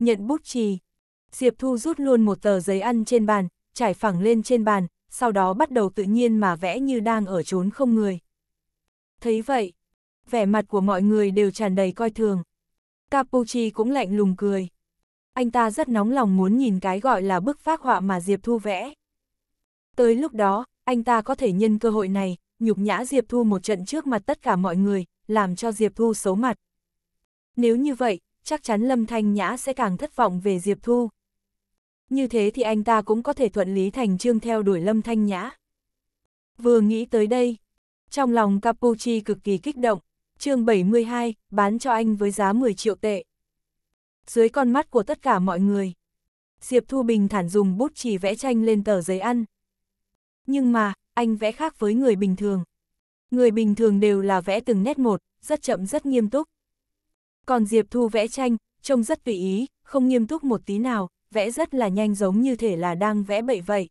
Nhận bút chỉ, Diệp Thu rút luôn một tờ giấy ăn trên bàn, trải phẳng lên trên bàn, sau đó bắt đầu tự nhiên mà vẽ như đang ở trốn không người. Thấy vậy, vẻ mặt của mọi người đều tràn đầy coi thường. Capucci cũng lạnh lùng cười. Anh ta rất nóng lòng muốn nhìn cái gọi là bức phác họa mà Diệp Thu vẽ. Tới lúc đó, anh ta có thể nhân cơ hội này, nhục nhã Diệp Thu một trận trước mặt tất cả mọi người, làm cho Diệp Thu xấu mặt. Nếu như vậy, chắc chắn Lâm Thanh Nhã sẽ càng thất vọng về Diệp Thu. Như thế thì anh ta cũng có thể thuận lý thành trương theo đuổi Lâm Thanh Nhã. Vừa nghĩ tới đây, trong lòng capucci cực kỳ kích động, chương 72, bán cho anh với giá 10 triệu tệ. Dưới con mắt của tất cả mọi người, Diệp Thu Bình thản dùng bút chỉ vẽ tranh lên tờ giấy ăn, nhưng mà, anh vẽ khác với người bình thường. Người bình thường đều là vẽ từng nét một, rất chậm rất nghiêm túc. Còn Diệp Thu vẽ tranh, trông rất tùy ý, không nghiêm túc một tí nào, vẽ rất là nhanh giống như thể là đang vẽ bậy vậy.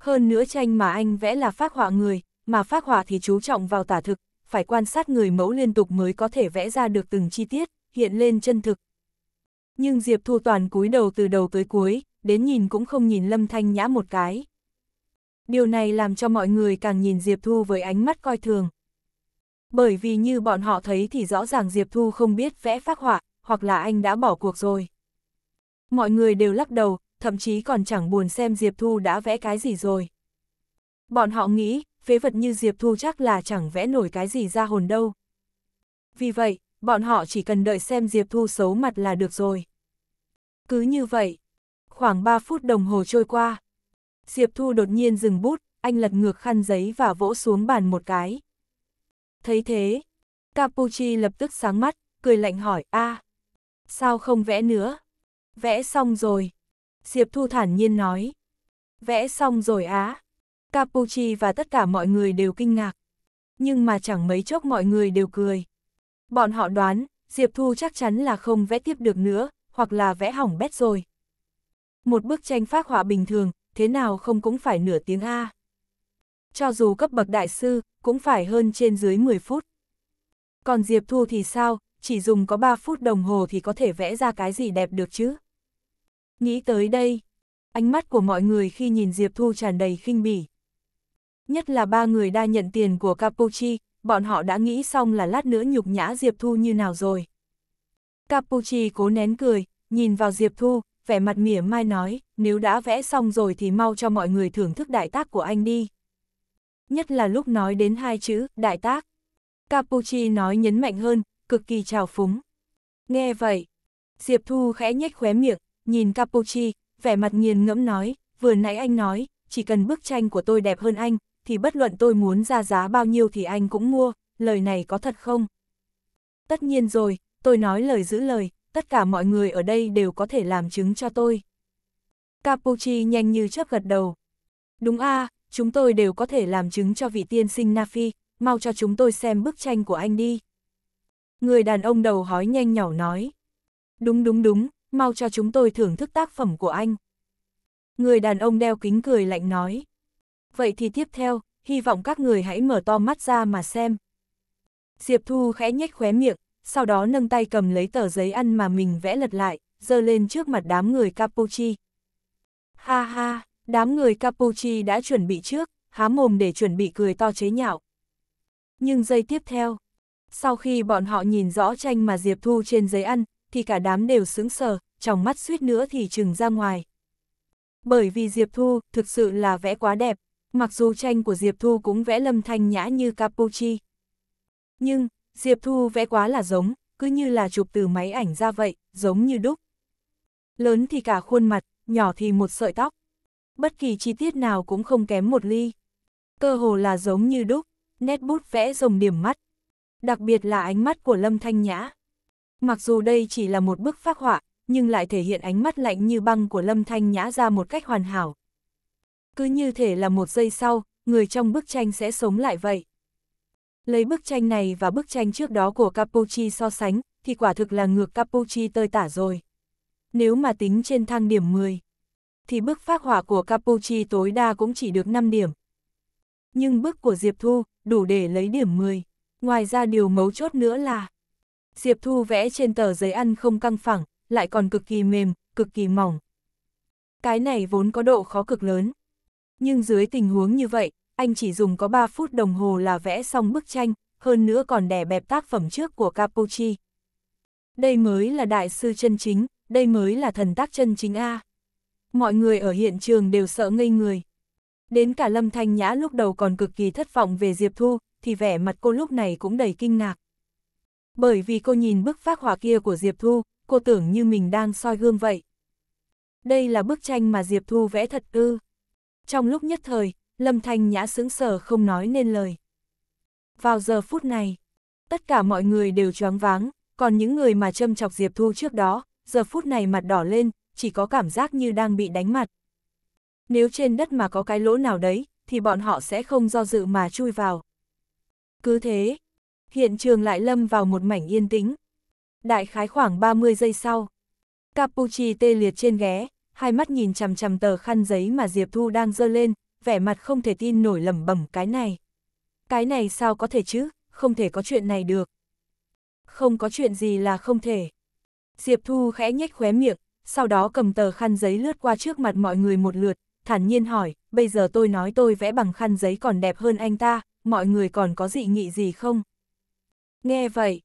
Hơn nữa tranh mà anh vẽ là phác họa người, mà phác họa thì chú trọng vào tả thực, phải quan sát người mẫu liên tục mới có thể vẽ ra được từng chi tiết, hiện lên chân thực. Nhưng Diệp Thu Toàn cúi đầu từ đầu tới cuối, đến nhìn cũng không nhìn Lâm Thanh Nhã một cái. Điều này làm cho mọi người càng nhìn Diệp Thu với ánh mắt coi thường. Bởi vì như bọn họ thấy thì rõ ràng Diệp Thu không biết vẽ phác họa, hoặc là anh đã bỏ cuộc rồi. Mọi người đều lắc đầu, thậm chí còn chẳng buồn xem Diệp Thu đã vẽ cái gì rồi. Bọn họ nghĩ, phế vật như Diệp Thu chắc là chẳng vẽ nổi cái gì ra hồn đâu. Vì vậy, bọn họ chỉ cần đợi xem Diệp Thu xấu mặt là được rồi. Cứ như vậy, khoảng 3 phút đồng hồ trôi qua, Diệp Thu đột nhiên dừng bút, anh lật ngược khăn giấy và vỗ xuống bàn một cái. Thấy thế, Capucci lập tức sáng mắt, cười lạnh hỏi, a à, sao không vẽ nữa? Vẽ xong rồi. Diệp Thu thản nhiên nói. Vẽ xong rồi á. Capucci và tất cả mọi người đều kinh ngạc. Nhưng mà chẳng mấy chốc mọi người đều cười. Bọn họ đoán, Diệp Thu chắc chắn là không vẽ tiếp được nữa, hoặc là vẽ hỏng bét rồi. Một bức tranh phát họa bình thường, thế nào không cũng phải nửa tiếng A. Cho dù cấp bậc đại sư, cũng phải hơn trên dưới 10 phút. Còn Diệp Thu thì sao, chỉ dùng có 3 phút đồng hồ thì có thể vẽ ra cái gì đẹp được chứ. Nghĩ tới đây, ánh mắt của mọi người khi nhìn Diệp Thu tràn đầy khinh bỉ. Nhất là ba người đã nhận tiền của capucci, bọn họ đã nghĩ xong là lát nữa nhục nhã Diệp Thu như nào rồi. capucci cố nén cười, nhìn vào Diệp Thu, vẻ mặt mỉa mai nói, nếu đã vẽ xong rồi thì mau cho mọi người thưởng thức đại tác của anh đi. Nhất là lúc nói đến hai chữ, đại tác. Capucci nói nhấn mạnh hơn, cực kỳ trào phúng. Nghe vậy, Diệp Thu khẽ nhếch khóe miệng, nhìn Capucci, vẻ mặt nghiền ngẫm nói, vừa nãy anh nói, chỉ cần bức tranh của tôi đẹp hơn anh, thì bất luận tôi muốn ra giá bao nhiêu thì anh cũng mua, lời này có thật không? Tất nhiên rồi, tôi nói lời giữ lời, tất cả mọi người ở đây đều có thể làm chứng cho tôi. Capucci nhanh như chớp gật đầu. Đúng a, à, chúng tôi đều có thể làm chứng cho vị tiên sinh Nafi, mau cho chúng tôi xem bức tranh của anh đi. Người đàn ông đầu hói nhanh nhỏ nói. Đúng đúng đúng, mau cho chúng tôi thưởng thức tác phẩm của anh. Người đàn ông đeo kính cười lạnh nói. Vậy thì tiếp theo, hy vọng các người hãy mở to mắt ra mà xem. Diệp Thu khẽ nhếch khóe miệng, sau đó nâng tay cầm lấy tờ giấy ăn mà mình vẽ lật lại, dơ lên trước mặt đám người Capuchi. Ha ha, đám người Capuchi đã chuẩn bị trước, há mồm để chuẩn bị cười to chế nhạo. Nhưng giây tiếp theo, sau khi bọn họ nhìn rõ tranh mà Diệp Thu trên giấy ăn, thì cả đám đều sững sờ, trong mắt suýt nữa thì trừng ra ngoài. Bởi vì Diệp Thu thực sự là vẽ quá đẹp, mặc dù tranh của Diệp Thu cũng vẽ lâm thanh nhã như Capuchi. Nhưng, Diệp Thu vẽ quá là giống, cứ như là chụp từ máy ảnh ra vậy, giống như đúc. Lớn thì cả khuôn mặt, nhỏ thì một sợi tóc. Bất kỳ chi tiết nào cũng không kém một ly. Cơ hồ là giống như đúc, nét bút vẽ rồng điểm mắt. Đặc biệt là ánh mắt của Lâm Thanh Nhã. Mặc dù đây chỉ là một bức phác họa, nhưng lại thể hiện ánh mắt lạnh như băng của Lâm Thanh Nhã ra một cách hoàn hảo. Cứ như thể là một giây sau, người trong bức tranh sẽ sống lại vậy. Lấy bức tranh này và bức tranh trước đó của Capucci so sánh, thì quả thực là ngược Capucci tơi tả rồi. Nếu mà tính trên thang điểm 10, thì bức phác họa của Capucci tối đa cũng chỉ được 5 điểm. Nhưng bức của Diệp Thu đủ để lấy điểm 10. Ngoài ra điều mấu chốt nữa là Diệp Thu vẽ trên tờ giấy ăn không căng phẳng, lại còn cực kỳ mềm, cực kỳ mỏng. Cái này vốn có độ khó cực lớn. Nhưng dưới tình huống như vậy, anh chỉ dùng có 3 phút đồng hồ là vẽ xong bức tranh, hơn nữa còn đè bẹp tác phẩm trước của Capucci. Đây mới là đại sư chân chính, đây mới là thần tác chân chính A. Mọi người ở hiện trường đều sợ ngây người. Đến cả Lâm Thanh Nhã lúc đầu còn cực kỳ thất vọng về Diệp Thu, thì vẻ mặt cô lúc này cũng đầy kinh ngạc. Bởi vì cô nhìn bức phác họa kia của Diệp Thu, cô tưởng như mình đang soi gương vậy. Đây là bức tranh mà Diệp Thu vẽ thật ư. Trong lúc nhất thời, Lâm Thanh Nhã sững sờ không nói nên lời. Vào giờ phút này, tất cả mọi người đều choáng váng, còn những người mà châm chọc Diệp Thu trước đó, giờ phút này mặt đỏ lên, chỉ có cảm giác như đang bị đánh mặt. Nếu trên đất mà có cái lỗ nào đấy, thì bọn họ sẽ không do dự mà chui vào. Cứ thế, hiện trường lại lâm vào một mảnh yên tĩnh. Đại khái khoảng 30 giây sau, Capucci tê liệt trên ghé, hai mắt nhìn chằm chằm tờ khăn giấy mà Diệp Thu đang dơ lên, vẻ mặt không thể tin nổi lẩm bẩm cái này. Cái này sao có thể chứ, không thể có chuyện này được. Không có chuyện gì là không thể. Diệp Thu khẽ nhếch khóe miệng, sau đó cầm tờ khăn giấy lướt qua trước mặt mọi người một lượt, thản nhiên hỏi, bây giờ tôi nói tôi vẽ bằng khăn giấy còn đẹp hơn anh ta, mọi người còn có dị nghị gì không? Nghe vậy,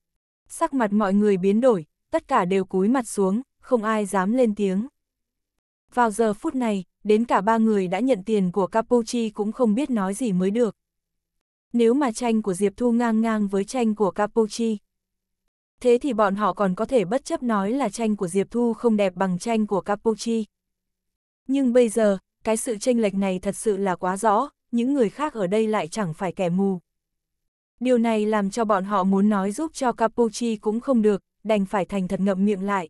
sắc mặt mọi người biến đổi, tất cả đều cúi mặt xuống, không ai dám lên tiếng. Vào giờ phút này, đến cả ba người đã nhận tiền của Capucci cũng không biết nói gì mới được. Nếu mà tranh của Diệp Thu ngang ngang với tranh của Capucci, thế thì bọn họ còn có thể bất chấp nói là tranh của Diệp Thu không đẹp bằng tranh của Capucci. Nhưng bây giờ, cái sự tranh lệch này thật sự là quá rõ, những người khác ở đây lại chẳng phải kẻ mù. Điều này làm cho bọn họ muốn nói giúp cho Capucci cũng không được, đành phải thành thật ngậm miệng lại.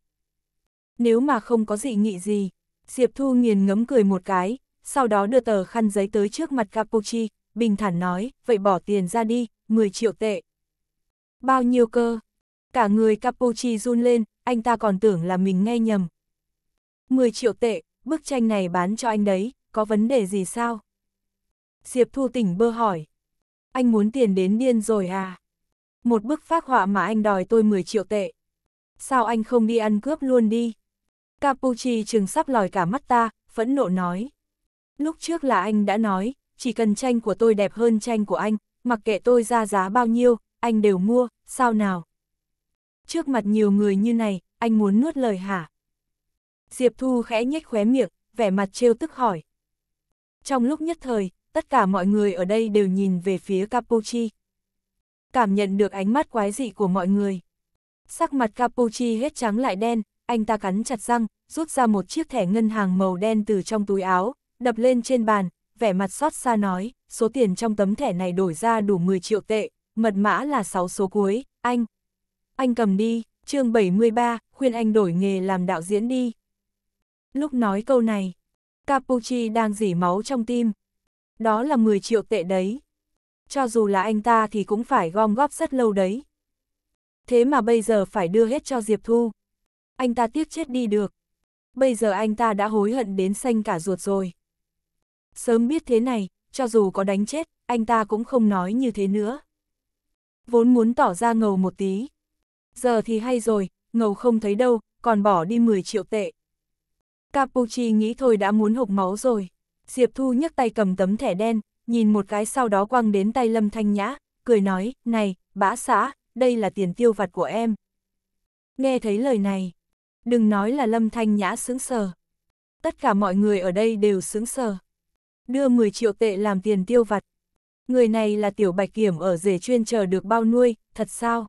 Nếu mà không có dị nghị gì, Diệp Thu nghiền ngấm cười một cái, sau đó đưa tờ khăn giấy tới trước mặt Capucci, bình thản nói, vậy bỏ tiền ra đi, 10 triệu tệ. Bao nhiêu cơ? Cả người Capucci run lên, anh ta còn tưởng là mình nghe nhầm. 10 triệu tệ, bức tranh này bán cho anh đấy, có vấn đề gì sao? Diệp Thu tỉnh bơ hỏi. Anh muốn tiền đến điên rồi à? Một bức phác họa mà anh đòi tôi 10 triệu tệ. Sao anh không đi ăn cướp luôn đi? Capucci chừng sắp lòi cả mắt ta, phẫn nộ nói. Lúc trước là anh đã nói, chỉ cần tranh của tôi đẹp hơn tranh của anh, mặc kệ tôi ra giá bao nhiêu, anh đều mua, sao nào? Trước mặt nhiều người như này, anh muốn nuốt lời hả? Diệp Thu khẽ nhếch khóe miệng, vẻ mặt trêu tức hỏi. Trong lúc nhất thời, tất cả mọi người ở đây đều nhìn về phía Capucci. Cảm nhận được ánh mắt quái dị của mọi người. Sắc mặt Capucci hết trắng lại đen, anh ta cắn chặt răng, rút ra một chiếc thẻ ngân hàng màu đen từ trong túi áo, đập lên trên bàn, vẻ mặt xót xa nói, số tiền trong tấm thẻ này đổi ra đủ 10 triệu tệ, mật mã là 6 số cuối, anh. Anh cầm đi, chương 73, khuyên anh đổi nghề làm đạo diễn đi. Lúc nói câu này, capucci đang dỉ máu trong tim. Đó là 10 triệu tệ đấy. Cho dù là anh ta thì cũng phải gom góp rất lâu đấy. Thế mà bây giờ phải đưa hết cho Diệp Thu anh ta tiếc chết đi được. Bây giờ anh ta đã hối hận đến xanh cả ruột rồi. Sớm biết thế này, cho dù có đánh chết, anh ta cũng không nói như thế nữa. Vốn muốn tỏ ra ngầu một tí. Giờ thì hay rồi, ngầu không thấy đâu, còn bỏ đi 10 triệu tệ. Capuchi nghĩ thôi đã muốn hộp máu rồi. Diệp Thu nhấc tay cầm tấm thẻ đen, nhìn một cái sau đó quăng đến tay Lâm Thanh Nhã, cười nói, này, bã xã, đây là tiền tiêu vặt của em. Nghe thấy lời này, đừng nói là Lâm Thanh Nhã sướng sờ. Tất cả mọi người ở đây đều sướng sờ. Đưa 10 triệu tệ làm tiền tiêu vặt. Người này là tiểu bạch kiểm ở rể chuyên chờ được bao nuôi, thật sao?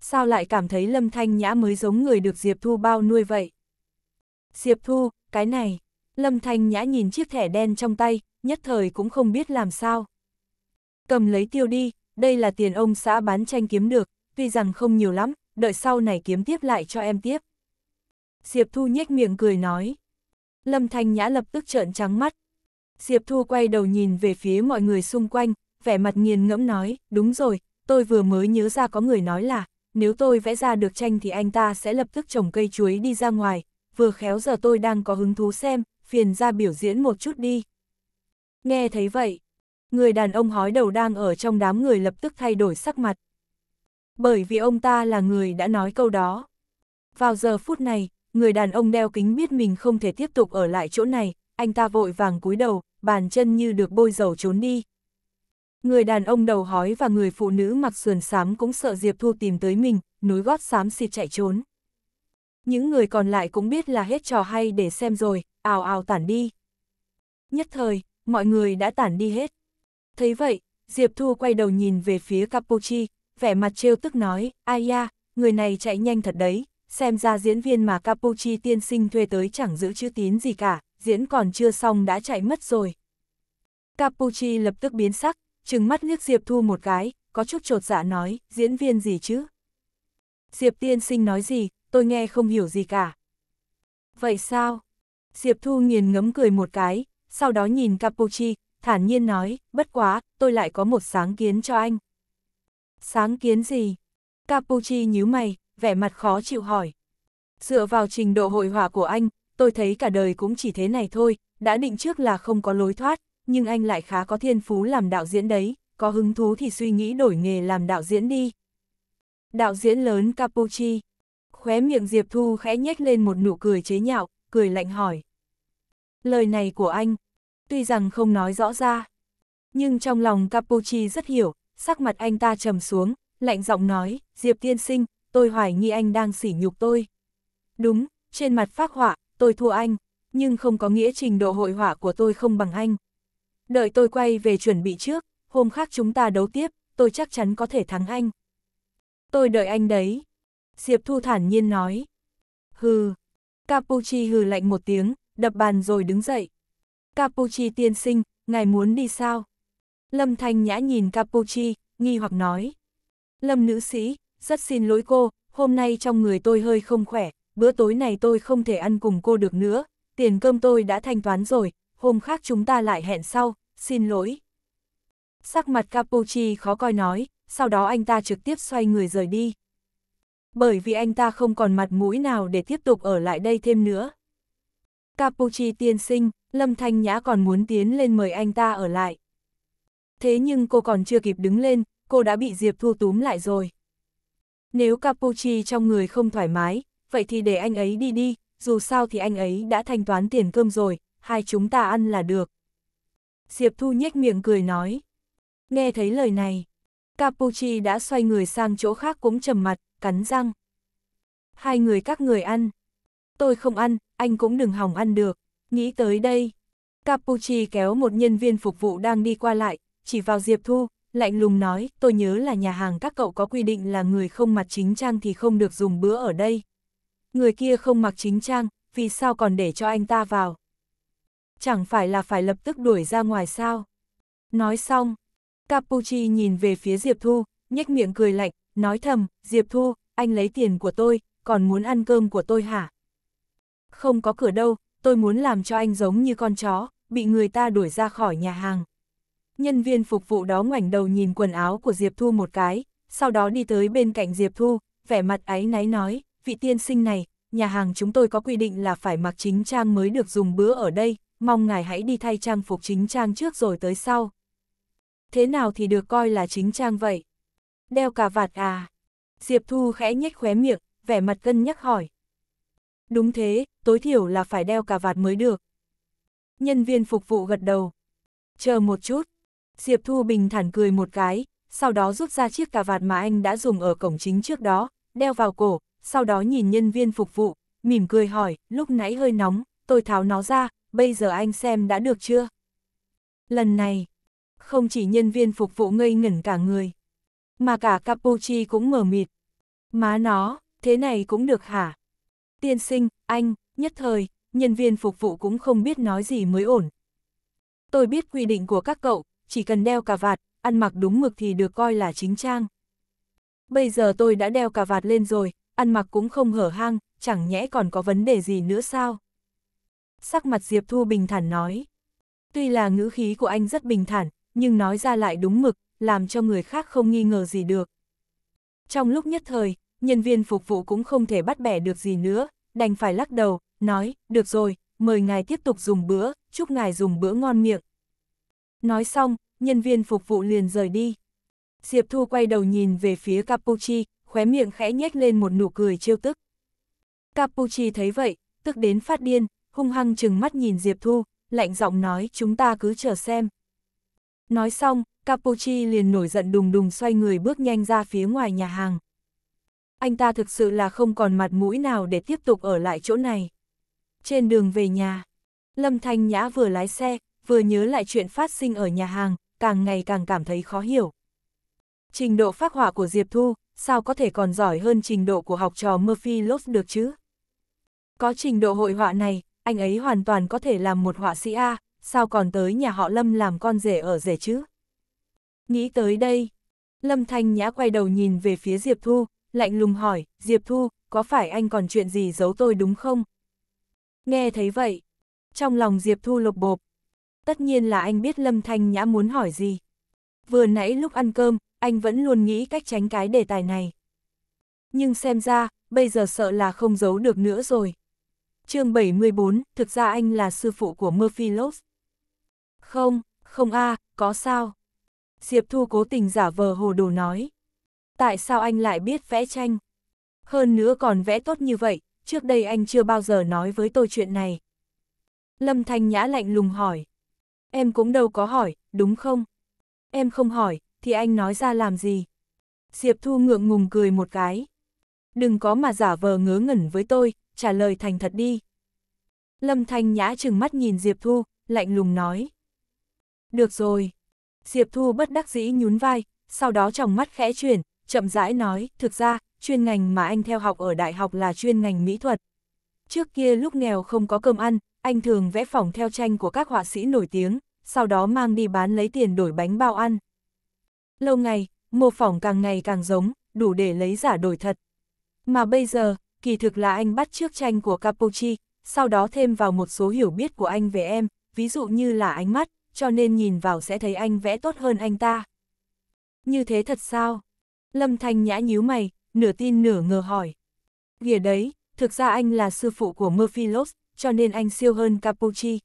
Sao lại cảm thấy Lâm Thanh Nhã mới giống người được Diệp Thu bao nuôi vậy? Diệp Thu, cái này, Lâm Thanh Nhã nhìn chiếc thẻ đen trong tay, nhất thời cũng không biết làm sao. Cầm lấy tiêu đi, đây là tiền ông xã bán tranh kiếm được, tuy rằng không nhiều lắm, đợi sau này kiếm tiếp lại cho em tiếp. Diệp Thu nhếch miệng cười nói. Lâm Thanh Nhã lập tức trợn trắng mắt. Diệp Thu quay đầu nhìn về phía mọi người xung quanh, vẻ mặt nghiền ngẫm nói, đúng rồi, tôi vừa mới nhớ ra có người nói là, nếu tôi vẽ ra được tranh thì anh ta sẽ lập tức trồng cây chuối đi ra ngoài, vừa khéo giờ tôi đang có hứng thú xem, phiền ra biểu diễn một chút đi. Nghe thấy vậy, người đàn ông hói đầu đang ở trong đám người lập tức thay đổi sắc mặt. Bởi vì ông ta là người đã nói câu đó. Vào giờ phút này, người đàn ông đeo kính biết mình không thể tiếp tục ở lại chỗ này, anh ta vội vàng cúi đầu, bàn chân như được bôi dầu trốn đi. Người đàn ông đầu hói và người phụ nữ mặc sườn xám cũng sợ Diệp Thu tìm tới mình, núi gót xám xịt chạy trốn. Những người còn lại cũng biết là hết trò hay để xem rồi, ào ào tản đi. Nhất thời, mọi người đã tản đi hết. Thấy vậy, Diệp Thu quay đầu nhìn về phía Capuchi, vẻ mặt trêu tức nói, ai da, người này chạy nhanh thật đấy, xem ra diễn viên mà Capucci tiên sinh thuê tới chẳng giữ chữ tín gì cả, diễn còn chưa xong đã chạy mất rồi. Capucci lập tức biến sắc, trừng mắt liếc Diệp Thu một cái, có chút trột dạ nói, diễn viên gì chứ? Diệp tiên sinh nói gì, tôi nghe không hiểu gì cả. Vậy sao? Diệp Thu nghiền ngấm cười một cái, sau đó nhìn Capucci thản nhiên nói, bất quá, tôi lại có một sáng kiến cho anh. Sáng kiến gì? Capucci nhíu mày, vẻ mặt khó chịu hỏi. Dựa vào trình độ hội họa của anh, tôi thấy cả đời cũng chỉ thế này thôi, đã định trước là không có lối thoát, nhưng anh lại khá có thiên phú làm đạo diễn đấy, có hứng thú thì suy nghĩ đổi nghề làm đạo diễn đi. Đạo diễn lớn capucci Khóe miệng Diệp Thu khẽ nhếch lên một nụ cười chế nhạo, cười lạnh hỏi. Lời này của anh, tuy rằng không nói rõ ra, nhưng trong lòng capucci rất hiểu, sắc mặt anh ta trầm xuống, lạnh giọng nói, Diệp tiên sinh, tôi hoài nghi anh đang sỉ nhục tôi. Đúng, trên mặt phác họa, tôi thua anh, nhưng không có nghĩa trình độ hội họa của tôi không bằng anh. Đợi tôi quay về chuẩn bị trước, hôm khác chúng ta đấu tiếp, tôi chắc chắn có thể thắng anh. Tôi đợi anh đấy. Diệp Thu thản nhiên nói. Hừ. Capuchi hừ lạnh một tiếng, đập bàn rồi đứng dậy. Capuchi tiên sinh, ngài muốn đi sao? Lâm Thanh Nhã nhìn Capuchi, nghi hoặc nói. Lâm nữ sĩ, rất xin lỗi cô, hôm nay trong người tôi hơi không khỏe, bữa tối này tôi không thể ăn cùng cô được nữa, tiền cơm tôi đã thanh toán rồi, hôm khác chúng ta lại hẹn sau, xin lỗi. Sắc mặt Capucci khó coi nói, sau đó anh ta trực tiếp xoay người rời đi. Bởi vì anh ta không còn mặt mũi nào để tiếp tục ở lại đây thêm nữa. Capucci tiên sinh, Lâm Thanh Nhã còn muốn tiến lên mời anh ta ở lại. Thế nhưng cô còn chưa kịp đứng lên, cô đã bị Diệp Thu túm lại rồi. Nếu Capucci trong người không thoải mái, vậy thì để anh ấy đi đi, dù sao thì anh ấy đã thanh toán tiền cơm rồi, hai chúng ta ăn là được. Diệp Thu nhếch miệng cười nói. Nghe thấy lời này, Capucci đã xoay người sang chỗ khác cũng trầm mặt, cắn răng. Hai người các người ăn. Tôi không ăn, anh cũng đừng hỏng ăn được. Nghĩ tới đây, Capucci kéo một nhân viên phục vụ đang đi qua lại, chỉ vào Diệp Thu, lạnh lùng nói, tôi nhớ là nhà hàng các cậu có quy định là người không mặc chính trang thì không được dùng bữa ở đây. Người kia không mặc chính trang, vì sao còn để cho anh ta vào? Chẳng phải là phải lập tức đuổi ra ngoài sao? Nói xong, capucci nhìn về phía Diệp Thu, nhếch miệng cười lạnh, nói thầm, Diệp Thu, anh lấy tiền của tôi, còn muốn ăn cơm của tôi hả? Không có cửa đâu, tôi muốn làm cho anh giống như con chó, bị người ta đuổi ra khỏi nhà hàng. Nhân viên phục vụ đó ngoảnh đầu nhìn quần áo của Diệp Thu một cái, sau đó đi tới bên cạnh Diệp Thu, vẻ mặt áy náy nói, vị tiên sinh này, nhà hàng chúng tôi có quy định là phải mặc chính trang mới được dùng bữa ở đây, mong ngài hãy đi thay trang phục chính trang trước rồi tới sau. Thế nào thì được coi là chính trang vậy? Đeo cà vạt à? Diệp Thu khẽ nhếch khóe miệng, vẻ mặt cân nhắc hỏi. Đúng thế, tối thiểu là phải đeo cà vạt mới được. Nhân viên phục vụ gật đầu. Chờ một chút, Diệp Thu Bình thản cười một cái, sau đó rút ra chiếc cà vạt mà anh đã dùng ở cổng chính trước đó, đeo vào cổ, sau đó nhìn nhân viên phục vụ, mỉm cười hỏi, lúc nãy hơi nóng, tôi tháo nó ra, bây giờ anh xem đã được chưa? Lần này, không chỉ nhân viên phục vụ ngây ngẩn cả người, mà cả Capucci cũng mở mịt. Má nó, thế này cũng được hả? Tiên sinh, anh, nhất thời, nhân viên phục vụ cũng không biết nói gì mới ổn. Tôi biết quy định của các cậu, chỉ cần đeo cà vạt, ăn mặc đúng mực thì được coi là chính trang. Bây giờ tôi đã đeo cà vạt lên rồi, ăn mặc cũng không hở hang, chẳng nhẽ còn có vấn đề gì nữa sao? Sắc mặt Diệp Thu bình thản nói. Tuy là ngữ khí của anh rất bình thản, nhưng nói ra lại đúng mực, làm cho người khác không nghi ngờ gì được. Trong lúc nhất thời, nhân viên phục vụ cũng không thể bắt bẻ được gì nữa, đành phải lắc đầu, nói, được rồi, mời ngài tiếp tục dùng bữa, chúc ngài dùng bữa ngon miệng. Nói xong, nhân viên phục vụ liền rời đi. Diệp Thu quay đầu nhìn về phía capucci khóe miệng khẽ nhếch lên một nụ cười trêu tức. capucci thấy vậy, tức đến phát điên, hung hăng chừng mắt nhìn Diệp Thu, lạnh giọng nói chúng ta cứ chờ xem. Nói xong, capucci liền nổi giận đùng đùng xoay người bước nhanh ra phía ngoài nhà hàng. Anh ta thực sự là không còn mặt mũi nào để tiếp tục ở lại chỗ này. Trên đường về nhà, Lâm Thanh Nhã vừa lái xe, vừa nhớ lại chuyện phát sinh ở nhà hàng, càng ngày càng cảm thấy khó hiểu. Trình độ phát họa của Diệp Thu, sao có thể còn giỏi hơn trình độ của học trò Murphy Lopes được chứ? Có trình độ hội họa này, anh ấy hoàn toàn có thể làm một họa sĩ A, sao còn tới nhà họ Lâm làm con rể ở rể chứ? Nghĩ tới đây, Lâm Thanh Nhã quay đầu nhìn về phía Diệp Thu, lạnh lùng hỏi, Diệp Thu, có phải anh còn chuyện gì giấu tôi đúng không? Nghe thấy vậy, trong lòng Diệp Thu lục bộp, tất nhiên là anh biết Lâm Thanh Nhã muốn hỏi gì. Vừa nãy lúc ăn cơm, anh vẫn luôn nghĩ cách tránh cái đề tài này. Nhưng xem ra, bây giờ sợ là không giấu được nữa rồi. chương 74, thực ra anh là sư phụ của Murphy Lopes. Không, không a à, có sao? Diệp Thu cố tình giả vờ hồ đồ nói. Tại sao anh lại biết vẽ tranh? Hơn nữa còn vẽ tốt như vậy, trước đây anh chưa bao giờ nói với tôi chuyện này. Lâm Thanh Nhã lạnh lùng hỏi. Em cũng đâu có hỏi, đúng không? Em không hỏi, thì anh nói ra làm gì? Diệp Thu ngượng ngùng cười một cái. Đừng có mà giả vờ ngớ ngẩn với tôi, trả lời thành thật đi. Lâm Thanh Nhã chừng mắt nhìn Diệp Thu, lạnh lùng nói. Được rồi. Diệp Thu bất đắc dĩ nhún vai, sau đó trong mắt khẽ chuyển, chậm rãi nói, thực ra, chuyên ngành mà anh theo học ở đại học là chuyên ngành mỹ thuật. Trước kia lúc nghèo không có cơm ăn, anh thường vẽ phỏng theo tranh của các họa sĩ nổi tiếng, sau đó mang đi bán lấy tiền đổi bánh bao ăn. Lâu ngày, mô phỏng càng ngày càng giống, đủ để lấy giả đổi thật. Mà bây giờ, kỳ thực là anh bắt trước tranh của Capucci, sau đó thêm vào một số hiểu biết của anh về em, ví dụ như là ánh mắt, cho nên nhìn vào sẽ thấy anh vẽ tốt hơn anh ta. Như thế thật sao? Lâm Thanh nhã nhíu mày, nửa tin nửa ngờ hỏi. Ghìa đấy, thực ra anh là sư phụ của Murphy Lost, cho nên anh siêu hơn Capucci.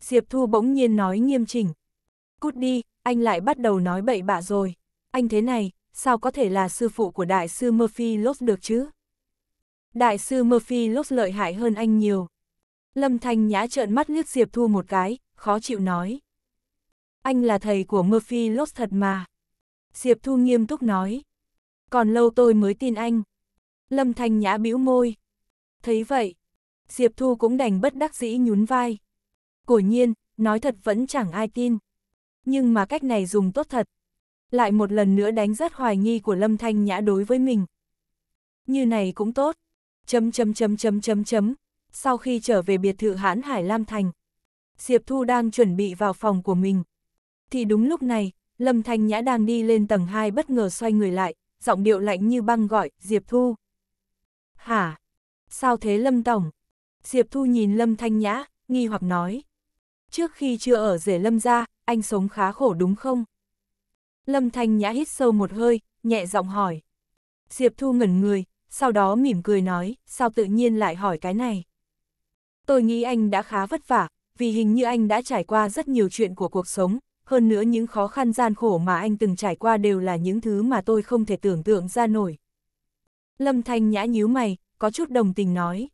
Diệp Thu bỗng nhiên nói nghiêm chỉnh. Cút đi, anh lại bắt đầu nói bậy bạ rồi. Anh thế này, sao có thể là sư phụ của đại sư Murphy Lốt được chứ? Đại sư Murphy Lốt lợi hại hơn anh nhiều. Lâm Thanh Nhã trợn mắt liếc Diệp Thu một cái, khó chịu nói. Anh là thầy của Murphy Lốt thật mà. Diệp Thu nghiêm túc nói. Còn lâu tôi mới tin anh. Lâm Thanh Nhã bĩu môi. Thấy vậy, Diệp Thu cũng đành bất đắc dĩ nhún vai. Cổ nhiên, nói thật vẫn chẳng ai tin. Nhưng mà cách này dùng tốt thật. Lại một lần nữa đánh rất hoài nghi của Lâm Thanh Nhã đối với mình. Như này cũng tốt. Chấm chấm chấm chấm chấm chấm. Sau khi trở về biệt thự hãn Hải Lam Thành, Diệp Thu đang chuẩn bị vào phòng của mình. Thì đúng lúc này, Lâm Thanh Nhã đang đi lên tầng 2 bất ngờ xoay người lại, giọng điệu lạnh như băng gọi, Diệp Thu. Hả? Sao thế Lâm Tổng? Diệp Thu nhìn Lâm Thanh Nhã, nghi hoặc nói. Trước khi chưa ở rể Lâm ra, anh sống khá khổ đúng không? Lâm Thanh Nhã hít sâu một hơi, nhẹ giọng hỏi. Diệp Thu ngẩn người, sau đó mỉm cười nói, sao tự nhiên lại hỏi cái này? Tôi nghĩ anh đã khá vất vả, vì hình như anh đã trải qua rất nhiều chuyện của cuộc sống, hơn nữa những khó khăn gian khổ mà anh từng trải qua đều là những thứ mà tôi không thể tưởng tượng ra nổi. Lâm Thanh Nhã nhíu mày, có chút đồng tình nói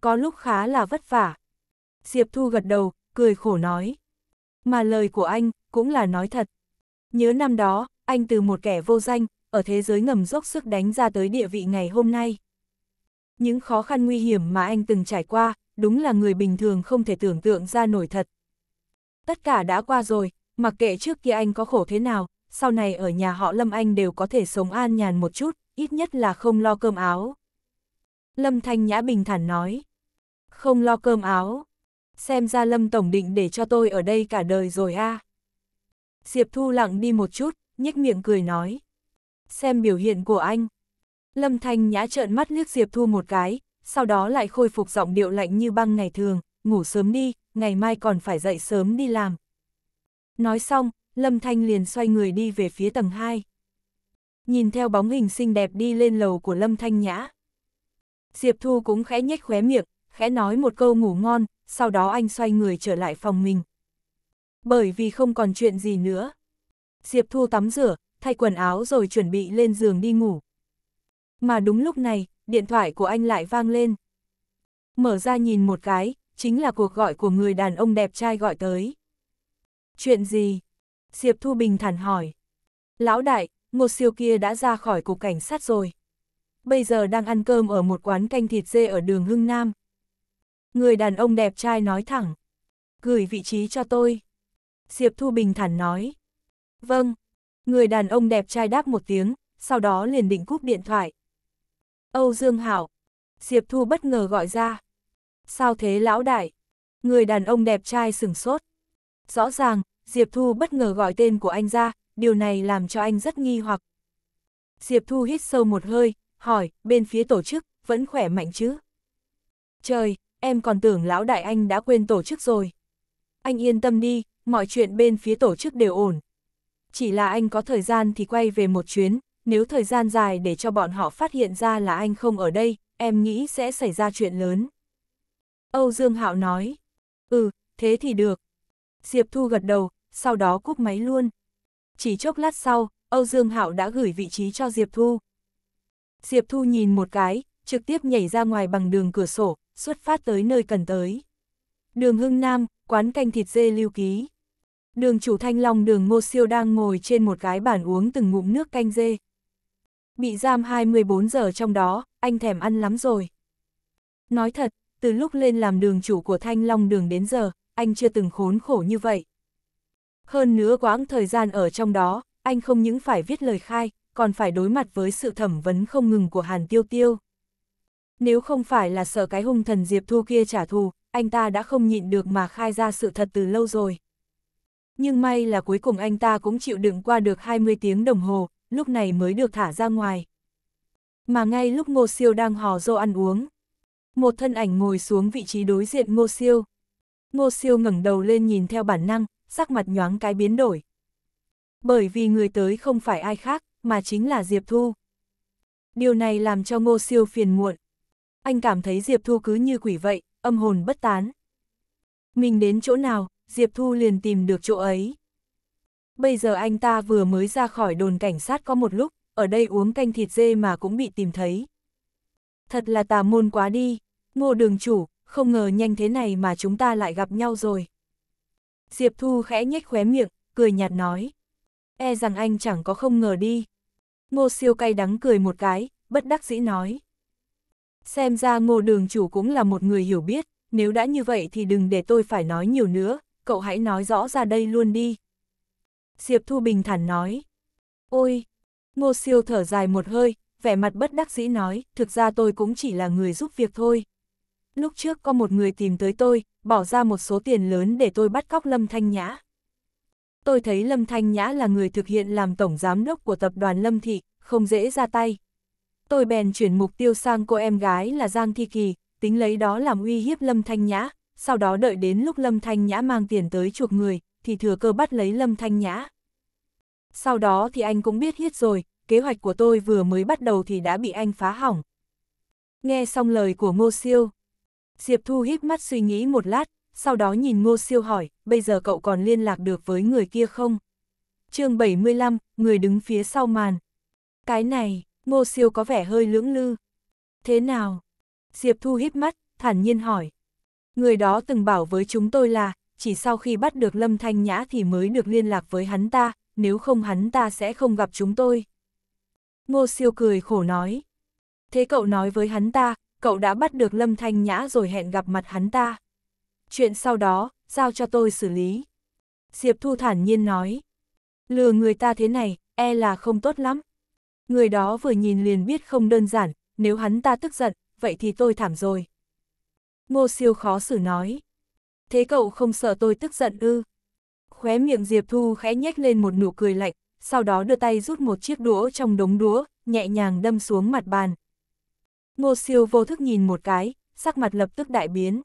có lúc khá là vất vả. Diệp Thu gật đầu, cười khổ nói. Mà lời của anh, cũng là nói thật. Nhớ năm đó, anh từ một kẻ vô danh, ở thế giới ngầm dốc sức đánh ra tới địa vị ngày hôm nay. Những khó khăn nguy hiểm mà anh từng trải qua, đúng là người bình thường không thể tưởng tượng ra nổi thật. Tất cả đã qua rồi, mặc kệ trước kia anh có khổ thế nào, sau này ở nhà họ Lâm Anh đều có thể sống an nhàn một chút, ít nhất là không lo cơm áo. Lâm Thanh Nhã bình thản nói không lo cơm áo. Xem ra Lâm Tổng định để cho tôi ở đây cả đời rồi a. À. Diệp Thu lặng đi một chút, nhếch miệng cười nói. Xem biểu hiện của anh. Lâm Thanh nhã trợn mắt liếc Diệp Thu một cái, sau đó lại khôi phục giọng điệu lạnh như băng ngày thường, ngủ sớm đi, ngày mai còn phải dậy sớm đi làm. Nói xong, Lâm Thanh liền xoay người đi về phía tầng 2. Nhìn theo bóng hình xinh đẹp đi lên lầu của Lâm Thanh nhã. Diệp Thu cũng khẽ nhếch khóe miệng, khẽ nói một câu ngủ ngon, sau đó anh xoay người trở lại phòng mình. Bởi vì không còn chuyện gì nữa. Diệp Thu tắm rửa, thay quần áo rồi chuẩn bị lên giường đi ngủ. Mà đúng lúc này, điện thoại của anh lại vang lên. Mở ra nhìn một cái, chính là cuộc gọi của người đàn ông đẹp trai gọi tới. Chuyện gì? Diệp Thu Bình thản hỏi. Lão đại, Ngô Siêu kia đã ra khỏi cục cảnh sát rồi. Bây giờ đang ăn cơm ở một quán canh thịt dê ở đường Hưng Nam. Người đàn ông đẹp trai nói thẳng. Gửi vị trí cho tôi. Diệp Thu Bình thản nói. Vâng. Người đàn ông đẹp trai đáp một tiếng, sau đó liền định cúp điện thoại. Âu Dương Hảo. Diệp Thu bất ngờ gọi ra. Sao thế lão đại? Người đàn ông đẹp trai sừng sốt. Rõ ràng, Diệp Thu bất ngờ gọi tên của anh ra, điều này làm cho anh rất nghi hoặc. Diệp Thu hít sâu một hơi, hỏi, bên phía tổ chức, vẫn khỏe mạnh chứ? Trời, em còn tưởng lão đại anh đã quên tổ chức rồi. Anh yên tâm đi, mọi chuyện bên phía tổ chức đều ổn. Chỉ là anh có thời gian thì quay về một chuyến, nếu thời gian dài để cho bọn họ phát hiện ra là anh không ở đây, em nghĩ sẽ xảy ra chuyện lớn. Âu Dương Hạo nói, ừ, thế thì được. Diệp Thu gật đầu, sau đó cúp máy luôn. Chỉ chốc lát sau, Âu Dương Hạo đã gửi vị trí cho Diệp Thu. Diệp Thu nhìn một cái, trực tiếp nhảy ra ngoài bằng đường cửa sổ, xuất phát tới nơi cần tới. Đường Hưng Nam, quán canh thịt dê lưu ký. Đường chủ Thanh Long đường Ngô Siêu đang ngồi trên một cái bàn uống từng ngụm nước canh dê. Bị giam 24 giờ trong đó, anh thèm ăn lắm rồi. Nói thật, từ lúc lên làm đường chủ của Thanh Long đường đến giờ, anh chưa từng khốn khổ như vậy. Hơn nữa quãng thời gian ở trong đó, anh không những phải viết lời khai, còn phải đối mặt với sự thẩm vấn không ngừng của Hàn Tiêu Tiêu. Nếu không phải là sợ cái hung thần Diệp Thu kia trả thù, anh ta đã không nhịn được mà khai ra sự thật từ lâu rồi. Nhưng may là cuối cùng anh ta cũng chịu đựng qua được 20 tiếng đồng hồ, lúc này mới được thả ra ngoài. Mà ngay lúc Ngô Siêu đang hò rô ăn uống, một thân ảnh ngồi xuống vị trí đối diện Ngô Siêu. Ngô Siêu ngẩng đầu lên nhìn theo bản năng, sắc mặt nhoáng cái biến đổi. Bởi vì người tới không phải ai khác, mà chính là Diệp Thu. Điều này làm cho Ngô Siêu phiền muộn, anh cảm thấy Diệp Thu cứ như quỷ vậy, âm hồn bất tán. Mình đến chỗ nào, Diệp Thu liền tìm được chỗ ấy. Bây giờ anh ta vừa mới ra khỏi đồn cảnh sát có một lúc, ở đây uống canh thịt dê mà cũng bị tìm thấy. Thật là tà môn quá đi, ngô đường chủ, không ngờ nhanh thế này mà chúng ta lại gặp nhau rồi. Diệp Thu khẽ nhếch khóe miệng, cười nhạt nói. E rằng anh chẳng có không ngờ đi. Ngô siêu cay đắng cười một cái, bất đắc dĩ nói. Xem ra ngô đường chủ cũng là một người hiểu biết, nếu đã như vậy thì đừng để tôi phải nói nhiều nữa, cậu hãy nói rõ ra đây luôn đi. Diệp Thu Bình thản nói. Ôi! Ngô siêu thở dài một hơi, vẻ mặt bất đắc dĩ nói, thực ra tôi cũng chỉ là người giúp việc thôi. Lúc trước có một người tìm tới tôi, bỏ ra một số tiền lớn để tôi bắt cóc Lâm Thanh Nhã. Tôi thấy Lâm Thanh Nhã là người thực hiện làm tổng giám đốc của tập đoàn Lâm Thị, không dễ ra tay, tôi bèn chuyển mục tiêu sang cô em gái là Giang Thi Kỳ, tính lấy đó làm uy hiếp Lâm Thanh Nhã, sau đó đợi đến lúc Lâm Thanh Nhã mang tiền tới chuộc người, thì thừa cơ bắt lấy Lâm Thanh Nhã. Sau đó thì anh cũng biết hết rồi, kế hoạch của tôi vừa mới bắt đầu thì đã bị anh phá hỏng. Nghe xong lời của Ngô Siêu, Diệp Thu híp mắt suy nghĩ một lát, sau đó nhìn Ngô Siêu hỏi, bây giờ cậu còn liên lạc được với người kia không? chương 75, người đứng phía sau màn. Cái này, ngô siêu có vẻ hơi lưỡng lư. Thế nào? Diệp Thu híp mắt, thản nhiên hỏi. Người đó từng bảo với chúng tôi là, chỉ sau khi bắt được Lâm Thanh Nhã thì mới được liên lạc với hắn ta, nếu không hắn ta sẽ không gặp chúng tôi. Ngô siêu cười khổ nói. Thế cậu nói với hắn ta, cậu đã bắt được Lâm Thanh Nhã rồi hẹn gặp mặt hắn ta. Chuyện sau đó, giao cho tôi xử lý. Diệp Thu thản nhiên nói. Lừa người ta thế này, e là không tốt lắm người đó vừa nhìn liền biết không đơn giản, nếu hắn ta tức giận, vậy thì tôi thảm rồi. Ngô siêu khó xử nói. Thế cậu không sợ tôi tức giận ư? Khóe miệng Diệp Thu khẽ nhếch lên một nụ cười lạnh, sau đó đưa tay rút một chiếc đũa trong đống đũa, nhẹ nhàng đâm xuống mặt bàn. Ngô siêu vô thức nhìn một cái, sắc mặt lập tức đại biến.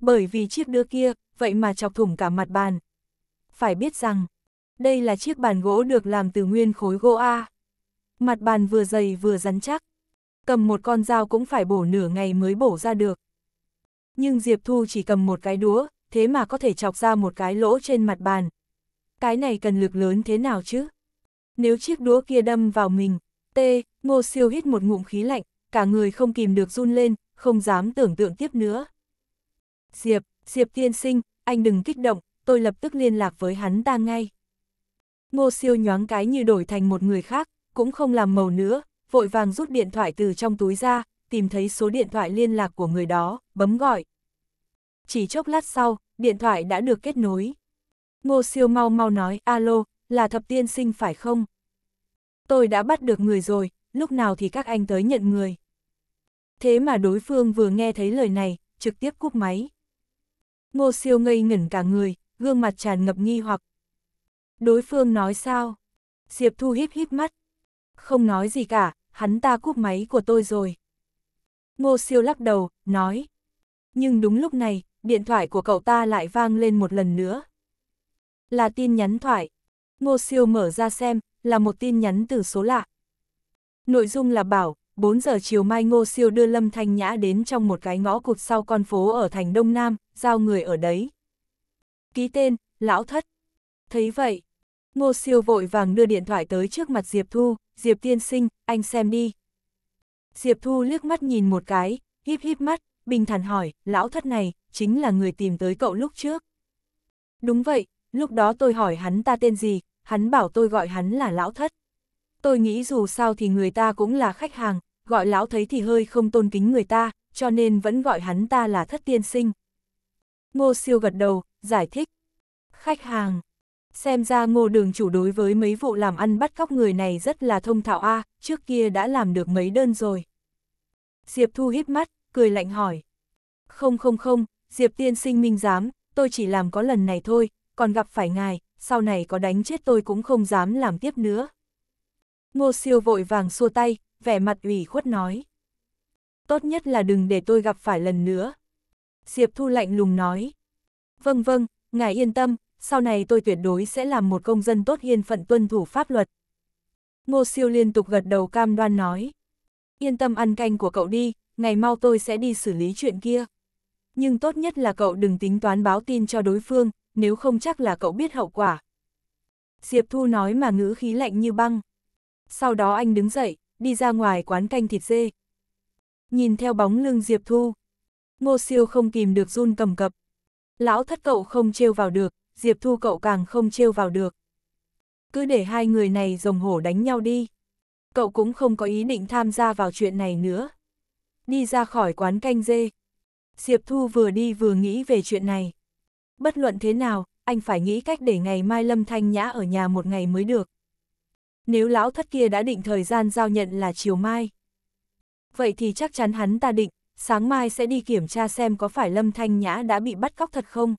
Bởi vì chiếc đũa kia, vậy mà chọc thủng cả mặt bàn. Phải biết rằng, đây là chiếc bàn gỗ được làm từ nguyên khối gỗ A mặt bàn vừa dày vừa rắn chắc. Cầm một con dao cũng phải bổ nửa ngày mới bổ ra được. Nhưng Diệp Thu chỉ cầm một cái đũa, thế mà có thể chọc ra một cái lỗ trên mặt bàn. Cái này cần lực lớn thế nào chứ? Nếu chiếc đũa kia đâm vào mình, tê, ngô siêu hít một ngụm khí lạnh, cả người không kìm được run lên, không dám tưởng tượng tiếp nữa. Diệp, Diệp tiên sinh, anh đừng kích động, tôi lập tức liên lạc với hắn ta ngay. Ngô siêu nhoáng cái như đổi thành một người khác, cũng không làm màu nữa, vội vàng rút điện thoại từ trong túi ra, tìm thấy số điện thoại liên lạc của người đó, bấm gọi. Chỉ chốc lát sau, điện thoại đã được kết nối. Ngô siêu mau mau nói, alo, là thập tiên sinh phải không? Tôi đã bắt được người rồi, lúc nào thì các anh tới nhận người. Thế mà đối phương vừa nghe thấy lời này, trực tiếp cúp máy. Ngô siêu ngây ngẩn cả người, gương mặt tràn ngập nghi hoặc. Đối phương nói sao? Diệp Thu híp híp mắt, không nói gì cả, hắn ta cúp máy của tôi rồi. Ngô siêu lắc đầu, nói. Nhưng đúng lúc này, điện thoại của cậu ta lại vang lên một lần nữa. Là tin nhắn thoại. Ngô siêu mở ra xem, là một tin nhắn từ số lạ. Nội dung là bảo, 4 giờ chiều mai Ngô Siêu đưa Lâm Thanh Nhã đến trong một cái ngõ cụt sau con phố ở thành Đông Nam, giao người ở đấy. Ký tên, Lão Thất. Thấy vậy, Ngô Siêu vội vàng đưa điện thoại tới trước mặt Diệp Thu, Diệp tiên sinh, anh xem đi. Diệp Thu liếc mắt nhìn một cái, híp híp mắt, bình thản hỏi, lão thất này, chính là người tìm tới cậu lúc trước. Đúng vậy, lúc đó tôi hỏi hắn ta tên gì, hắn bảo tôi gọi hắn là lão thất. Tôi nghĩ dù sao thì người ta cũng là khách hàng, gọi lão thấy thì hơi không tôn kính người ta, cho nên vẫn gọi hắn ta là thất tiên sinh. Ngô siêu gật đầu, giải thích. Khách hàng, Xem ra ngô đường chủ đối với mấy vụ làm ăn bắt cóc người này rất là thông thạo a à, trước kia đã làm được mấy đơn rồi. Diệp Thu hít mắt, cười lạnh hỏi. Không không không, Diệp tiên sinh minh dám, tôi chỉ làm có lần này thôi, còn gặp phải ngài, sau này có đánh chết tôi cũng không dám làm tiếp nữa. Ngô siêu vội vàng xua tay, vẻ mặt ủy khuất nói. Tốt nhất là đừng để tôi gặp phải lần nữa. Diệp Thu lạnh lùng nói. Vâng vâng, ngài yên tâm, sau này tôi tuyệt đối sẽ làm một công dân tốt hiên phận tuân thủ pháp luật. Ngô Siêu liên tục gật đầu cam đoan nói. Yên tâm ăn canh của cậu đi, ngày mau tôi sẽ đi xử lý chuyện kia. Nhưng tốt nhất là cậu đừng tính toán báo tin cho đối phương, nếu không chắc là cậu biết hậu quả. Diệp Thu nói mà ngữ khí lạnh như băng. Sau đó anh đứng dậy, đi ra ngoài quán canh thịt dê. Nhìn theo bóng lưng Diệp Thu. Ngô siêu không kìm được run cầm cập. Lão thất cậu không trêu vào được, Diệp Thu cậu càng không trêu vào được. Cứ để hai người này rồng hổ đánh nhau đi. Cậu cũng không có ý định tham gia vào chuyện này nữa. Đi ra khỏi quán canh dê. Diệp Thu vừa đi vừa nghĩ về chuyện này. Bất luận thế nào, anh phải nghĩ cách để ngày mai Lâm Thanh Nhã ở nhà một ngày mới được. Nếu lão thất kia đã định thời gian giao nhận là chiều mai. Vậy thì chắc chắn hắn ta định, sáng mai sẽ đi kiểm tra xem có phải Lâm Thanh Nhã đã bị bắt cóc thật không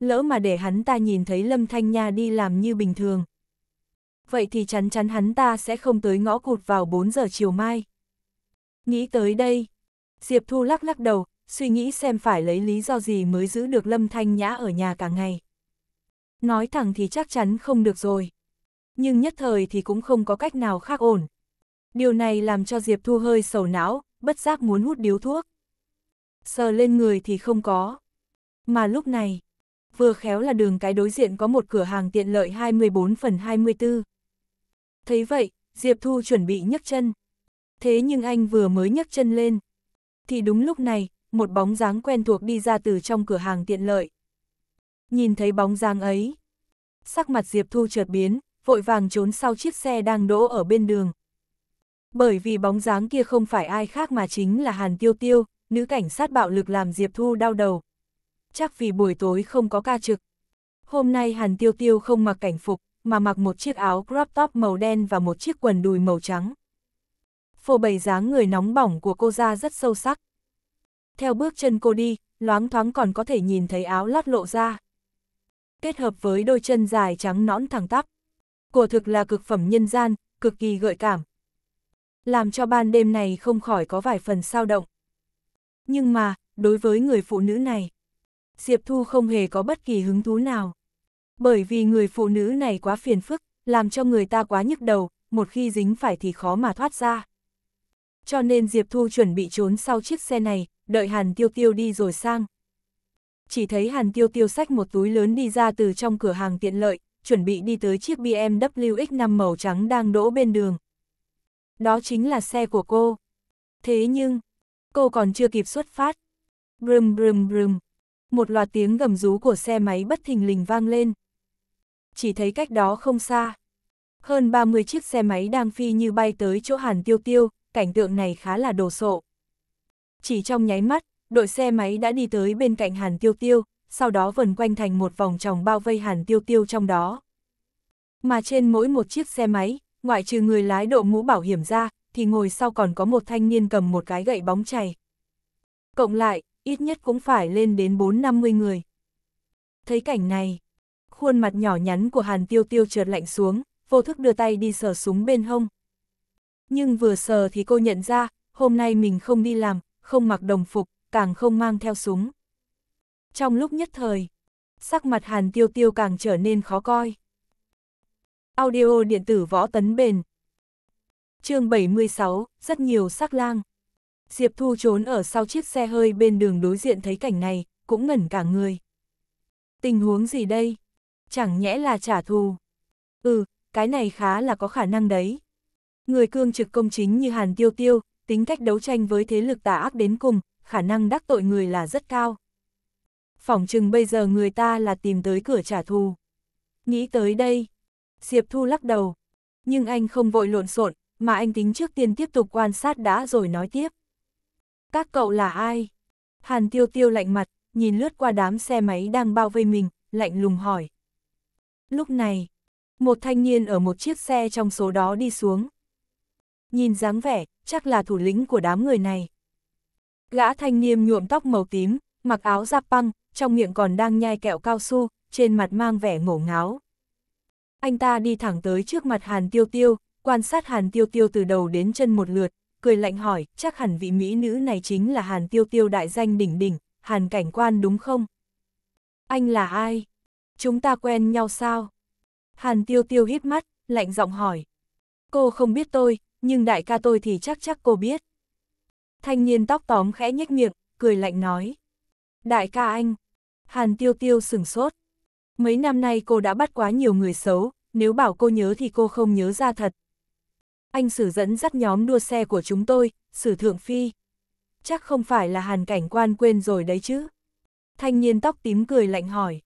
lỡ mà để hắn ta nhìn thấy Lâm Thanh Nha đi làm như bình thường. Vậy thì chắn chắn hắn ta sẽ không tới ngõ cụt vào 4 giờ chiều mai. Nghĩ tới đây, Diệp Thu lắc lắc đầu, suy nghĩ xem phải lấy lý do gì mới giữ được Lâm Thanh Nhã ở nhà cả ngày. Nói thẳng thì chắc chắn không được rồi. Nhưng nhất thời thì cũng không có cách nào khác ổn. Điều này làm cho Diệp Thu hơi sầu não, bất giác muốn hút điếu thuốc. Sờ lên người thì không có. Mà lúc này, vừa khéo là đường cái đối diện có một cửa hàng tiện lợi 24 phần 24. Thấy vậy, Diệp Thu chuẩn bị nhấc chân. Thế nhưng anh vừa mới nhấc chân lên. Thì đúng lúc này, một bóng dáng quen thuộc đi ra từ trong cửa hàng tiện lợi. Nhìn thấy bóng dáng ấy. Sắc mặt Diệp Thu chợt biến, vội vàng trốn sau chiếc xe đang đỗ ở bên đường. Bởi vì bóng dáng kia không phải ai khác mà chính là Hàn Tiêu Tiêu, nữ cảnh sát bạo lực làm Diệp Thu đau đầu, chắc vì buổi tối không có ca trực. Hôm nay Hàn Tiêu Tiêu không mặc cảnh phục, mà mặc một chiếc áo crop top màu đen và một chiếc quần đùi màu trắng. Phô bày dáng người nóng bỏng của cô ra rất sâu sắc. Theo bước chân cô đi, loáng thoáng còn có thể nhìn thấy áo lót lộ ra. Kết hợp với đôi chân dài trắng nõn thẳng tắp. Cổ thực là cực phẩm nhân gian, cực kỳ gợi cảm. Làm cho ban đêm này không khỏi có vài phần sao động. Nhưng mà, đối với người phụ nữ này, Diệp Thu không hề có bất kỳ hứng thú nào. Bởi vì người phụ nữ này quá phiền phức, làm cho người ta quá nhức đầu, một khi dính phải thì khó mà thoát ra. Cho nên Diệp Thu chuẩn bị trốn sau chiếc xe này, đợi Hàn Tiêu Tiêu đi rồi sang. Chỉ thấy Hàn Tiêu Tiêu xách một túi lớn đi ra từ trong cửa hàng tiện lợi, chuẩn bị đi tới chiếc BMW X5 màu trắng đang đỗ bên đường. Đó chính là xe của cô. Thế nhưng, cô còn chưa kịp xuất phát. Brum brum brum một loạt tiếng gầm rú của xe máy bất thình lình vang lên. Chỉ thấy cách đó không xa. Hơn 30 chiếc xe máy đang phi như bay tới chỗ Hàn Tiêu Tiêu, cảnh tượng này khá là đồ sộ. Chỉ trong nháy mắt, đội xe máy đã đi tới bên cạnh Hàn Tiêu Tiêu, sau đó vần quanh thành một vòng tròn bao vây Hàn Tiêu Tiêu trong đó. Mà trên mỗi một chiếc xe máy, ngoại trừ người lái độ mũ bảo hiểm ra, thì ngồi sau còn có một thanh niên cầm một cái gậy bóng chày. Cộng lại, ít nhất cũng phải lên đến 4-50 người. Thấy cảnh này, khuôn mặt nhỏ nhắn của Hàn Tiêu Tiêu trượt lạnh xuống, vô thức đưa tay đi sờ súng bên hông. Nhưng vừa sờ thì cô nhận ra, hôm nay mình không đi làm, không mặc đồng phục, càng không mang theo súng. Trong lúc nhất thời, sắc mặt Hàn Tiêu Tiêu càng trở nên khó coi. Audio điện tử võ tấn bền. chương 76, rất nhiều sắc lang. Diệp Thu trốn ở sau chiếc xe hơi bên đường đối diện thấy cảnh này, cũng ngẩn cả người. Tình huống gì đây? Chẳng nhẽ là trả thù. Ừ, cái này khá là có khả năng đấy. Người cương trực công chính như Hàn Tiêu Tiêu, tính cách đấu tranh với thế lực tà ác đến cùng, khả năng đắc tội người là rất cao. Phỏng chừng bây giờ người ta là tìm tới cửa trả thù. Nghĩ tới đây, Diệp Thu lắc đầu. Nhưng anh không vội lộn xộn, mà anh tính trước tiên tiếp tục quan sát đã rồi nói tiếp. Các cậu là ai? Hàn tiêu tiêu lạnh mặt, nhìn lướt qua đám xe máy đang bao vây mình, lạnh lùng hỏi. Lúc này, một thanh niên ở một chiếc xe trong số đó đi xuống. Nhìn dáng vẻ, chắc là thủ lĩnh của đám người này. Gã thanh niên nhuộm tóc màu tím, mặc áo giáp băng, trong miệng còn đang nhai kẹo cao su, trên mặt mang vẻ ngổ ngáo. Anh ta đi thẳng tới trước mặt Hàn Tiêu Tiêu, quan sát Hàn Tiêu Tiêu từ đầu đến chân một lượt, cười lạnh hỏi, chắc hẳn vị mỹ nữ này chính là Hàn Tiêu Tiêu đại danh đỉnh đỉnh, Hàn Cảnh Quan đúng không? Anh là ai? Chúng ta quen nhau sao? Hàn Tiêu Tiêu hít mắt, lạnh giọng hỏi. Cô không biết tôi, nhưng đại ca tôi thì chắc chắc cô biết. Thanh niên tóc tóm khẽ nhếch miệng, cười lạnh nói. Đại ca anh. Hàn Tiêu Tiêu sửng sốt. Mấy năm nay cô đã bắt quá nhiều người xấu, nếu bảo cô nhớ thì cô không nhớ ra thật, anh sử dẫn dắt nhóm đua xe của chúng tôi, sử thượng phi. Chắc không phải là hàn cảnh quan quên rồi đấy chứ. Thanh niên tóc tím cười lạnh hỏi.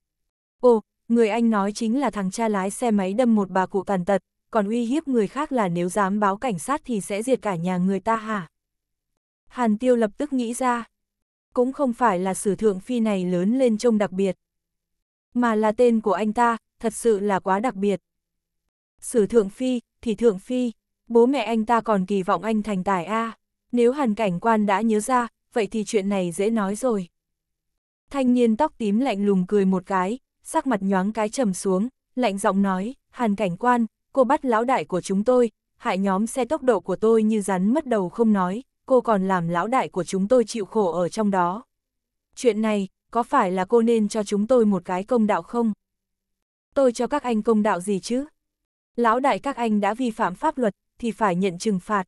Ồ, người anh nói chính là thằng cha lái xe máy đâm một bà cụ tàn tật, còn uy hiếp người khác là nếu dám báo cảnh sát thì sẽ diệt cả nhà người ta hả? Hàn tiêu lập tức nghĩ ra. Cũng không phải là sử thượng phi này lớn lên trông đặc biệt. Mà là tên của anh ta, thật sự là quá đặc biệt. Sử thượng phi, thì thượng phi bố mẹ anh ta còn kỳ vọng anh thành tài A. À. Nếu hàn cảnh quan đã nhớ ra, vậy thì chuyện này dễ nói rồi. Thanh niên tóc tím lạnh lùng cười một cái, sắc mặt nhoáng cái trầm xuống, lạnh giọng nói, hàn cảnh quan, cô bắt lão đại của chúng tôi, hại nhóm xe tốc độ của tôi như rắn mất đầu không nói, cô còn làm lão đại của chúng tôi chịu khổ ở trong đó. Chuyện này, có phải là cô nên cho chúng tôi một cái công đạo không? Tôi cho các anh công đạo gì chứ? Lão đại các anh đã vi phạm pháp luật, thì phải nhận trừng phạt.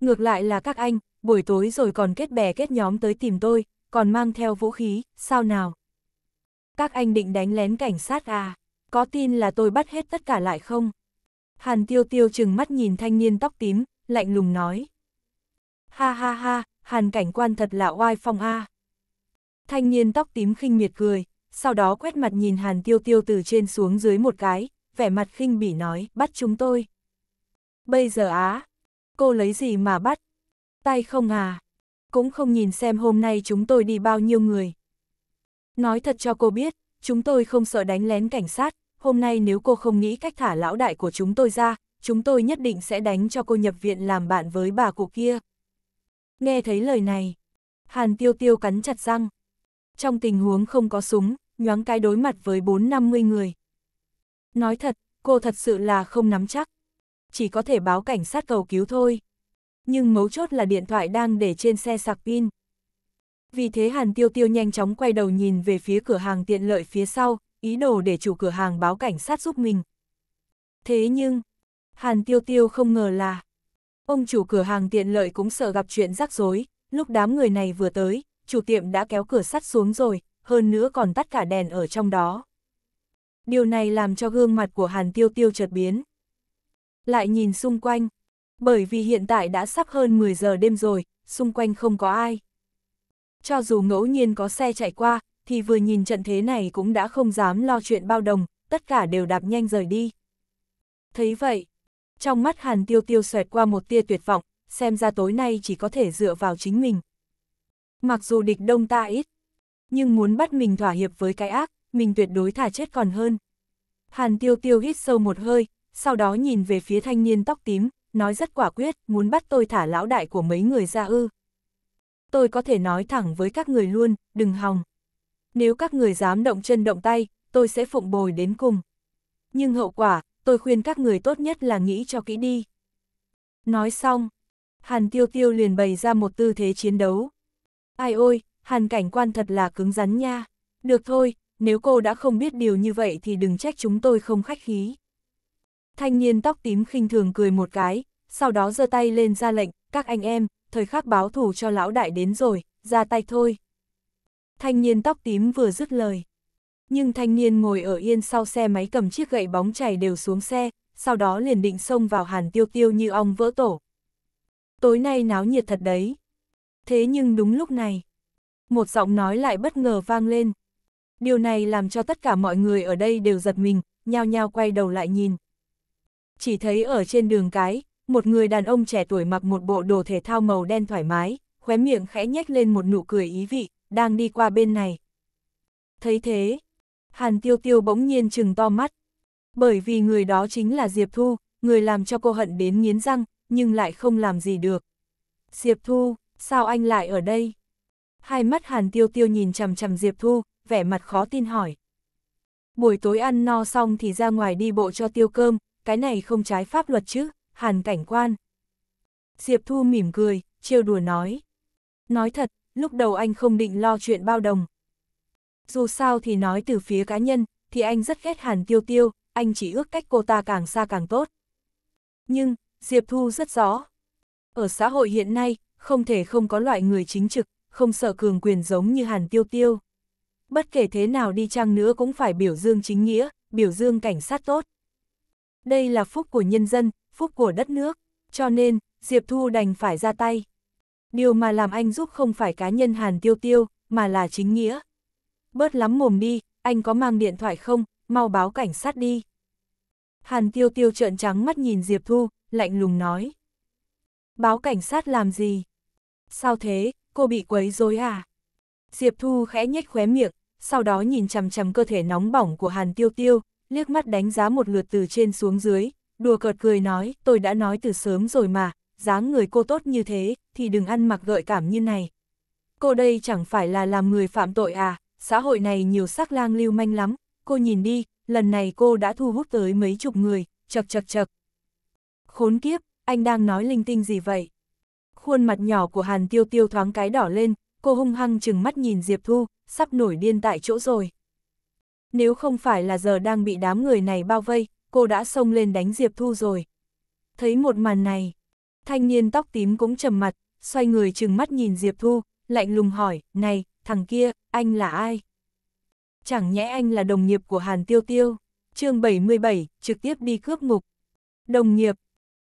Ngược lại là các anh, buổi tối rồi còn kết bè kết nhóm tới tìm tôi, còn mang theo vũ khí, sao nào? Các anh định đánh lén cảnh sát à? Có tin là tôi bắt hết tất cả lại không? Hàn tiêu tiêu chừng mắt nhìn thanh niên tóc tím, lạnh lùng nói. Ha ha ha, hàn cảnh quan thật là oai phong a. Thanh niên tóc tím khinh miệt cười, sau đó quét mặt nhìn hàn tiêu tiêu từ trên xuống dưới một cái, vẻ mặt khinh bỉ nói, bắt chúng tôi. Bây giờ á, cô lấy gì mà bắt? Tay không à? Cũng không nhìn xem hôm nay chúng tôi đi bao nhiêu người. Nói thật cho cô biết, chúng tôi không sợ đánh lén cảnh sát, hôm nay nếu cô không nghĩ cách thả lão đại của chúng tôi ra, chúng tôi nhất định sẽ đánh cho cô nhập viện làm bạn với bà cụ kia. Nghe thấy lời này, Hàn Tiêu Tiêu cắn chặt răng. Trong tình huống không có súng, nhoáng cái đối mặt với 4-50 người. Nói thật, cô thật sự là không nắm chắc chỉ có thể báo cảnh sát cầu cứu thôi. Nhưng mấu chốt là điện thoại đang để trên xe sạc pin. Vì thế Hàn Tiêu Tiêu nhanh chóng quay đầu nhìn về phía cửa hàng tiện lợi phía sau, ý đồ để chủ cửa hàng báo cảnh sát giúp mình. Thế nhưng, Hàn Tiêu Tiêu không ngờ là, ông chủ cửa hàng tiện lợi cũng sợ gặp chuyện rắc rối, lúc đám người này vừa tới, chủ tiệm đã kéo cửa sắt xuống rồi, hơn nữa còn tắt cả đèn ở trong đó. Điều này làm cho gương mặt của Hàn Tiêu Tiêu chợt biến lại nhìn xung quanh. Bởi vì hiện tại đã sắp hơn 10 giờ đêm rồi, xung quanh không có ai. Cho dù ngẫu nhiên có xe chạy qua, thì vừa nhìn trận thế này cũng đã không dám lo chuyện bao đồng, tất cả đều đạp nhanh rời đi. Thấy vậy, trong mắt Hàn Tiêu Tiêu xoẹt qua một tia tuyệt vọng, xem ra tối nay chỉ có thể dựa vào chính mình. Mặc dù địch đông ta ít, nhưng muốn bắt mình thỏa hiệp với cái ác, mình tuyệt đối thả chết còn hơn. Hàn Tiêu Tiêu hít sâu một hơi, sau đó nhìn về phía thanh niên tóc tím, nói rất quả quyết, muốn bắt tôi thả lão đại của mấy người ra ư. Tôi có thể nói thẳng với các người luôn, đừng hòng. Nếu các người dám động chân động tay, tôi sẽ phụng bồi đến cùng. Nhưng hậu quả, tôi khuyên các người tốt nhất là nghĩ cho kỹ đi. Nói xong, Hàn Tiêu Tiêu liền bày ra một tư thế chiến đấu. Ai ôi, Hàn cảnh quan thật là cứng rắn nha. Được thôi, nếu cô đã không biết điều như vậy thì đừng trách chúng tôi không khách khí. Thanh niên tóc tím khinh thường cười một cái, sau đó giơ tay lên ra lệnh, các anh em, thời khắc báo thủ cho lão đại đến rồi, ra tay thôi. Thanh niên tóc tím vừa dứt lời. Nhưng thanh niên ngồi ở yên sau xe máy cầm chiếc gậy bóng chảy đều xuống xe, sau đó liền định xông vào hàn tiêu tiêu như ong vỡ tổ. Tối nay náo nhiệt thật đấy. Thế nhưng đúng lúc này, một giọng nói lại bất ngờ vang lên. Điều này làm cho tất cả mọi người ở đây đều giật mình, nhao nhao quay đầu lại nhìn chỉ thấy ở trên đường cái, một người đàn ông trẻ tuổi mặc một bộ đồ thể thao màu đen thoải mái, khóe miệng khẽ nhếch lên một nụ cười ý vị, đang đi qua bên này. Thấy thế, Hàn Tiêu Tiêu bỗng nhiên trừng to mắt, bởi vì người đó chính là Diệp Thu, người làm cho cô hận đến nghiến răng, nhưng lại không làm gì được. Diệp Thu, sao anh lại ở đây? Hai mắt Hàn Tiêu Tiêu nhìn chằm chằm Diệp Thu, vẻ mặt khó tin hỏi. Buổi tối ăn no xong thì ra ngoài đi bộ cho tiêu cơm, cái này không trái pháp luật chứ, hàn cảnh quan. Diệp Thu mỉm cười, trêu đùa nói. Nói thật, lúc đầu anh không định lo chuyện bao đồng. Dù sao thì nói từ phía cá nhân, thì anh rất ghét hàn tiêu tiêu, anh chỉ ước cách cô ta càng xa càng tốt. Nhưng, Diệp Thu rất rõ. Ở xã hội hiện nay, không thể không có loại người chính trực, không sợ cường quyền giống như hàn tiêu tiêu. Bất kể thế nào đi chăng nữa cũng phải biểu dương chính nghĩa, biểu dương cảnh sát tốt. Đây là phúc của nhân dân, phúc của đất nước, cho nên, Diệp Thu đành phải ra tay. Điều mà làm anh giúp không phải cá nhân Hàn Tiêu Tiêu, mà là chính nghĩa. Bớt lắm mồm đi, anh có mang điện thoại không, mau báo cảnh sát đi. Hàn Tiêu Tiêu trợn trắng mắt nhìn Diệp Thu, lạnh lùng nói. Báo cảnh sát làm gì? Sao thế, cô bị quấy rối à? Diệp Thu khẽ nhếch khóe miệng, sau đó nhìn chằm chằm cơ thể nóng bỏng của Hàn Tiêu Tiêu, liếc mắt đánh giá một lượt từ trên xuống dưới, đùa cợt cười nói, tôi đã nói từ sớm rồi mà, dáng người cô tốt như thế, thì đừng ăn mặc gợi cảm như này. Cô đây chẳng phải là làm người phạm tội à, xã hội này nhiều sắc lang lưu manh lắm, cô nhìn đi, lần này cô đã thu hút tới mấy chục người, chật chật chật. Khốn kiếp, anh đang nói linh tinh gì vậy? Khuôn mặt nhỏ của Hàn Tiêu Tiêu thoáng cái đỏ lên, cô hung hăng chừng mắt nhìn Diệp Thu, sắp nổi điên tại chỗ rồi. Nếu không phải là giờ đang bị đám người này bao vây, cô đã xông lên đánh Diệp Thu rồi. Thấy một màn này, thanh niên tóc tím cũng trầm mặt, xoay người chừng mắt nhìn Diệp Thu, lạnh lùng hỏi, này, thằng kia, anh là ai? Chẳng nhẽ anh là đồng nghiệp của Hàn Tiêu Tiêu, chương 77, trực tiếp đi cướp ngục. Đồng nghiệp,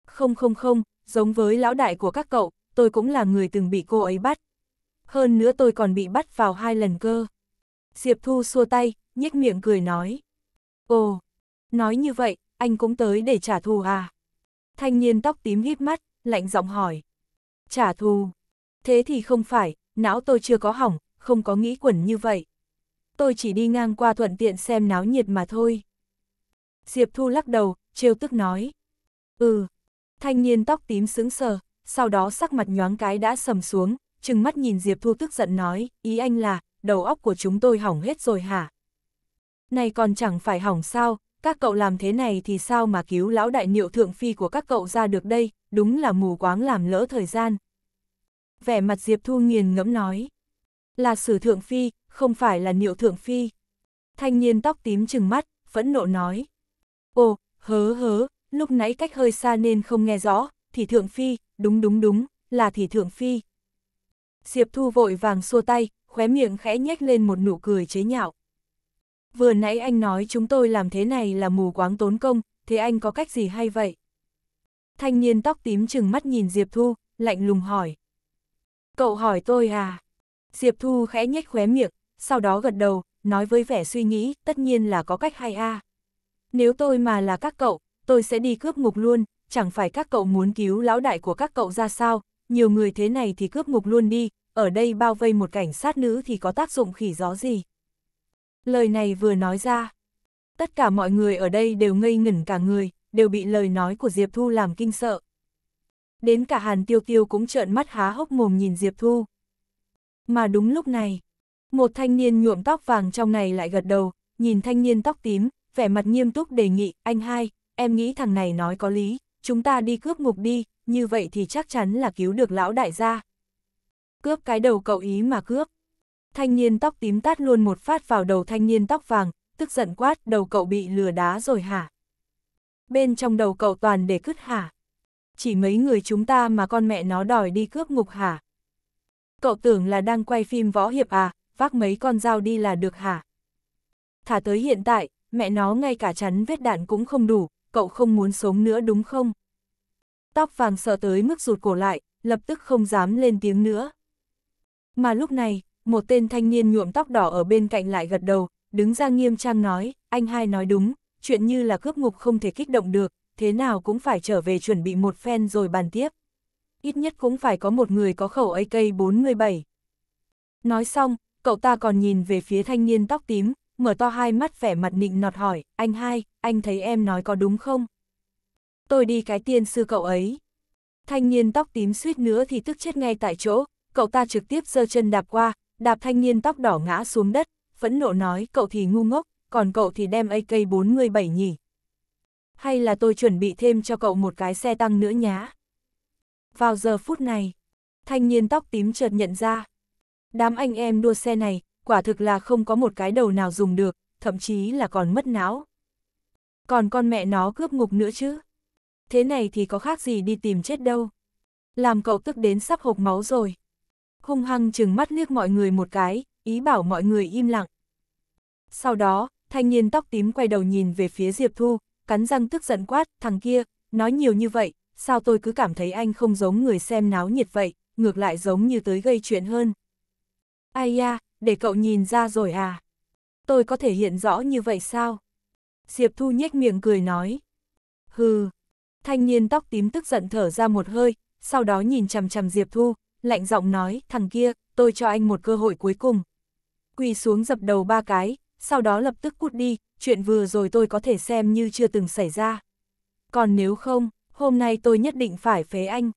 không không không, giống với lão đại của các cậu, tôi cũng là người từng bị cô ấy bắt. Hơn nữa tôi còn bị bắt vào hai lần cơ. Diệp Thu xua tay, nhếch miệng cười nói. Ồ, nói như vậy, anh cũng tới để trả thù à? Thanh niên tóc tím híp mắt, lạnh giọng hỏi. Trả thù? Thế thì không phải, não tôi chưa có hỏng, không có nghĩ quẩn như vậy. Tôi chỉ đi ngang qua thuận tiện xem náo nhiệt mà thôi. Diệp Thu lắc đầu, trêu tức nói. Ừ. Thanh niên tóc tím sững sờ, sau đó sắc mặt nhoáng cái đã sầm xuống, chừng mắt nhìn Diệp Thu tức giận nói, ý anh là, đầu óc của chúng tôi hỏng hết rồi hả? Này còn chẳng phải hỏng sao, các cậu làm thế này thì sao mà cứu lão đại niệu thượng phi của các cậu ra được đây, đúng là mù quáng làm lỡ thời gian. Vẻ mặt Diệp Thu nghiền ngẫm nói, là sử thượng phi, không phải là niệu thượng phi. Thanh niên tóc tím trừng mắt, phẫn nộ nói, ồ, hớ hớ, lúc nãy cách hơi xa nên không nghe rõ, thì thượng phi, đúng đúng đúng, là thì thượng phi. Diệp Thu vội vàng xua tay, khóe miệng khẽ nhếch lên một nụ cười chế nhạo vừa nãy anh nói chúng tôi làm thế này là mù quáng tốn công, thế anh có cách gì hay vậy? Thanh niên tóc tím chừng mắt nhìn Diệp Thu, lạnh lùng hỏi. Cậu hỏi tôi à? Diệp Thu khẽ nhếch khóe miệng, sau đó gật đầu, nói với vẻ suy nghĩ, tất nhiên là có cách hay a. À. Nếu tôi mà là các cậu, tôi sẽ đi cướp ngục luôn, chẳng phải các cậu muốn cứu lão đại của các cậu ra sao, nhiều người thế này thì cướp ngục luôn đi, ở đây bao vây một cảnh sát nữ thì có tác dụng khỉ gió gì. Lời này vừa nói ra. Tất cả mọi người ở đây đều ngây ngẩn cả người, đều bị lời nói của Diệp Thu làm kinh sợ. Đến cả Hàn Tiêu Tiêu cũng trợn mắt há hốc mồm nhìn Diệp Thu. Mà đúng lúc này, một thanh niên nhuộm tóc vàng trong này lại gật đầu, nhìn thanh niên tóc tím, vẻ mặt nghiêm túc đề nghị, anh hai, em nghĩ thằng này nói có lý, chúng ta đi cướp ngục đi, như vậy thì chắc chắn là cứu được lão đại gia. Cướp cái đầu cậu ý mà cướp. Thanh niên tóc tím tát luôn một phát vào đầu thanh niên tóc vàng, tức giận quát đầu cậu bị lừa đá rồi hả? Bên trong đầu cậu toàn để cứt hả? Chỉ mấy người chúng ta mà con mẹ nó đòi đi cướp ngục hả? Cậu tưởng là đang quay phim võ hiệp à, vác mấy con dao đi là được hả? Thả tới hiện tại, mẹ nó ngay cả chắn vết đạn cũng không đủ, cậu không muốn sống nữa đúng không? Tóc vàng sợ tới mức rụt cổ lại, lập tức không dám lên tiếng nữa. Mà lúc này, một tên thanh niên nhuộm tóc đỏ ở bên cạnh lại gật đầu, đứng ra nghiêm trang nói, anh hai nói đúng, chuyện như là cướp ngục không thể kích động được, thế nào cũng phải trở về chuẩn bị một phen rồi bàn tiếp. Ít nhất cũng phải có một người có khẩu AK-47. Nói xong, cậu ta còn nhìn về phía thanh niên tóc tím, mở to hai mắt vẻ mặt nịnh nọt hỏi, anh hai, anh thấy em nói có đúng không? Tôi đi cái tiên sư cậu ấy. Thanh niên tóc tím suýt nữa thì tức chết ngay tại chỗ, cậu ta trực tiếp giơ chân đạp qua, đạp thanh niên tóc đỏ ngã xuống đất, phẫn nộ nói cậu thì ngu ngốc, còn cậu thì đem AK-47 nhỉ. Hay là tôi chuẩn bị thêm cho cậu một cái xe tăng nữa nhá. Vào giờ phút này, thanh niên tóc tím chợt nhận ra. Đám anh em đua xe này, quả thực là không có một cái đầu nào dùng được, thậm chí là còn mất não. Còn con mẹ nó cướp ngục nữa chứ. Thế này thì có khác gì đi tìm chết đâu. Làm cậu tức đến sắp hộp máu rồi hung hăng chừng mắt liếc mọi người một cái, ý bảo mọi người im lặng. Sau đó, thanh niên tóc tím quay đầu nhìn về phía Diệp Thu, cắn răng tức giận quát, thằng kia, nói nhiều như vậy, sao tôi cứ cảm thấy anh không giống người xem náo nhiệt vậy, ngược lại giống như tới gây chuyện hơn. Ai da, để cậu nhìn ra rồi à? Tôi có thể hiện rõ như vậy sao? Diệp Thu nhếch miệng cười nói. Hừ, thanh niên tóc tím tức giận thở ra một hơi, sau đó nhìn chằm chằm Diệp Thu, lạnh giọng nói, thằng kia, tôi cho anh một cơ hội cuối cùng. Quỳ xuống dập đầu ba cái, sau đó lập tức cút đi, chuyện vừa rồi tôi có thể xem như chưa từng xảy ra. Còn nếu không, hôm nay tôi nhất định phải phế anh.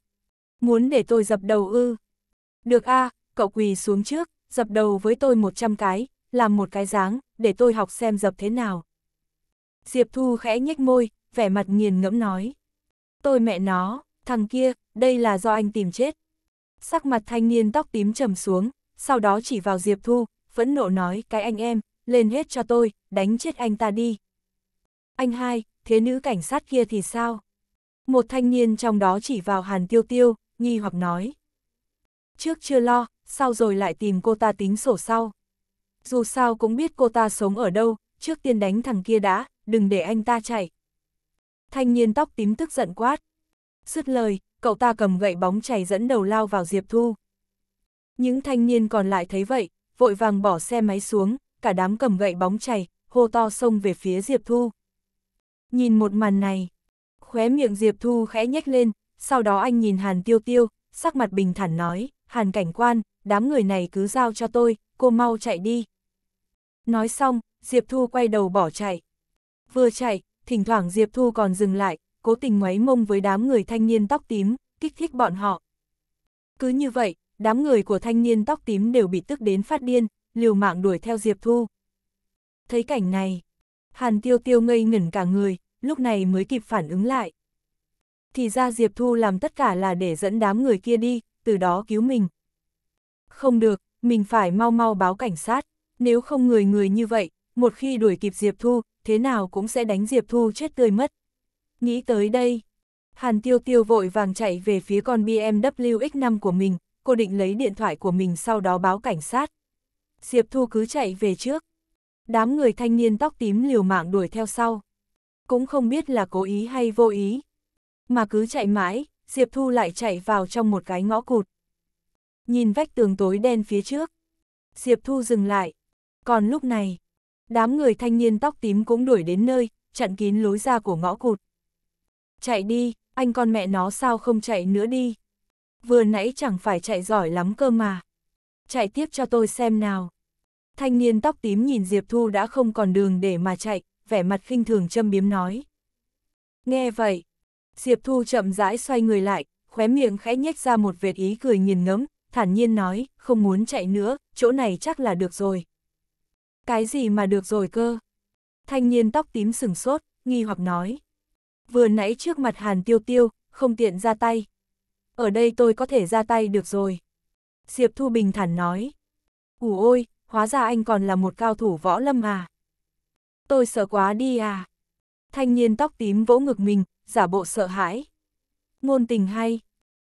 Muốn để tôi dập đầu ư? Được a, cậu quỳ xuống trước, dập đầu với tôi 100 cái, làm một cái dáng, để tôi học xem dập thế nào. Diệp Thu khẽ nhếch môi, vẻ mặt nghiền ngẫm nói. Tôi mẹ nó, thằng kia, đây là do anh tìm chết, sắc mặt thanh niên tóc tím trầm xuống, sau đó chỉ vào Diệp Thu, phẫn nộ nói cái anh em, lên hết cho tôi, đánh chết anh ta đi. Anh hai, thế nữ cảnh sát kia thì sao? Một thanh niên trong đó chỉ vào Hàn Tiêu Tiêu, nghi hoặc nói. Trước chưa lo, sau rồi lại tìm cô ta tính sổ sau. Dù sao cũng biết cô ta sống ở đâu, trước tiên đánh thằng kia đã, đừng để anh ta chạy. Thanh niên tóc tím tức giận quát. sứt lời, cậu ta cầm gậy bóng chày dẫn đầu lao vào Diệp Thu. Những thanh niên còn lại thấy vậy, vội vàng bỏ xe máy xuống, cả đám cầm gậy bóng chày, hô to xông về phía Diệp Thu. Nhìn một màn này, khóe miệng Diệp Thu khẽ nhếch lên, sau đó anh nhìn Hàn Tiêu Tiêu, sắc mặt bình thản nói, Hàn cảnh quan, đám người này cứ giao cho tôi, cô mau chạy đi. Nói xong, Diệp Thu quay đầu bỏ chạy. Vừa chạy, thỉnh thoảng Diệp Thu còn dừng lại, cố tình ngoáy mông với đám người thanh niên tóc tím, kích thích bọn họ. Cứ như vậy, đám người của thanh niên tóc tím đều bị tức đến phát điên, liều mạng đuổi theo Diệp Thu. Thấy cảnh này, Hàn Tiêu Tiêu ngây ngẩn cả người, lúc này mới kịp phản ứng lại. Thì ra Diệp Thu làm tất cả là để dẫn đám người kia đi, từ đó cứu mình. Không được, mình phải mau mau báo cảnh sát, nếu không người người như vậy, một khi đuổi kịp Diệp Thu, thế nào cũng sẽ đánh Diệp Thu chết tươi mất. Nghĩ tới đây, Hàn Tiêu Tiêu vội vàng chạy về phía con BMW X5 của mình, cô định lấy điện thoại của mình sau đó báo cảnh sát. Diệp Thu cứ chạy về trước. Đám người thanh niên tóc tím liều mạng đuổi theo sau. Cũng không biết là cố ý hay vô ý. Mà cứ chạy mãi, Diệp Thu lại chạy vào trong một cái ngõ cụt. Nhìn vách tường tối đen phía trước. Diệp Thu dừng lại. Còn lúc này, đám người thanh niên tóc tím cũng đuổi đến nơi, chặn kín lối ra của ngõ cụt chạy đi, anh con mẹ nó sao không chạy nữa đi. Vừa nãy chẳng phải chạy giỏi lắm cơ mà. Chạy tiếp cho tôi xem nào. Thanh niên tóc tím nhìn Diệp Thu đã không còn đường để mà chạy, vẻ mặt khinh thường châm biếm nói. Nghe vậy, Diệp Thu chậm rãi xoay người lại, khóe miệng khẽ nhếch ra một vệt ý cười nhìn ngấm thản nhiên nói, không muốn chạy nữa, chỗ này chắc là được rồi. Cái gì mà được rồi cơ? Thanh niên tóc tím sừng sốt, nghi hoặc nói vừa nãy trước mặt Hàn Tiêu Tiêu, không tiện ra tay. Ở đây tôi có thể ra tay được rồi. Diệp Thu Bình thản nói. Ủa ôi, hóa ra anh còn là một cao thủ võ lâm à. Tôi sợ quá đi à. Thanh niên tóc tím vỗ ngực mình, giả bộ sợ hãi. Ngôn tình hay,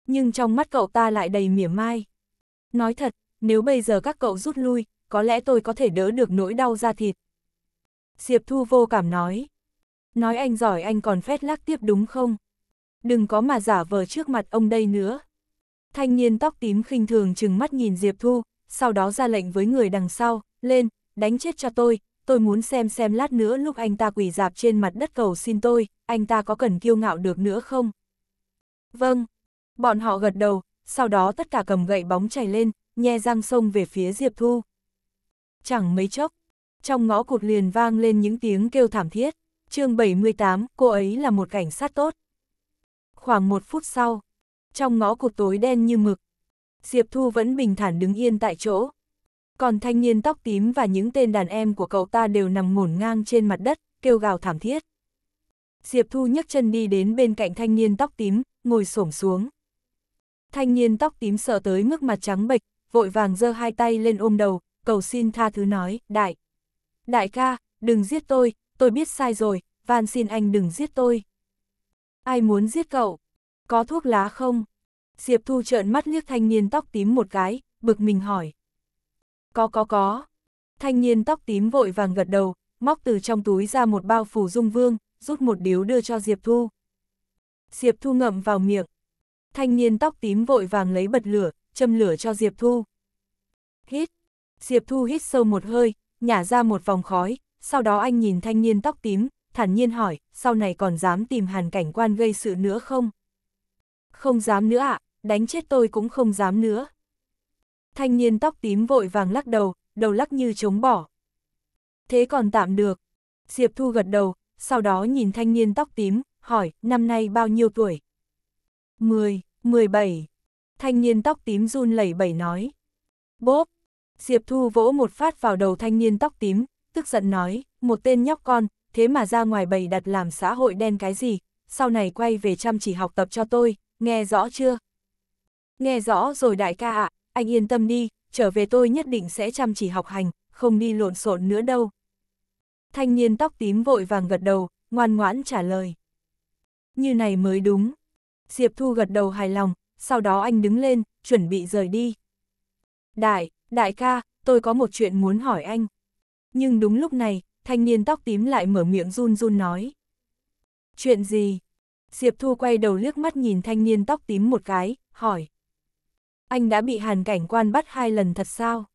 nhưng trong mắt cậu ta lại đầy mỉa mai. Nói thật, nếu bây giờ các cậu rút lui, có lẽ tôi có thể đỡ được nỗi đau da thịt. Diệp Thu vô cảm nói. Nói anh giỏi anh còn phét lắc tiếp đúng không? Đừng có mà giả vờ trước mặt ông đây nữa. Thanh niên tóc tím khinh thường chừng mắt nhìn Diệp Thu, sau đó ra lệnh với người đằng sau, lên, đánh chết cho tôi, tôi muốn xem xem lát nữa lúc anh ta quỳ dạp trên mặt đất cầu xin tôi, anh ta có cần kiêu ngạo được nữa không? Vâng, bọn họ gật đầu, sau đó tất cả cầm gậy bóng chảy lên, nhe răng sông về phía Diệp Thu. Chẳng mấy chốc, trong ngõ cụt liền vang lên những tiếng kêu thảm thiết chương 78, cô ấy là một cảnh sát tốt. Khoảng một phút sau, trong ngõ cụt tối đen như mực, Diệp Thu vẫn bình thản đứng yên tại chỗ. Còn thanh niên tóc tím và những tên đàn em của cậu ta đều nằm ngổn ngang trên mặt đất, kêu gào thảm thiết. Diệp Thu nhấc chân đi đến bên cạnh thanh niên tóc tím, ngồi xổm xuống. Thanh niên tóc tím sợ tới mức mặt trắng bệch, vội vàng giơ hai tay lên ôm đầu, cầu xin tha thứ nói, đại. Đại ca, đừng giết tôi, tôi biết sai rồi, van xin anh đừng giết tôi. Ai muốn giết cậu? Có thuốc lá không? Diệp Thu trợn mắt liếc thanh niên tóc tím một cái, bực mình hỏi. Có có có. Thanh niên tóc tím vội vàng gật đầu, móc từ trong túi ra một bao phủ dung vương, rút một điếu đưa cho Diệp Thu. Diệp Thu ngậm vào miệng. Thanh niên tóc tím vội vàng lấy bật lửa, châm lửa cho Diệp Thu. Hít. Diệp Thu hít sâu một hơi, nhả ra một vòng khói, sau đó anh nhìn thanh niên tóc tím, thản nhiên hỏi, sau này còn dám tìm hàn cảnh quan gây sự nữa không? Không dám nữa ạ, à, đánh chết tôi cũng không dám nữa. Thanh niên tóc tím vội vàng lắc đầu, đầu lắc như chống bỏ. Thế còn tạm được. Diệp Thu gật đầu, sau đó nhìn thanh niên tóc tím, hỏi, năm nay bao nhiêu tuổi? mười, mười bảy. Thanh niên tóc tím run lẩy bẩy nói. Bốp! Diệp Thu vỗ một phát vào đầu thanh niên tóc tím, tức giận nói, một tên nhóc con, thế mà ra ngoài bày đặt làm xã hội đen cái gì, sau này quay về chăm chỉ học tập cho tôi, nghe rõ chưa? Nghe rõ rồi đại ca ạ, à, anh yên tâm đi, trở về tôi nhất định sẽ chăm chỉ học hành, không đi lộn xộn nữa đâu. Thanh niên tóc tím vội vàng gật đầu, ngoan ngoãn trả lời. Như này mới đúng. Diệp Thu gật đầu hài lòng, sau đó anh đứng lên, chuẩn bị rời đi. Đại, đại ca, tôi có một chuyện muốn hỏi anh nhưng đúng lúc này, thanh niên tóc tím lại mở miệng run run nói. Chuyện gì? Diệp Thu quay đầu liếc mắt nhìn thanh niên tóc tím một cái, hỏi. Anh đã bị hàn cảnh quan bắt hai lần thật sao?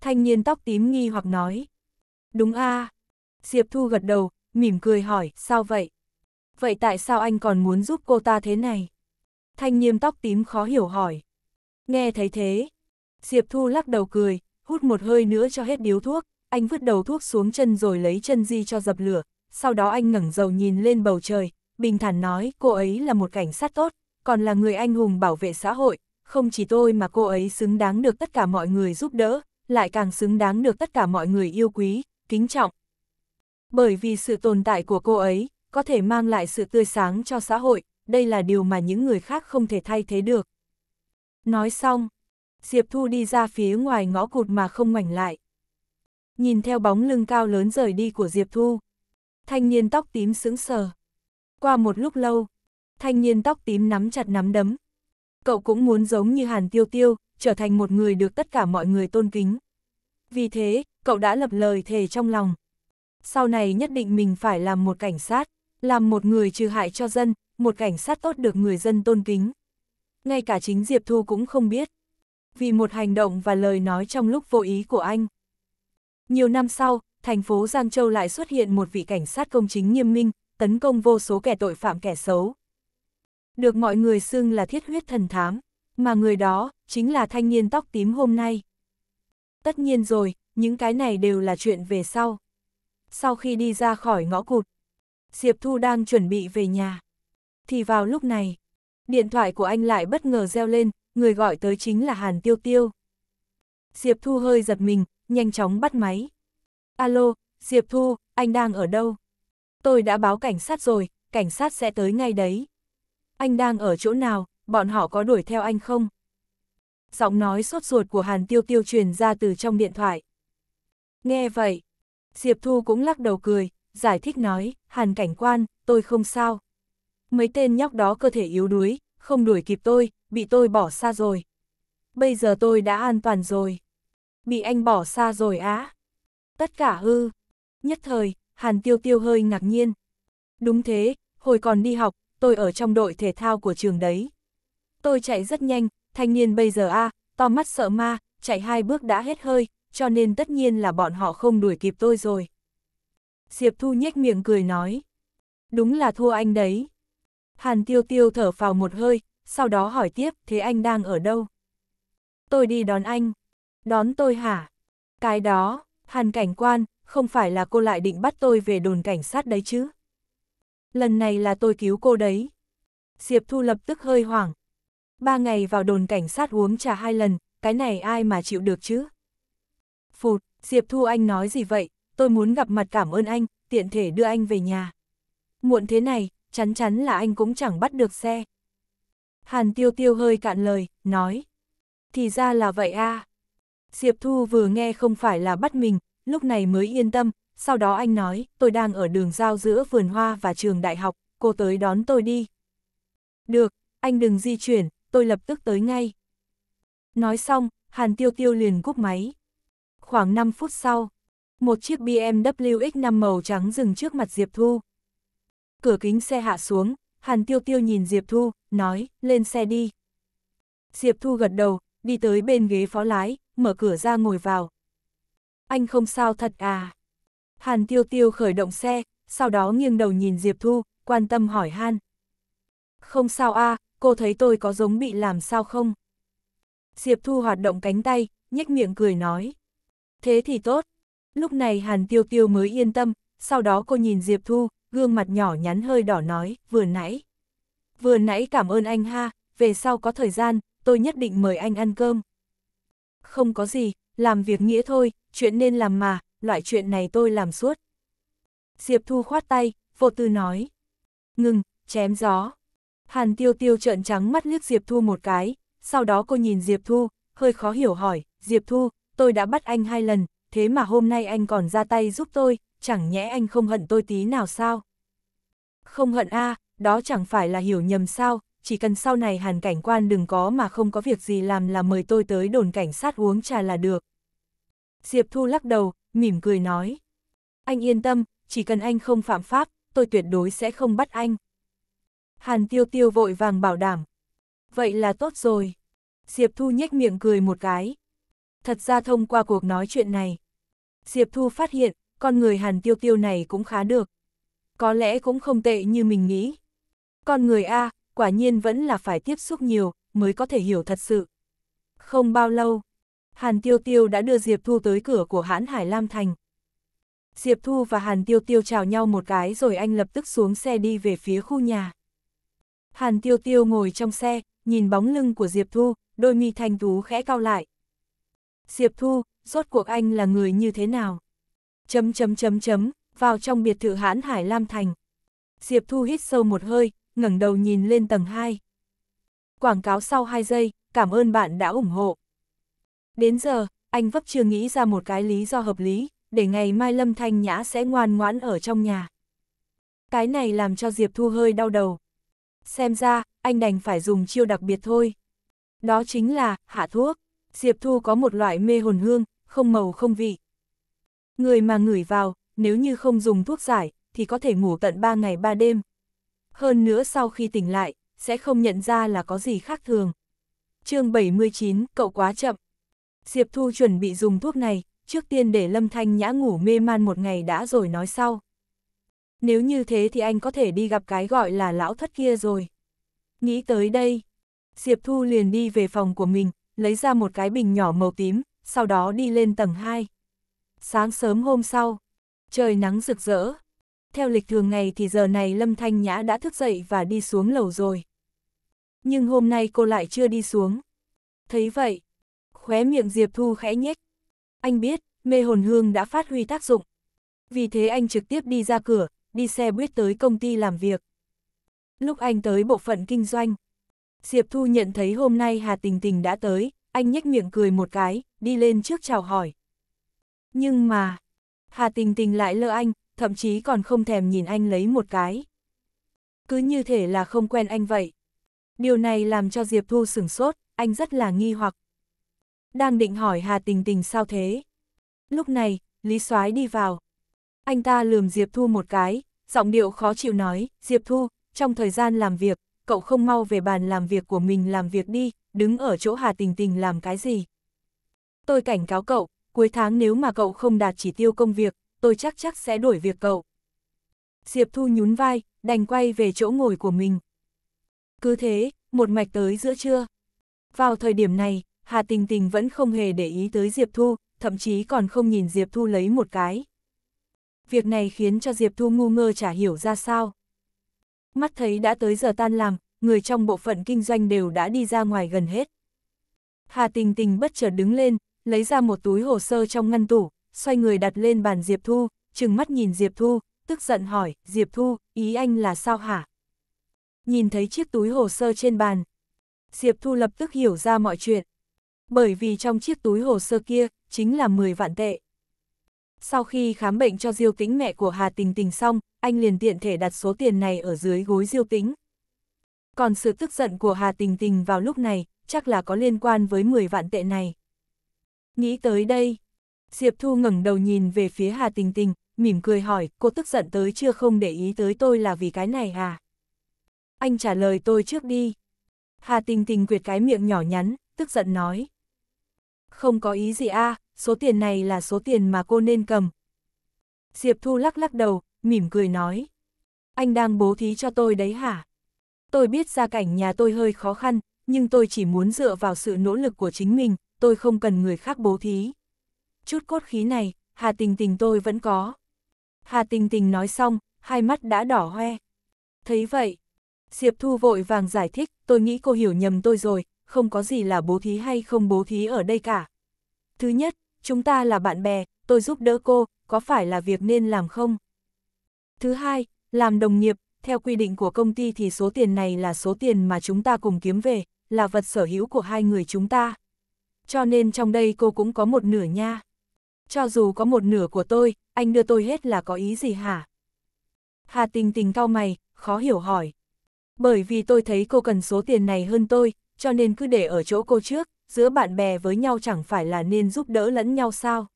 Thanh niên tóc tím nghi hoặc nói. Đúng a à. Diệp Thu gật đầu, mỉm cười hỏi, sao vậy? Vậy tại sao anh còn muốn giúp cô ta thế này? Thanh niên tóc tím khó hiểu hỏi. Nghe thấy thế. Diệp Thu lắc đầu cười, hút một hơi nữa cho hết điếu thuốc, anh vứt đầu thuốc xuống chân rồi lấy chân di cho dập lửa, sau đó anh ngẩng đầu nhìn lên bầu trời, bình thản nói cô ấy là một cảnh sát tốt, còn là người anh hùng bảo vệ xã hội, không chỉ tôi mà cô ấy xứng đáng được tất cả mọi người giúp đỡ, lại càng xứng đáng được tất cả mọi người yêu quý, kính trọng. Bởi vì sự tồn tại của cô ấy, có thể mang lại sự tươi sáng cho xã hội, đây là điều mà những người khác không thể thay thế được. Nói xong, Diệp Thu đi ra phía ngoài ngõ cụt mà không ngoảnh lại nhìn theo bóng lưng cao lớn rời đi của Diệp Thu. Thanh niên tóc tím sững sờ. Qua một lúc lâu, thanh niên tóc tím nắm chặt nắm đấm. Cậu cũng muốn giống như Hàn Tiêu Tiêu, trở thành một người được tất cả mọi người tôn kính. Vì thế, cậu đã lập lời thề trong lòng. Sau này nhất định mình phải làm một cảnh sát, làm một người trừ hại cho dân, một cảnh sát tốt được người dân tôn kính. Ngay cả chính Diệp Thu cũng không biết. Vì một hành động và lời nói trong lúc vô ý của anh, nhiều năm sau, thành phố Giang Châu lại xuất hiện một vị cảnh sát công chính nghiêm minh, tấn công vô số kẻ tội phạm kẻ xấu. Được mọi người xưng là thiết huyết thần thám, mà người đó chính là thanh niên tóc tím hôm nay. Tất nhiên rồi, những cái này đều là chuyện về sau. Sau khi đi ra khỏi ngõ cụt, Diệp Thu đang chuẩn bị về nhà. Thì vào lúc này, điện thoại của anh lại bất ngờ reo lên, người gọi tới chính là Hàn Tiêu Tiêu. Diệp Thu hơi giật mình, nhanh chóng bắt máy. Alo, Diệp Thu, anh đang ở đâu? Tôi đã báo cảnh sát rồi, cảnh sát sẽ tới ngay đấy. Anh đang ở chỗ nào, bọn họ có đuổi theo anh không? Giọng nói sốt ruột của Hàn Tiêu Tiêu truyền ra từ trong điện thoại. Nghe vậy, Diệp Thu cũng lắc đầu cười, giải thích nói, Hàn cảnh quan, tôi không sao. Mấy tên nhóc đó cơ thể yếu đuối, không đuổi kịp tôi, bị tôi bỏ xa rồi. Bây giờ tôi đã an toàn rồi. Bị anh bỏ xa rồi á. Tất cả ư Nhất thời, Hàn Tiêu Tiêu hơi ngạc nhiên. Đúng thế, hồi còn đi học, tôi ở trong đội thể thao của trường đấy. Tôi chạy rất nhanh, thanh niên bây giờ a, to mắt sợ ma, chạy hai bước đã hết hơi, cho nên tất nhiên là bọn họ không đuổi kịp tôi rồi. Diệp Thu nhếch miệng cười nói. Đúng là thua anh đấy. Hàn Tiêu Tiêu thở phào một hơi, sau đó hỏi tiếp thế anh đang ở đâu? Tôi đi đón anh. Đón tôi hả? Cái đó, hàn cảnh quan, không phải là cô lại định bắt tôi về đồn cảnh sát đấy chứ? Lần này là tôi cứu cô đấy. Diệp Thu lập tức hơi hoảng. Ba ngày vào đồn cảnh sát uống trà hai lần, cái này ai mà chịu được chứ? Phụt, Diệp Thu anh nói gì vậy? Tôi muốn gặp mặt cảm ơn anh, tiện thể đưa anh về nhà. Muộn thế này, chắn chắn là anh cũng chẳng bắt được xe. Hàn Tiêu Tiêu hơi cạn lời, nói. Thì ra là vậy a à. Diệp Thu vừa nghe không phải là bắt mình, lúc này mới yên tâm, sau đó anh nói, tôi đang ở đường giao giữa vườn hoa và trường đại học, cô tới đón tôi đi. Được, anh đừng di chuyển, tôi lập tức tới ngay. Nói xong, Hàn Tiêu Tiêu liền cúp máy. Khoảng 5 phút sau, một chiếc BMW X5 màu trắng dừng trước mặt Diệp Thu. Cửa kính xe hạ xuống, Hàn Tiêu Tiêu nhìn Diệp Thu, nói, lên xe đi. Diệp Thu gật đầu, đi tới bên ghế phó lái, mở cửa ra ngồi vào. Anh không sao thật à? Hàn Tiêu Tiêu khởi động xe, sau đó nghiêng đầu nhìn Diệp Thu, quan tâm hỏi Han. Không sao a, à, cô thấy tôi có giống bị làm sao không? Diệp Thu hoạt động cánh tay, nhếch miệng cười nói. Thế thì tốt. Lúc này Hàn Tiêu Tiêu mới yên tâm, sau đó cô nhìn Diệp Thu, gương mặt nhỏ nhắn hơi đỏ nói, vừa nãy. Vừa nãy cảm ơn anh ha, về sau có thời gian, tôi nhất định mời anh ăn cơm không có gì, làm việc nghĩa thôi, chuyện nên làm mà, loại chuyện này tôi làm suốt. Diệp Thu khoát tay, vô tư nói. Ngừng, chém gió. Hàn tiêu tiêu trợn trắng mắt liếc Diệp Thu một cái, sau đó cô nhìn Diệp Thu, hơi khó hiểu hỏi, Diệp Thu, tôi đã bắt anh hai lần, thế mà hôm nay anh còn ra tay giúp tôi, chẳng nhẽ anh không hận tôi tí nào sao? Không hận a đó chẳng phải là hiểu nhầm sao, chỉ cần sau này hàn cảnh quan đừng có mà không có việc gì làm là mời tôi tới đồn cảnh sát uống trà là được. Diệp Thu lắc đầu, mỉm cười nói. Anh yên tâm, chỉ cần anh không phạm pháp, tôi tuyệt đối sẽ không bắt anh. Hàn tiêu tiêu vội vàng bảo đảm. Vậy là tốt rồi. Diệp Thu nhếch miệng cười một cái. Thật ra thông qua cuộc nói chuyện này, Diệp Thu phát hiện, con người Hàn tiêu tiêu này cũng khá được. Có lẽ cũng không tệ như mình nghĩ. Con người A, quả nhiên vẫn là phải tiếp xúc nhiều, mới có thể hiểu thật sự. Không bao lâu, Hàn Tiêu Tiêu đã đưa Diệp Thu tới cửa của hãn Hải Lam Thành. Diệp Thu và Hàn Tiêu Tiêu chào nhau một cái rồi anh lập tức xuống xe đi về phía khu nhà. Hàn Tiêu Tiêu ngồi trong xe, nhìn bóng lưng của Diệp Thu, đôi mi thanh tú khẽ cao lại. Diệp Thu, rốt cuộc anh là người như thế nào? Chấm chấm chấm chấm, vào trong biệt thự hãn Hải Lam Thành. Diệp Thu hít sâu một hơi, ngẩng đầu nhìn lên tầng 2. Quảng cáo sau 2 giây, cảm ơn bạn đã ủng hộ. Đến giờ, anh vấp chưa nghĩ ra một cái lý do hợp lý, để ngày mai Lâm Thanh Nhã sẽ ngoan ngoãn ở trong nhà. Cái này làm cho Diệp Thu hơi đau đầu. Xem ra, anh đành phải dùng chiêu đặc biệt thôi. Đó chính là, hạ thuốc. Diệp Thu có một loại mê hồn hương, không màu không vị. Người mà ngửi vào, nếu như không dùng thuốc giải, thì có thể ngủ tận 3 ngày 3 đêm hơn nữa sau khi tỉnh lại, sẽ không nhận ra là có gì khác thường. chương 79, cậu quá chậm. Diệp Thu chuẩn bị dùng thuốc này, trước tiên để Lâm Thanh Nhã ngủ mê man một ngày đã rồi nói sau. Nếu như thế thì anh có thể đi gặp cái gọi là lão thất kia rồi. Nghĩ tới đây, Diệp Thu liền đi về phòng của mình, lấy ra một cái bình nhỏ màu tím, sau đó đi lên tầng 2. Sáng sớm hôm sau, trời nắng rực rỡ, theo lịch thường ngày thì giờ này Lâm Thanh Nhã đã thức dậy và đi xuống lầu rồi. Nhưng hôm nay cô lại chưa đi xuống. Thấy vậy, khóe miệng Diệp Thu khẽ nhếch. Anh biết, mê hồn hương đã phát huy tác dụng. Vì thế anh trực tiếp đi ra cửa, đi xe buýt tới công ty làm việc. Lúc anh tới bộ phận kinh doanh, Diệp Thu nhận thấy hôm nay Hà Tình Tình đã tới, anh nhếch miệng cười một cái, đi lên trước chào hỏi. Nhưng mà, Hà Tình Tình lại lơ anh, thậm chí còn không thèm nhìn anh lấy một cái. Cứ như thể là không quen anh vậy. Điều này làm cho Diệp Thu sửng sốt, anh rất là nghi hoặc. Đang định hỏi Hà Tình Tình sao thế. Lúc này, Lý Soái đi vào. Anh ta lườm Diệp Thu một cái, giọng điệu khó chịu nói, Diệp Thu, trong thời gian làm việc, cậu không mau về bàn làm việc của mình làm việc đi, đứng ở chỗ Hà Tình Tình làm cái gì. Tôi cảnh cáo cậu, cuối tháng nếu mà cậu không đạt chỉ tiêu công việc, tôi chắc chắc sẽ đổi việc cậu. Diệp Thu nhún vai, đành quay về chỗ ngồi của mình. Cứ thế, một mạch tới giữa trưa. Vào thời điểm này, Hà Tình Tình vẫn không hề để ý tới Diệp Thu, thậm chí còn không nhìn Diệp Thu lấy một cái. Việc này khiến cho Diệp Thu ngu ngơ chả hiểu ra sao. Mắt thấy đã tới giờ tan làm, người trong bộ phận kinh doanh đều đã đi ra ngoài gần hết. Hà Tình Tình bất chợt đứng lên, lấy ra một túi hồ sơ trong ngăn tủ, xoay người đặt lên bàn Diệp Thu, trừng mắt nhìn Diệp Thu, tức giận hỏi, Diệp Thu, ý anh là sao hả? Nhìn thấy chiếc túi hồ sơ trên bàn, Diệp Thu lập tức hiểu ra mọi chuyện. Bởi vì trong chiếc túi hồ sơ kia, chính là 10 vạn tệ. Sau khi khám bệnh cho Diêu Tĩnh mẹ của Hà Tình Tình xong, anh liền tiện thể đặt số tiền này ở dưới gối Diêu Tĩnh. Còn sự tức giận của Hà Tình Tình vào lúc này, chắc là có liên quan với 10 vạn tệ này. Nghĩ tới đây, Diệp Thu ngẩng đầu nhìn về phía Hà Tình Tình, mỉm cười hỏi, cô tức giận tới chưa không để ý tới tôi là vì cái này à? Anh trả lời tôi trước đi. Hà Tình Tình quyệt cái miệng nhỏ nhắn, tức giận nói. Không có ý gì a, số tiền này là số tiền mà cô nên cầm. Diệp Thu lắc lắc đầu, mỉm cười nói. Anh đang bố thí cho tôi đấy hả? Tôi biết gia cảnh nhà tôi hơi khó khăn, nhưng tôi chỉ muốn dựa vào sự nỗ lực của chính mình, tôi không cần người khác bố thí chút cốt khí này, Hà Tình Tình tôi vẫn có. Hà Tình Tình nói xong, hai mắt đã đỏ hoe. Thấy vậy, Diệp Thu vội vàng giải thích, tôi nghĩ cô hiểu nhầm tôi rồi, không có gì là bố thí hay không bố thí ở đây cả. Thứ nhất, chúng ta là bạn bè, tôi giúp đỡ cô, có phải là việc nên làm không? Thứ hai, làm đồng nghiệp, theo quy định của công ty thì số tiền này là số tiền mà chúng ta cùng kiếm về, là vật sở hữu của hai người chúng ta. Cho nên trong đây cô cũng có một nửa nha cho dù có một nửa của tôi, anh đưa tôi hết là có ý gì hả? Hà tình tình cau mày, khó hiểu hỏi. Bởi vì tôi thấy cô cần số tiền này hơn tôi, cho nên cứ để ở chỗ cô trước, giữa bạn bè với nhau chẳng phải là nên giúp đỡ lẫn nhau sao?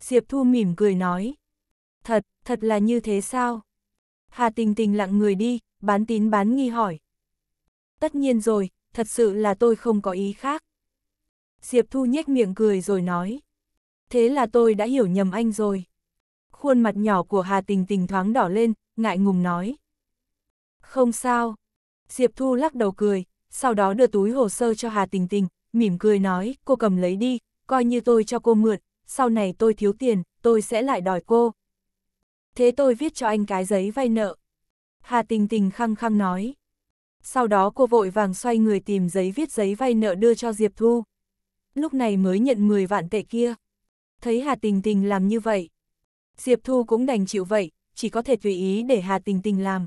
Diệp Thu mỉm cười nói. Thật, thật là như thế sao? Hà tình tình lặng người đi, bán tín bán nghi hỏi. Tất nhiên rồi, thật sự là tôi không có ý khác. Diệp Thu nhếch miệng cười rồi nói thế là tôi đã hiểu nhầm anh rồi. Khuôn mặt nhỏ của Hà Tình Tình thoáng đỏ lên, ngại ngùng nói. Không sao. Diệp Thu lắc đầu cười, sau đó đưa túi hồ sơ cho Hà Tình Tình, mỉm cười nói, cô cầm lấy đi, coi như tôi cho cô mượn, sau này tôi thiếu tiền, tôi sẽ lại đòi cô. Thế tôi viết cho anh cái giấy vay nợ. Hà Tình Tình khăng khăng nói. Sau đó cô vội vàng xoay người tìm giấy viết giấy vay nợ đưa cho Diệp Thu. Lúc này mới nhận 10 vạn tệ kia thấy Hà Tình Tình làm như vậy. Diệp Thu cũng đành chịu vậy, chỉ có thể tùy ý để Hà Tình Tình làm.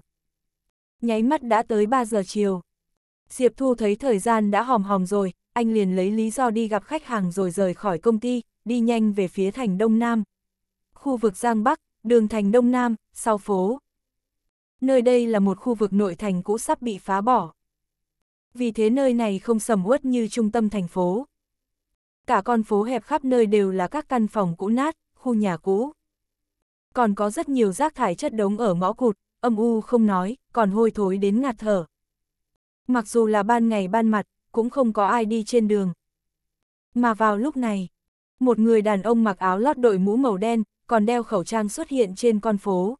Nháy mắt đã tới 3 giờ chiều. Diệp Thu thấy thời gian đã hòm hòm rồi, anh liền lấy lý do đi gặp khách hàng rồi rời khỏi công ty, đi nhanh về phía thành Đông Nam. Khu vực Giang Bắc, đường thành Đông Nam, sau phố. Nơi đây là một khu vực nội thành cũ sắp bị phá bỏ. Vì thế nơi này không sầm uất như trung tâm thành phố cả con phố hẹp khắp nơi đều là các căn phòng cũ nát, khu nhà cũ. Còn có rất nhiều rác thải chất đống ở ngõ cụt, âm u không nói, còn hôi thối đến ngạt thở. Mặc dù là ban ngày ban mặt, cũng không có ai đi trên đường. Mà vào lúc này, một người đàn ông mặc áo lót đội mũ màu đen, còn đeo khẩu trang xuất hiện trên con phố.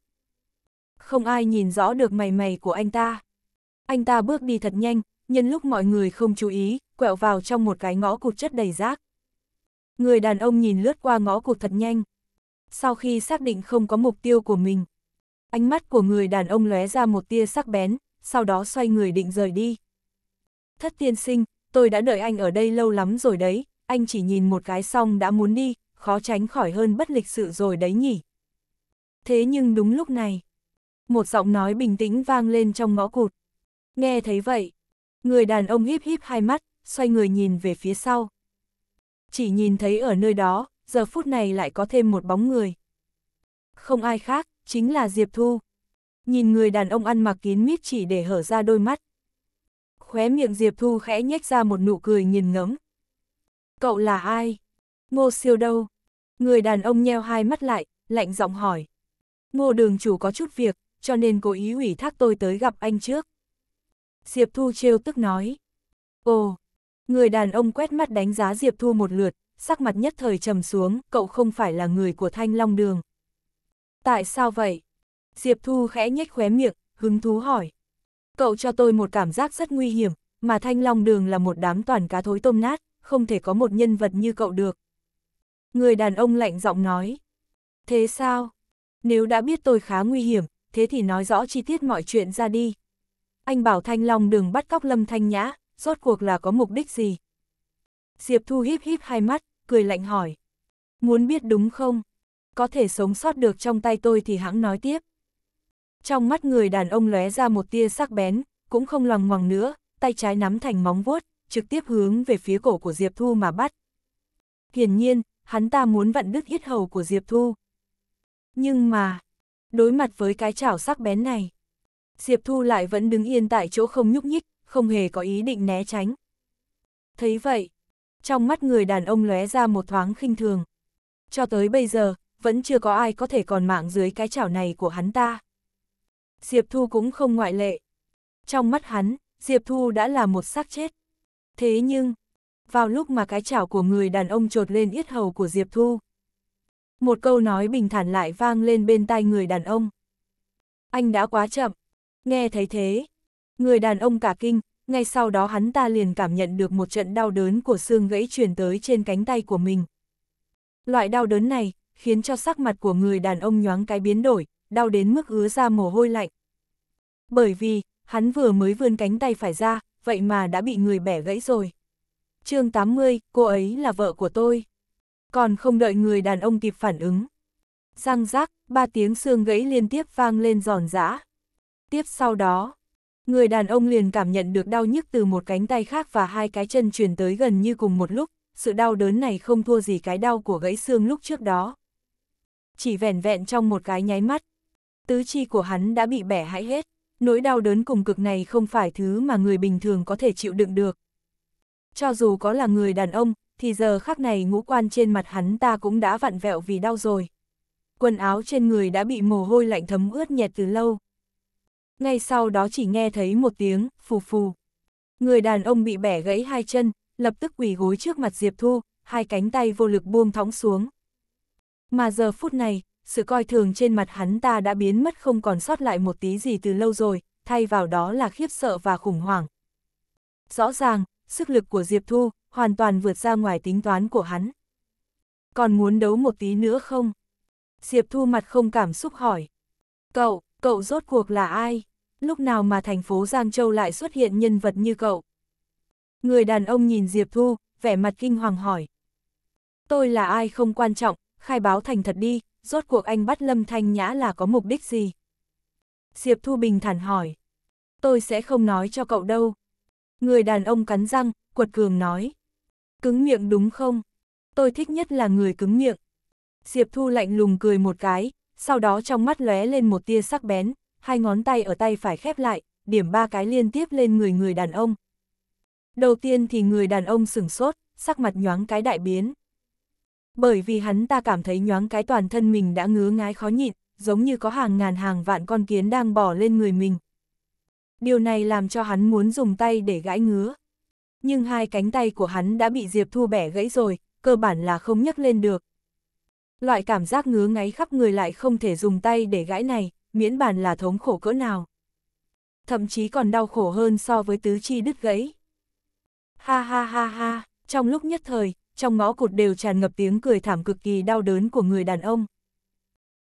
Không ai nhìn rõ được mày mày của anh ta. Anh ta bước đi thật nhanh, nhân lúc mọi người không chú ý, quẹo vào trong một cái ngõ cụt chất đầy rác. Người đàn ông nhìn lướt qua ngõ cụt thật nhanh. Sau khi xác định không có mục tiêu của mình, ánh mắt của người đàn ông lóe ra một tia sắc bén, sau đó xoay người định rời đi. Thất tiên sinh, tôi đã đợi anh ở đây lâu lắm rồi đấy, anh chỉ nhìn một cái xong đã muốn đi, khó tránh khỏi hơn bất lịch sự rồi đấy nhỉ. Thế nhưng đúng lúc này, một giọng nói bình tĩnh vang lên trong ngõ cụt. Nghe thấy vậy, người đàn ông híp híp hai mắt, xoay người nhìn về phía sau chỉ nhìn thấy ở nơi đó, giờ phút này lại có thêm một bóng người. Không ai khác, chính là Diệp Thu. Nhìn người đàn ông ăn mặc kín mít chỉ để hở ra đôi mắt. Khóe miệng Diệp Thu khẽ nhếch ra một nụ cười nghiền ngẫm. Cậu là ai? Ngô siêu đâu? Người đàn ông nheo hai mắt lại, lạnh giọng hỏi. Ngô đường chủ có chút việc, cho nên cố ý ủy thác tôi tới gặp anh trước. Diệp Thu trêu tức nói. Ồ, Người đàn ông quét mắt đánh giá Diệp Thu một lượt, sắc mặt nhất thời trầm xuống, cậu không phải là người của Thanh Long Đường. Tại sao vậy? Diệp Thu khẽ nhếch khóe miệng, hứng thú hỏi. Cậu cho tôi một cảm giác rất nguy hiểm, mà Thanh Long Đường là một đám toàn cá thối tôm nát, không thể có một nhân vật như cậu được. Người đàn ông lạnh giọng nói. Thế sao? Nếu đã biết tôi khá nguy hiểm, thế thì nói rõ chi tiết mọi chuyện ra đi. Anh bảo Thanh Long Đường bắt cóc Lâm Thanh Nhã, rốt cuộc là có mục đích gì? Diệp Thu híp híp hai mắt, cười lạnh hỏi. Muốn biết đúng không? Có thể sống sót được trong tay tôi thì hãng nói tiếp. Trong mắt người đàn ông lóe ra một tia sắc bén, cũng không loằng ngoằng nữa, tay trái nắm thành móng vuốt, trực tiếp hướng về phía cổ của Diệp Thu mà bắt. Hiển nhiên, hắn ta muốn vặn đứt yết hầu của Diệp Thu. Nhưng mà, đối mặt với cái chảo sắc bén này, Diệp Thu lại vẫn đứng yên tại chỗ không nhúc nhích, không hề có ý định né tránh. Thấy vậy, trong mắt người đàn ông lóe ra một thoáng khinh thường. Cho tới bây giờ, vẫn chưa có ai có thể còn mạng dưới cái chảo này của hắn ta. Diệp Thu cũng không ngoại lệ. Trong mắt hắn, Diệp Thu đã là một xác chết. Thế nhưng, vào lúc mà cái chảo của người đàn ông trột lên yết hầu của Diệp Thu. Một câu nói bình thản lại vang lên bên tai người đàn ông. Anh đã quá chậm. Nghe thấy thế, Người đàn ông cả kinh, ngay sau đó hắn ta liền cảm nhận được một trận đau đớn của xương gãy truyền tới trên cánh tay của mình. Loại đau đớn này, khiến cho sắc mặt của người đàn ông nhoáng cái biến đổi, đau đến mức ứa ra mồ hôi lạnh. Bởi vì, hắn vừa mới vươn cánh tay phải ra, vậy mà đã bị người bẻ gãy rồi. chương 80, cô ấy là vợ của tôi. Còn không đợi người đàn ông kịp phản ứng. Răng rác, ba tiếng xương gãy liên tiếp vang lên giòn giã. Tiếp sau đó, Người đàn ông liền cảm nhận được đau nhức từ một cánh tay khác và hai cái chân chuyển tới gần như cùng một lúc, sự đau đớn này không thua gì cái đau của gãy xương lúc trước đó. Chỉ vẻn vẹn trong một cái nháy mắt, tứ chi của hắn đã bị bẻ hãi hết, nỗi đau đớn cùng cực này không phải thứ mà người bình thường có thể chịu đựng được. Cho dù có là người đàn ông, thì giờ khắc này ngũ quan trên mặt hắn ta cũng đã vặn vẹo vì đau rồi. Quần áo trên người đã bị mồ hôi lạnh thấm ướt nhẹt từ lâu ngay sau đó chỉ nghe thấy một tiếng, phù phù. Người đàn ông bị bẻ gãy hai chân, lập tức quỳ gối trước mặt Diệp Thu, hai cánh tay vô lực buông thõng xuống. Mà giờ phút này, sự coi thường trên mặt hắn ta đã biến mất không còn sót lại một tí gì từ lâu rồi, thay vào đó là khiếp sợ và khủng hoảng. Rõ ràng, sức lực của Diệp Thu hoàn toàn vượt ra ngoài tính toán của hắn. Còn muốn đấu một tí nữa không? Diệp Thu mặt không cảm xúc hỏi. Cậu, cậu rốt cuộc là ai? Lúc nào mà thành phố Giang Châu lại xuất hiện nhân vật như cậu? Người đàn ông nhìn Diệp Thu, vẻ mặt kinh hoàng hỏi. Tôi là ai không quan trọng, khai báo thành thật đi, rốt cuộc anh bắt Lâm Thanh Nhã là có mục đích gì? Diệp Thu bình thản hỏi. Tôi sẽ không nói cho cậu đâu. Người đàn ông cắn răng, quật cường nói. Cứng miệng đúng không? Tôi thích nhất là người cứng miệng. Diệp Thu lạnh lùng cười một cái, sau đó trong mắt lóe lên một tia sắc bén, hai ngón tay ở tay phải khép lại, điểm ba cái liên tiếp lên người người đàn ông. Đầu tiên thì người đàn ông sửng sốt, sắc mặt nhoáng cái đại biến. Bởi vì hắn ta cảm thấy nhoáng cái toàn thân mình đã ngứa ngái khó nhịn, giống như có hàng ngàn hàng vạn con kiến đang bỏ lên người mình. Điều này làm cho hắn muốn dùng tay để gãi ngứa. Nhưng hai cánh tay của hắn đã bị Diệp Thu bẻ gãy rồi, cơ bản là không nhấc lên được, loại cảm giác ngứa ngáy khắp người lại không thể dùng tay để gãi này, miễn bàn là thống khổ cỡ nào. Thậm chí còn đau khổ hơn so với tứ chi đứt gãy. Ha ha ha ha, trong lúc nhất thời, trong ngõ cụt đều tràn ngập tiếng cười thảm cực kỳ đau đớn của người đàn ông.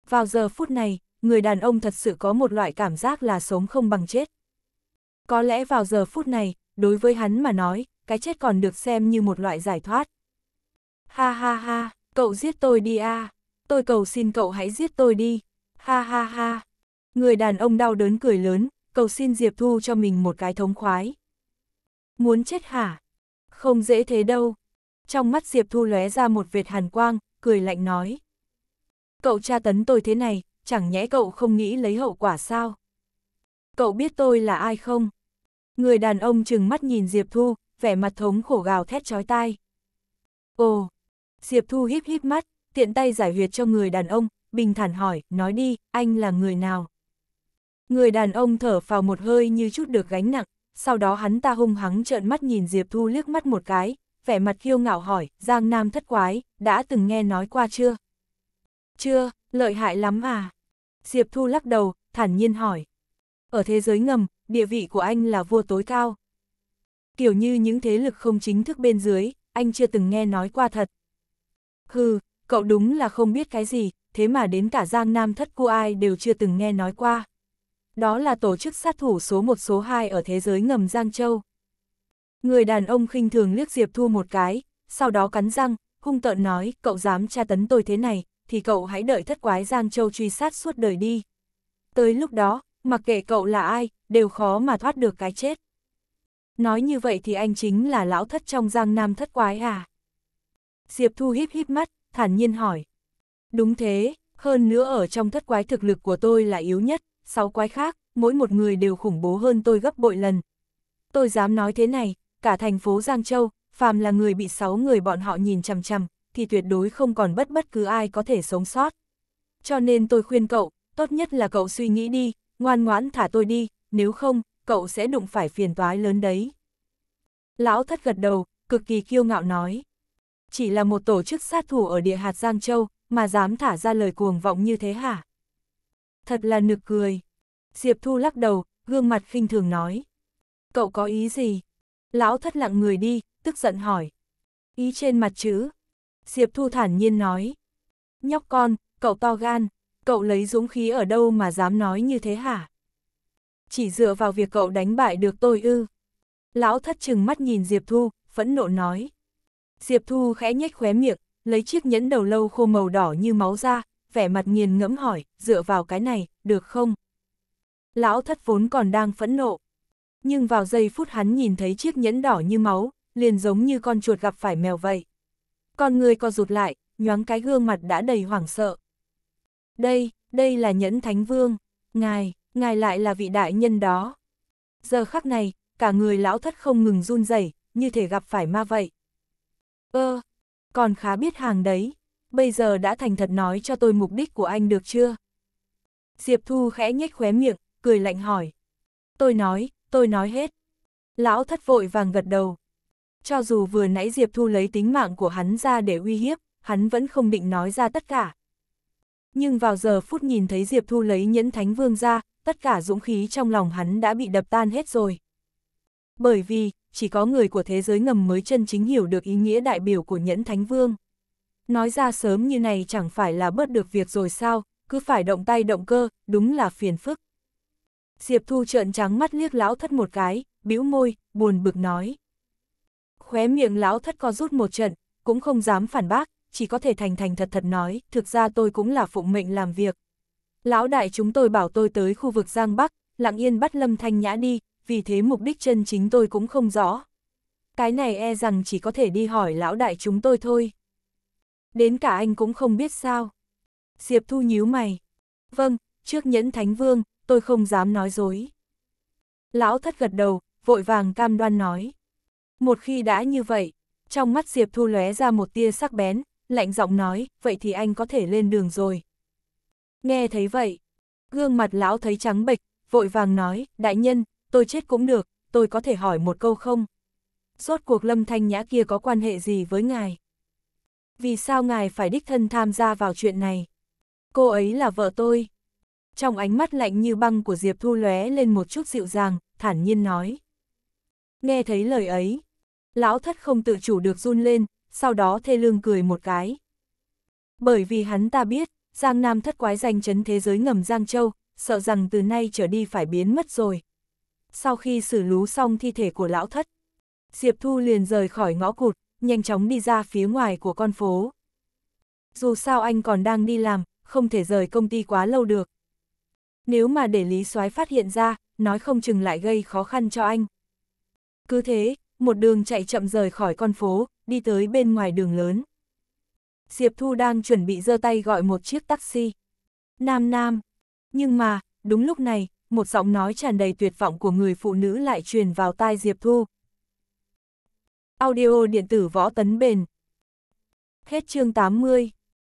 Vào giờ phút này, người đàn ông thật sự có một loại cảm giác là sống không bằng chết. Có lẽ vào giờ phút này, đối với hắn mà nói, cái chết còn được xem như một loại giải thoát. Ha ha ha, Cậu giết tôi đi a, à. tôi cầu xin cậu hãy giết tôi đi. Ha ha ha. Người đàn ông đau đớn cười lớn, cầu xin Diệp Thu cho mình một cái thống khoái. Muốn chết hả? Không dễ thế đâu. Trong mắt Diệp Thu lóe ra một vệt hàn quang, cười lạnh nói. Cậu tra tấn tôi thế này, chẳng nhẽ cậu không nghĩ lấy hậu quả sao? Cậu biết tôi là ai không? Người đàn ông chừng mắt nhìn Diệp Thu, vẻ mặt thống khổ gào thét chói tai. Ồ, Diệp Thu híp híp mắt, tiện tay giải huyệt cho người đàn ông, bình thản hỏi, nói đi, anh là người nào? Người đàn ông thở vào một hơi như chút được gánh nặng, sau đó hắn ta hung hắng trợn mắt nhìn Diệp Thu liếc mắt một cái, vẻ mặt khiêu ngạo hỏi, Giang Nam thất quái, đã từng nghe nói qua chưa? Chưa, lợi hại lắm à? Diệp Thu lắc đầu, thản nhiên hỏi. Ở thế giới ngầm, địa vị của anh là vua tối cao. Kiểu như những thế lực không chính thức bên dưới, anh chưa từng nghe nói qua thật. Hừ, cậu đúng là không biết cái gì, thế mà đến cả Giang Nam thất cu ai đều chưa từng nghe nói qua. Đó là tổ chức sát thủ số 1 số 2 ở thế giới ngầm Giang Châu. Người đàn ông khinh thường liếc Diệp Thu một cái, sau đó cắn răng, hung tợn nói, cậu dám tra tấn tôi thế này, thì cậu hãy đợi thất quái Giang Châu truy sát suốt đời đi. Tới lúc đó, mặc kệ cậu là ai, đều khó mà thoát được cái chết. Nói như vậy thì anh chính là lão thất trong Giang Nam thất quái à? Diệp Thu híp híp mắt, thản nhiên hỏi. Đúng thế, hơn nữa ở trong thất quái thực lực của tôi là yếu nhất, sáu quái khác, mỗi một người đều khủng bố hơn tôi gấp bội lần. Tôi dám nói thế này, cả thành phố Giang Châu, phàm là người bị sáu người bọn họ nhìn chằm chằm, thì tuyệt đối không còn bất bất cứ ai có thể sống sót. Cho nên tôi khuyên cậu, tốt nhất là cậu suy nghĩ đi, ngoan ngoãn thả tôi đi, nếu không, cậu sẽ đụng phải phiền toái lớn đấy. Lão thất gật đầu, cực kỳ kiêu ngạo nói chỉ là một tổ chức sát thủ ở địa hạt Giang Châu, mà dám thả ra lời cuồng vọng như thế hả? Thật là nực cười. Diệp Thu lắc đầu, gương mặt khinh thường nói. Cậu có ý gì? Lão thất lặng người đi, tức giận hỏi. Ý trên mặt chữ. Diệp Thu thản nhiên nói. Nhóc con, cậu to gan, cậu lấy dũng khí ở đâu mà dám nói như thế hả? Chỉ dựa vào việc cậu đánh bại được tôi ư. Lão thất chừng mắt nhìn Diệp Thu, phẫn nộ nói. Diệp Thu khẽ nhếch khóe miệng, lấy chiếc nhẫn đầu lâu khô màu đỏ như máu ra, vẻ mặt nghiền ngẫm hỏi, dựa vào cái này, được không? Lão thất vốn còn đang phẫn nộ. Nhưng vào giây phút hắn nhìn thấy chiếc nhẫn đỏ như máu, liền giống như con chuột gặp phải mèo vậy. Con người co rụt lại, nhoáng cái gương mặt đã đầy hoảng sợ. Đây, đây là nhẫn thánh vương, ngài, ngài lại là vị đại nhân đó. Giờ khắc này, cả người lão thất không ngừng run rẩy như thể gặp phải ma vậy. Ơ, ờ, còn khá biết hàng đấy, bây giờ đã thành thật nói cho tôi mục đích của anh được chưa? Diệp Thu khẽ nhếch khóe miệng, cười lạnh hỏi. Tôi nói, tôi nói hết. Lão thất vội vàng gật đầu. Cho dù vừa nãy Diệp Thu lấy tính mạng của hắn ra để uy hiếp, hắn vẫn không định nói ra tất cả. Nhưng vào giờ phút nhìn thấy Diệp Thu lấy nhẫn thánh vương ra, tất cả dũng khí trong lòng hắn đã bị đập tan hết rồi. Bởi vì, chỉ có người của thế giới ngầm mới chân chính hiểu được ý nghĩa đại biểu của nhẫn thánh vương. Nói ra sớm như này chẳng phải là bớt được việc rồi sao, cứ phải động tay động cơ, đúng là phiền phức. Diệp Thu trợn trắng mắt liếc lão thất một cái, bĩu môi, buồn bực nói. Khóe miệng lão thất co rút một trận, cũng không dám phản bác, chỉ có thể thành thành thật thật nói, thực ra tôi cũng là phụng mệnh làm việc. Lão đại chúng tôi bảo tôi tới khu vực Giang Bắc, lặng yên bắt Lâm Thanh Nhã đi, vì thế mục đích chân chính tôi cũng không rõ. Cái này e rằng chỉ có thể đi hỏi lão đại chúng tôi thôi. Đến cả anh cũng không biết sao. Diệp Thu nhíu mày. Vâng, trước nhẫn Thánh Vương, tôi không dám nói dối. Lão thất gật đầu, vội vàng cam đoan nói. Một khi đã như vậy, trong mắt Diệp Thu lóe ra một tia sắc bén, lạnh giọng nói, vậy thì anh có thể lên đường rồi. Nghe thấy vậy, gương mặt lão thấy trắng bệch, vội vàng nói, đại nhân, tôi chết cũng được, tôi có thể hỏi một câu không? Rốt cuộc Lâm Thanh Nhã kia có quan hệ gì với ngài? Vì sao ngài phải đích thân tham gia vào chuyện này? Cô ấy là vợ tôi. Trong ánh mắt lạnh như băng của Diệp Thu lóe lên một chút dịu dàng, thản nhiên nói. Nghe thấy lời ấy, lão thất không tự chủ được run lên, sau đó thê lương cười một cái. Bởi vì hắn ta biết, Giang Nam thất quái danh chấn thế giới ngầm Giang Châu, sợ rằng từ nay trở đi phải biến mất rồi, sau khi xử lú xong thi thể của lão thất. Diệp Thu liền rời khỏi ngõ cụt, nhanh chóng đi ra phía ngoài của con phố. Dù sao anh còn đang đi làm, không thể rời công ty quá lâu được. Nếu mà để Lý Soái phát hiện ra, nói không chừng lại gây khó khăn cho anh. Cứ thế, một đường chạy chậm rời khỏi con phố, đi tới bên ngoài đường lớn. Diệp Thu đang chuẩn bị giơ tay gọi một chiếc taxi. Nam Nam. Nhưng mà, đúng lúc này, một giọng nói tràn đầy tuyệt vọng của người phụ nữ lại truyền vào tai Diệp Thu. Audio điện tử võ tấn bền. Hết chương 80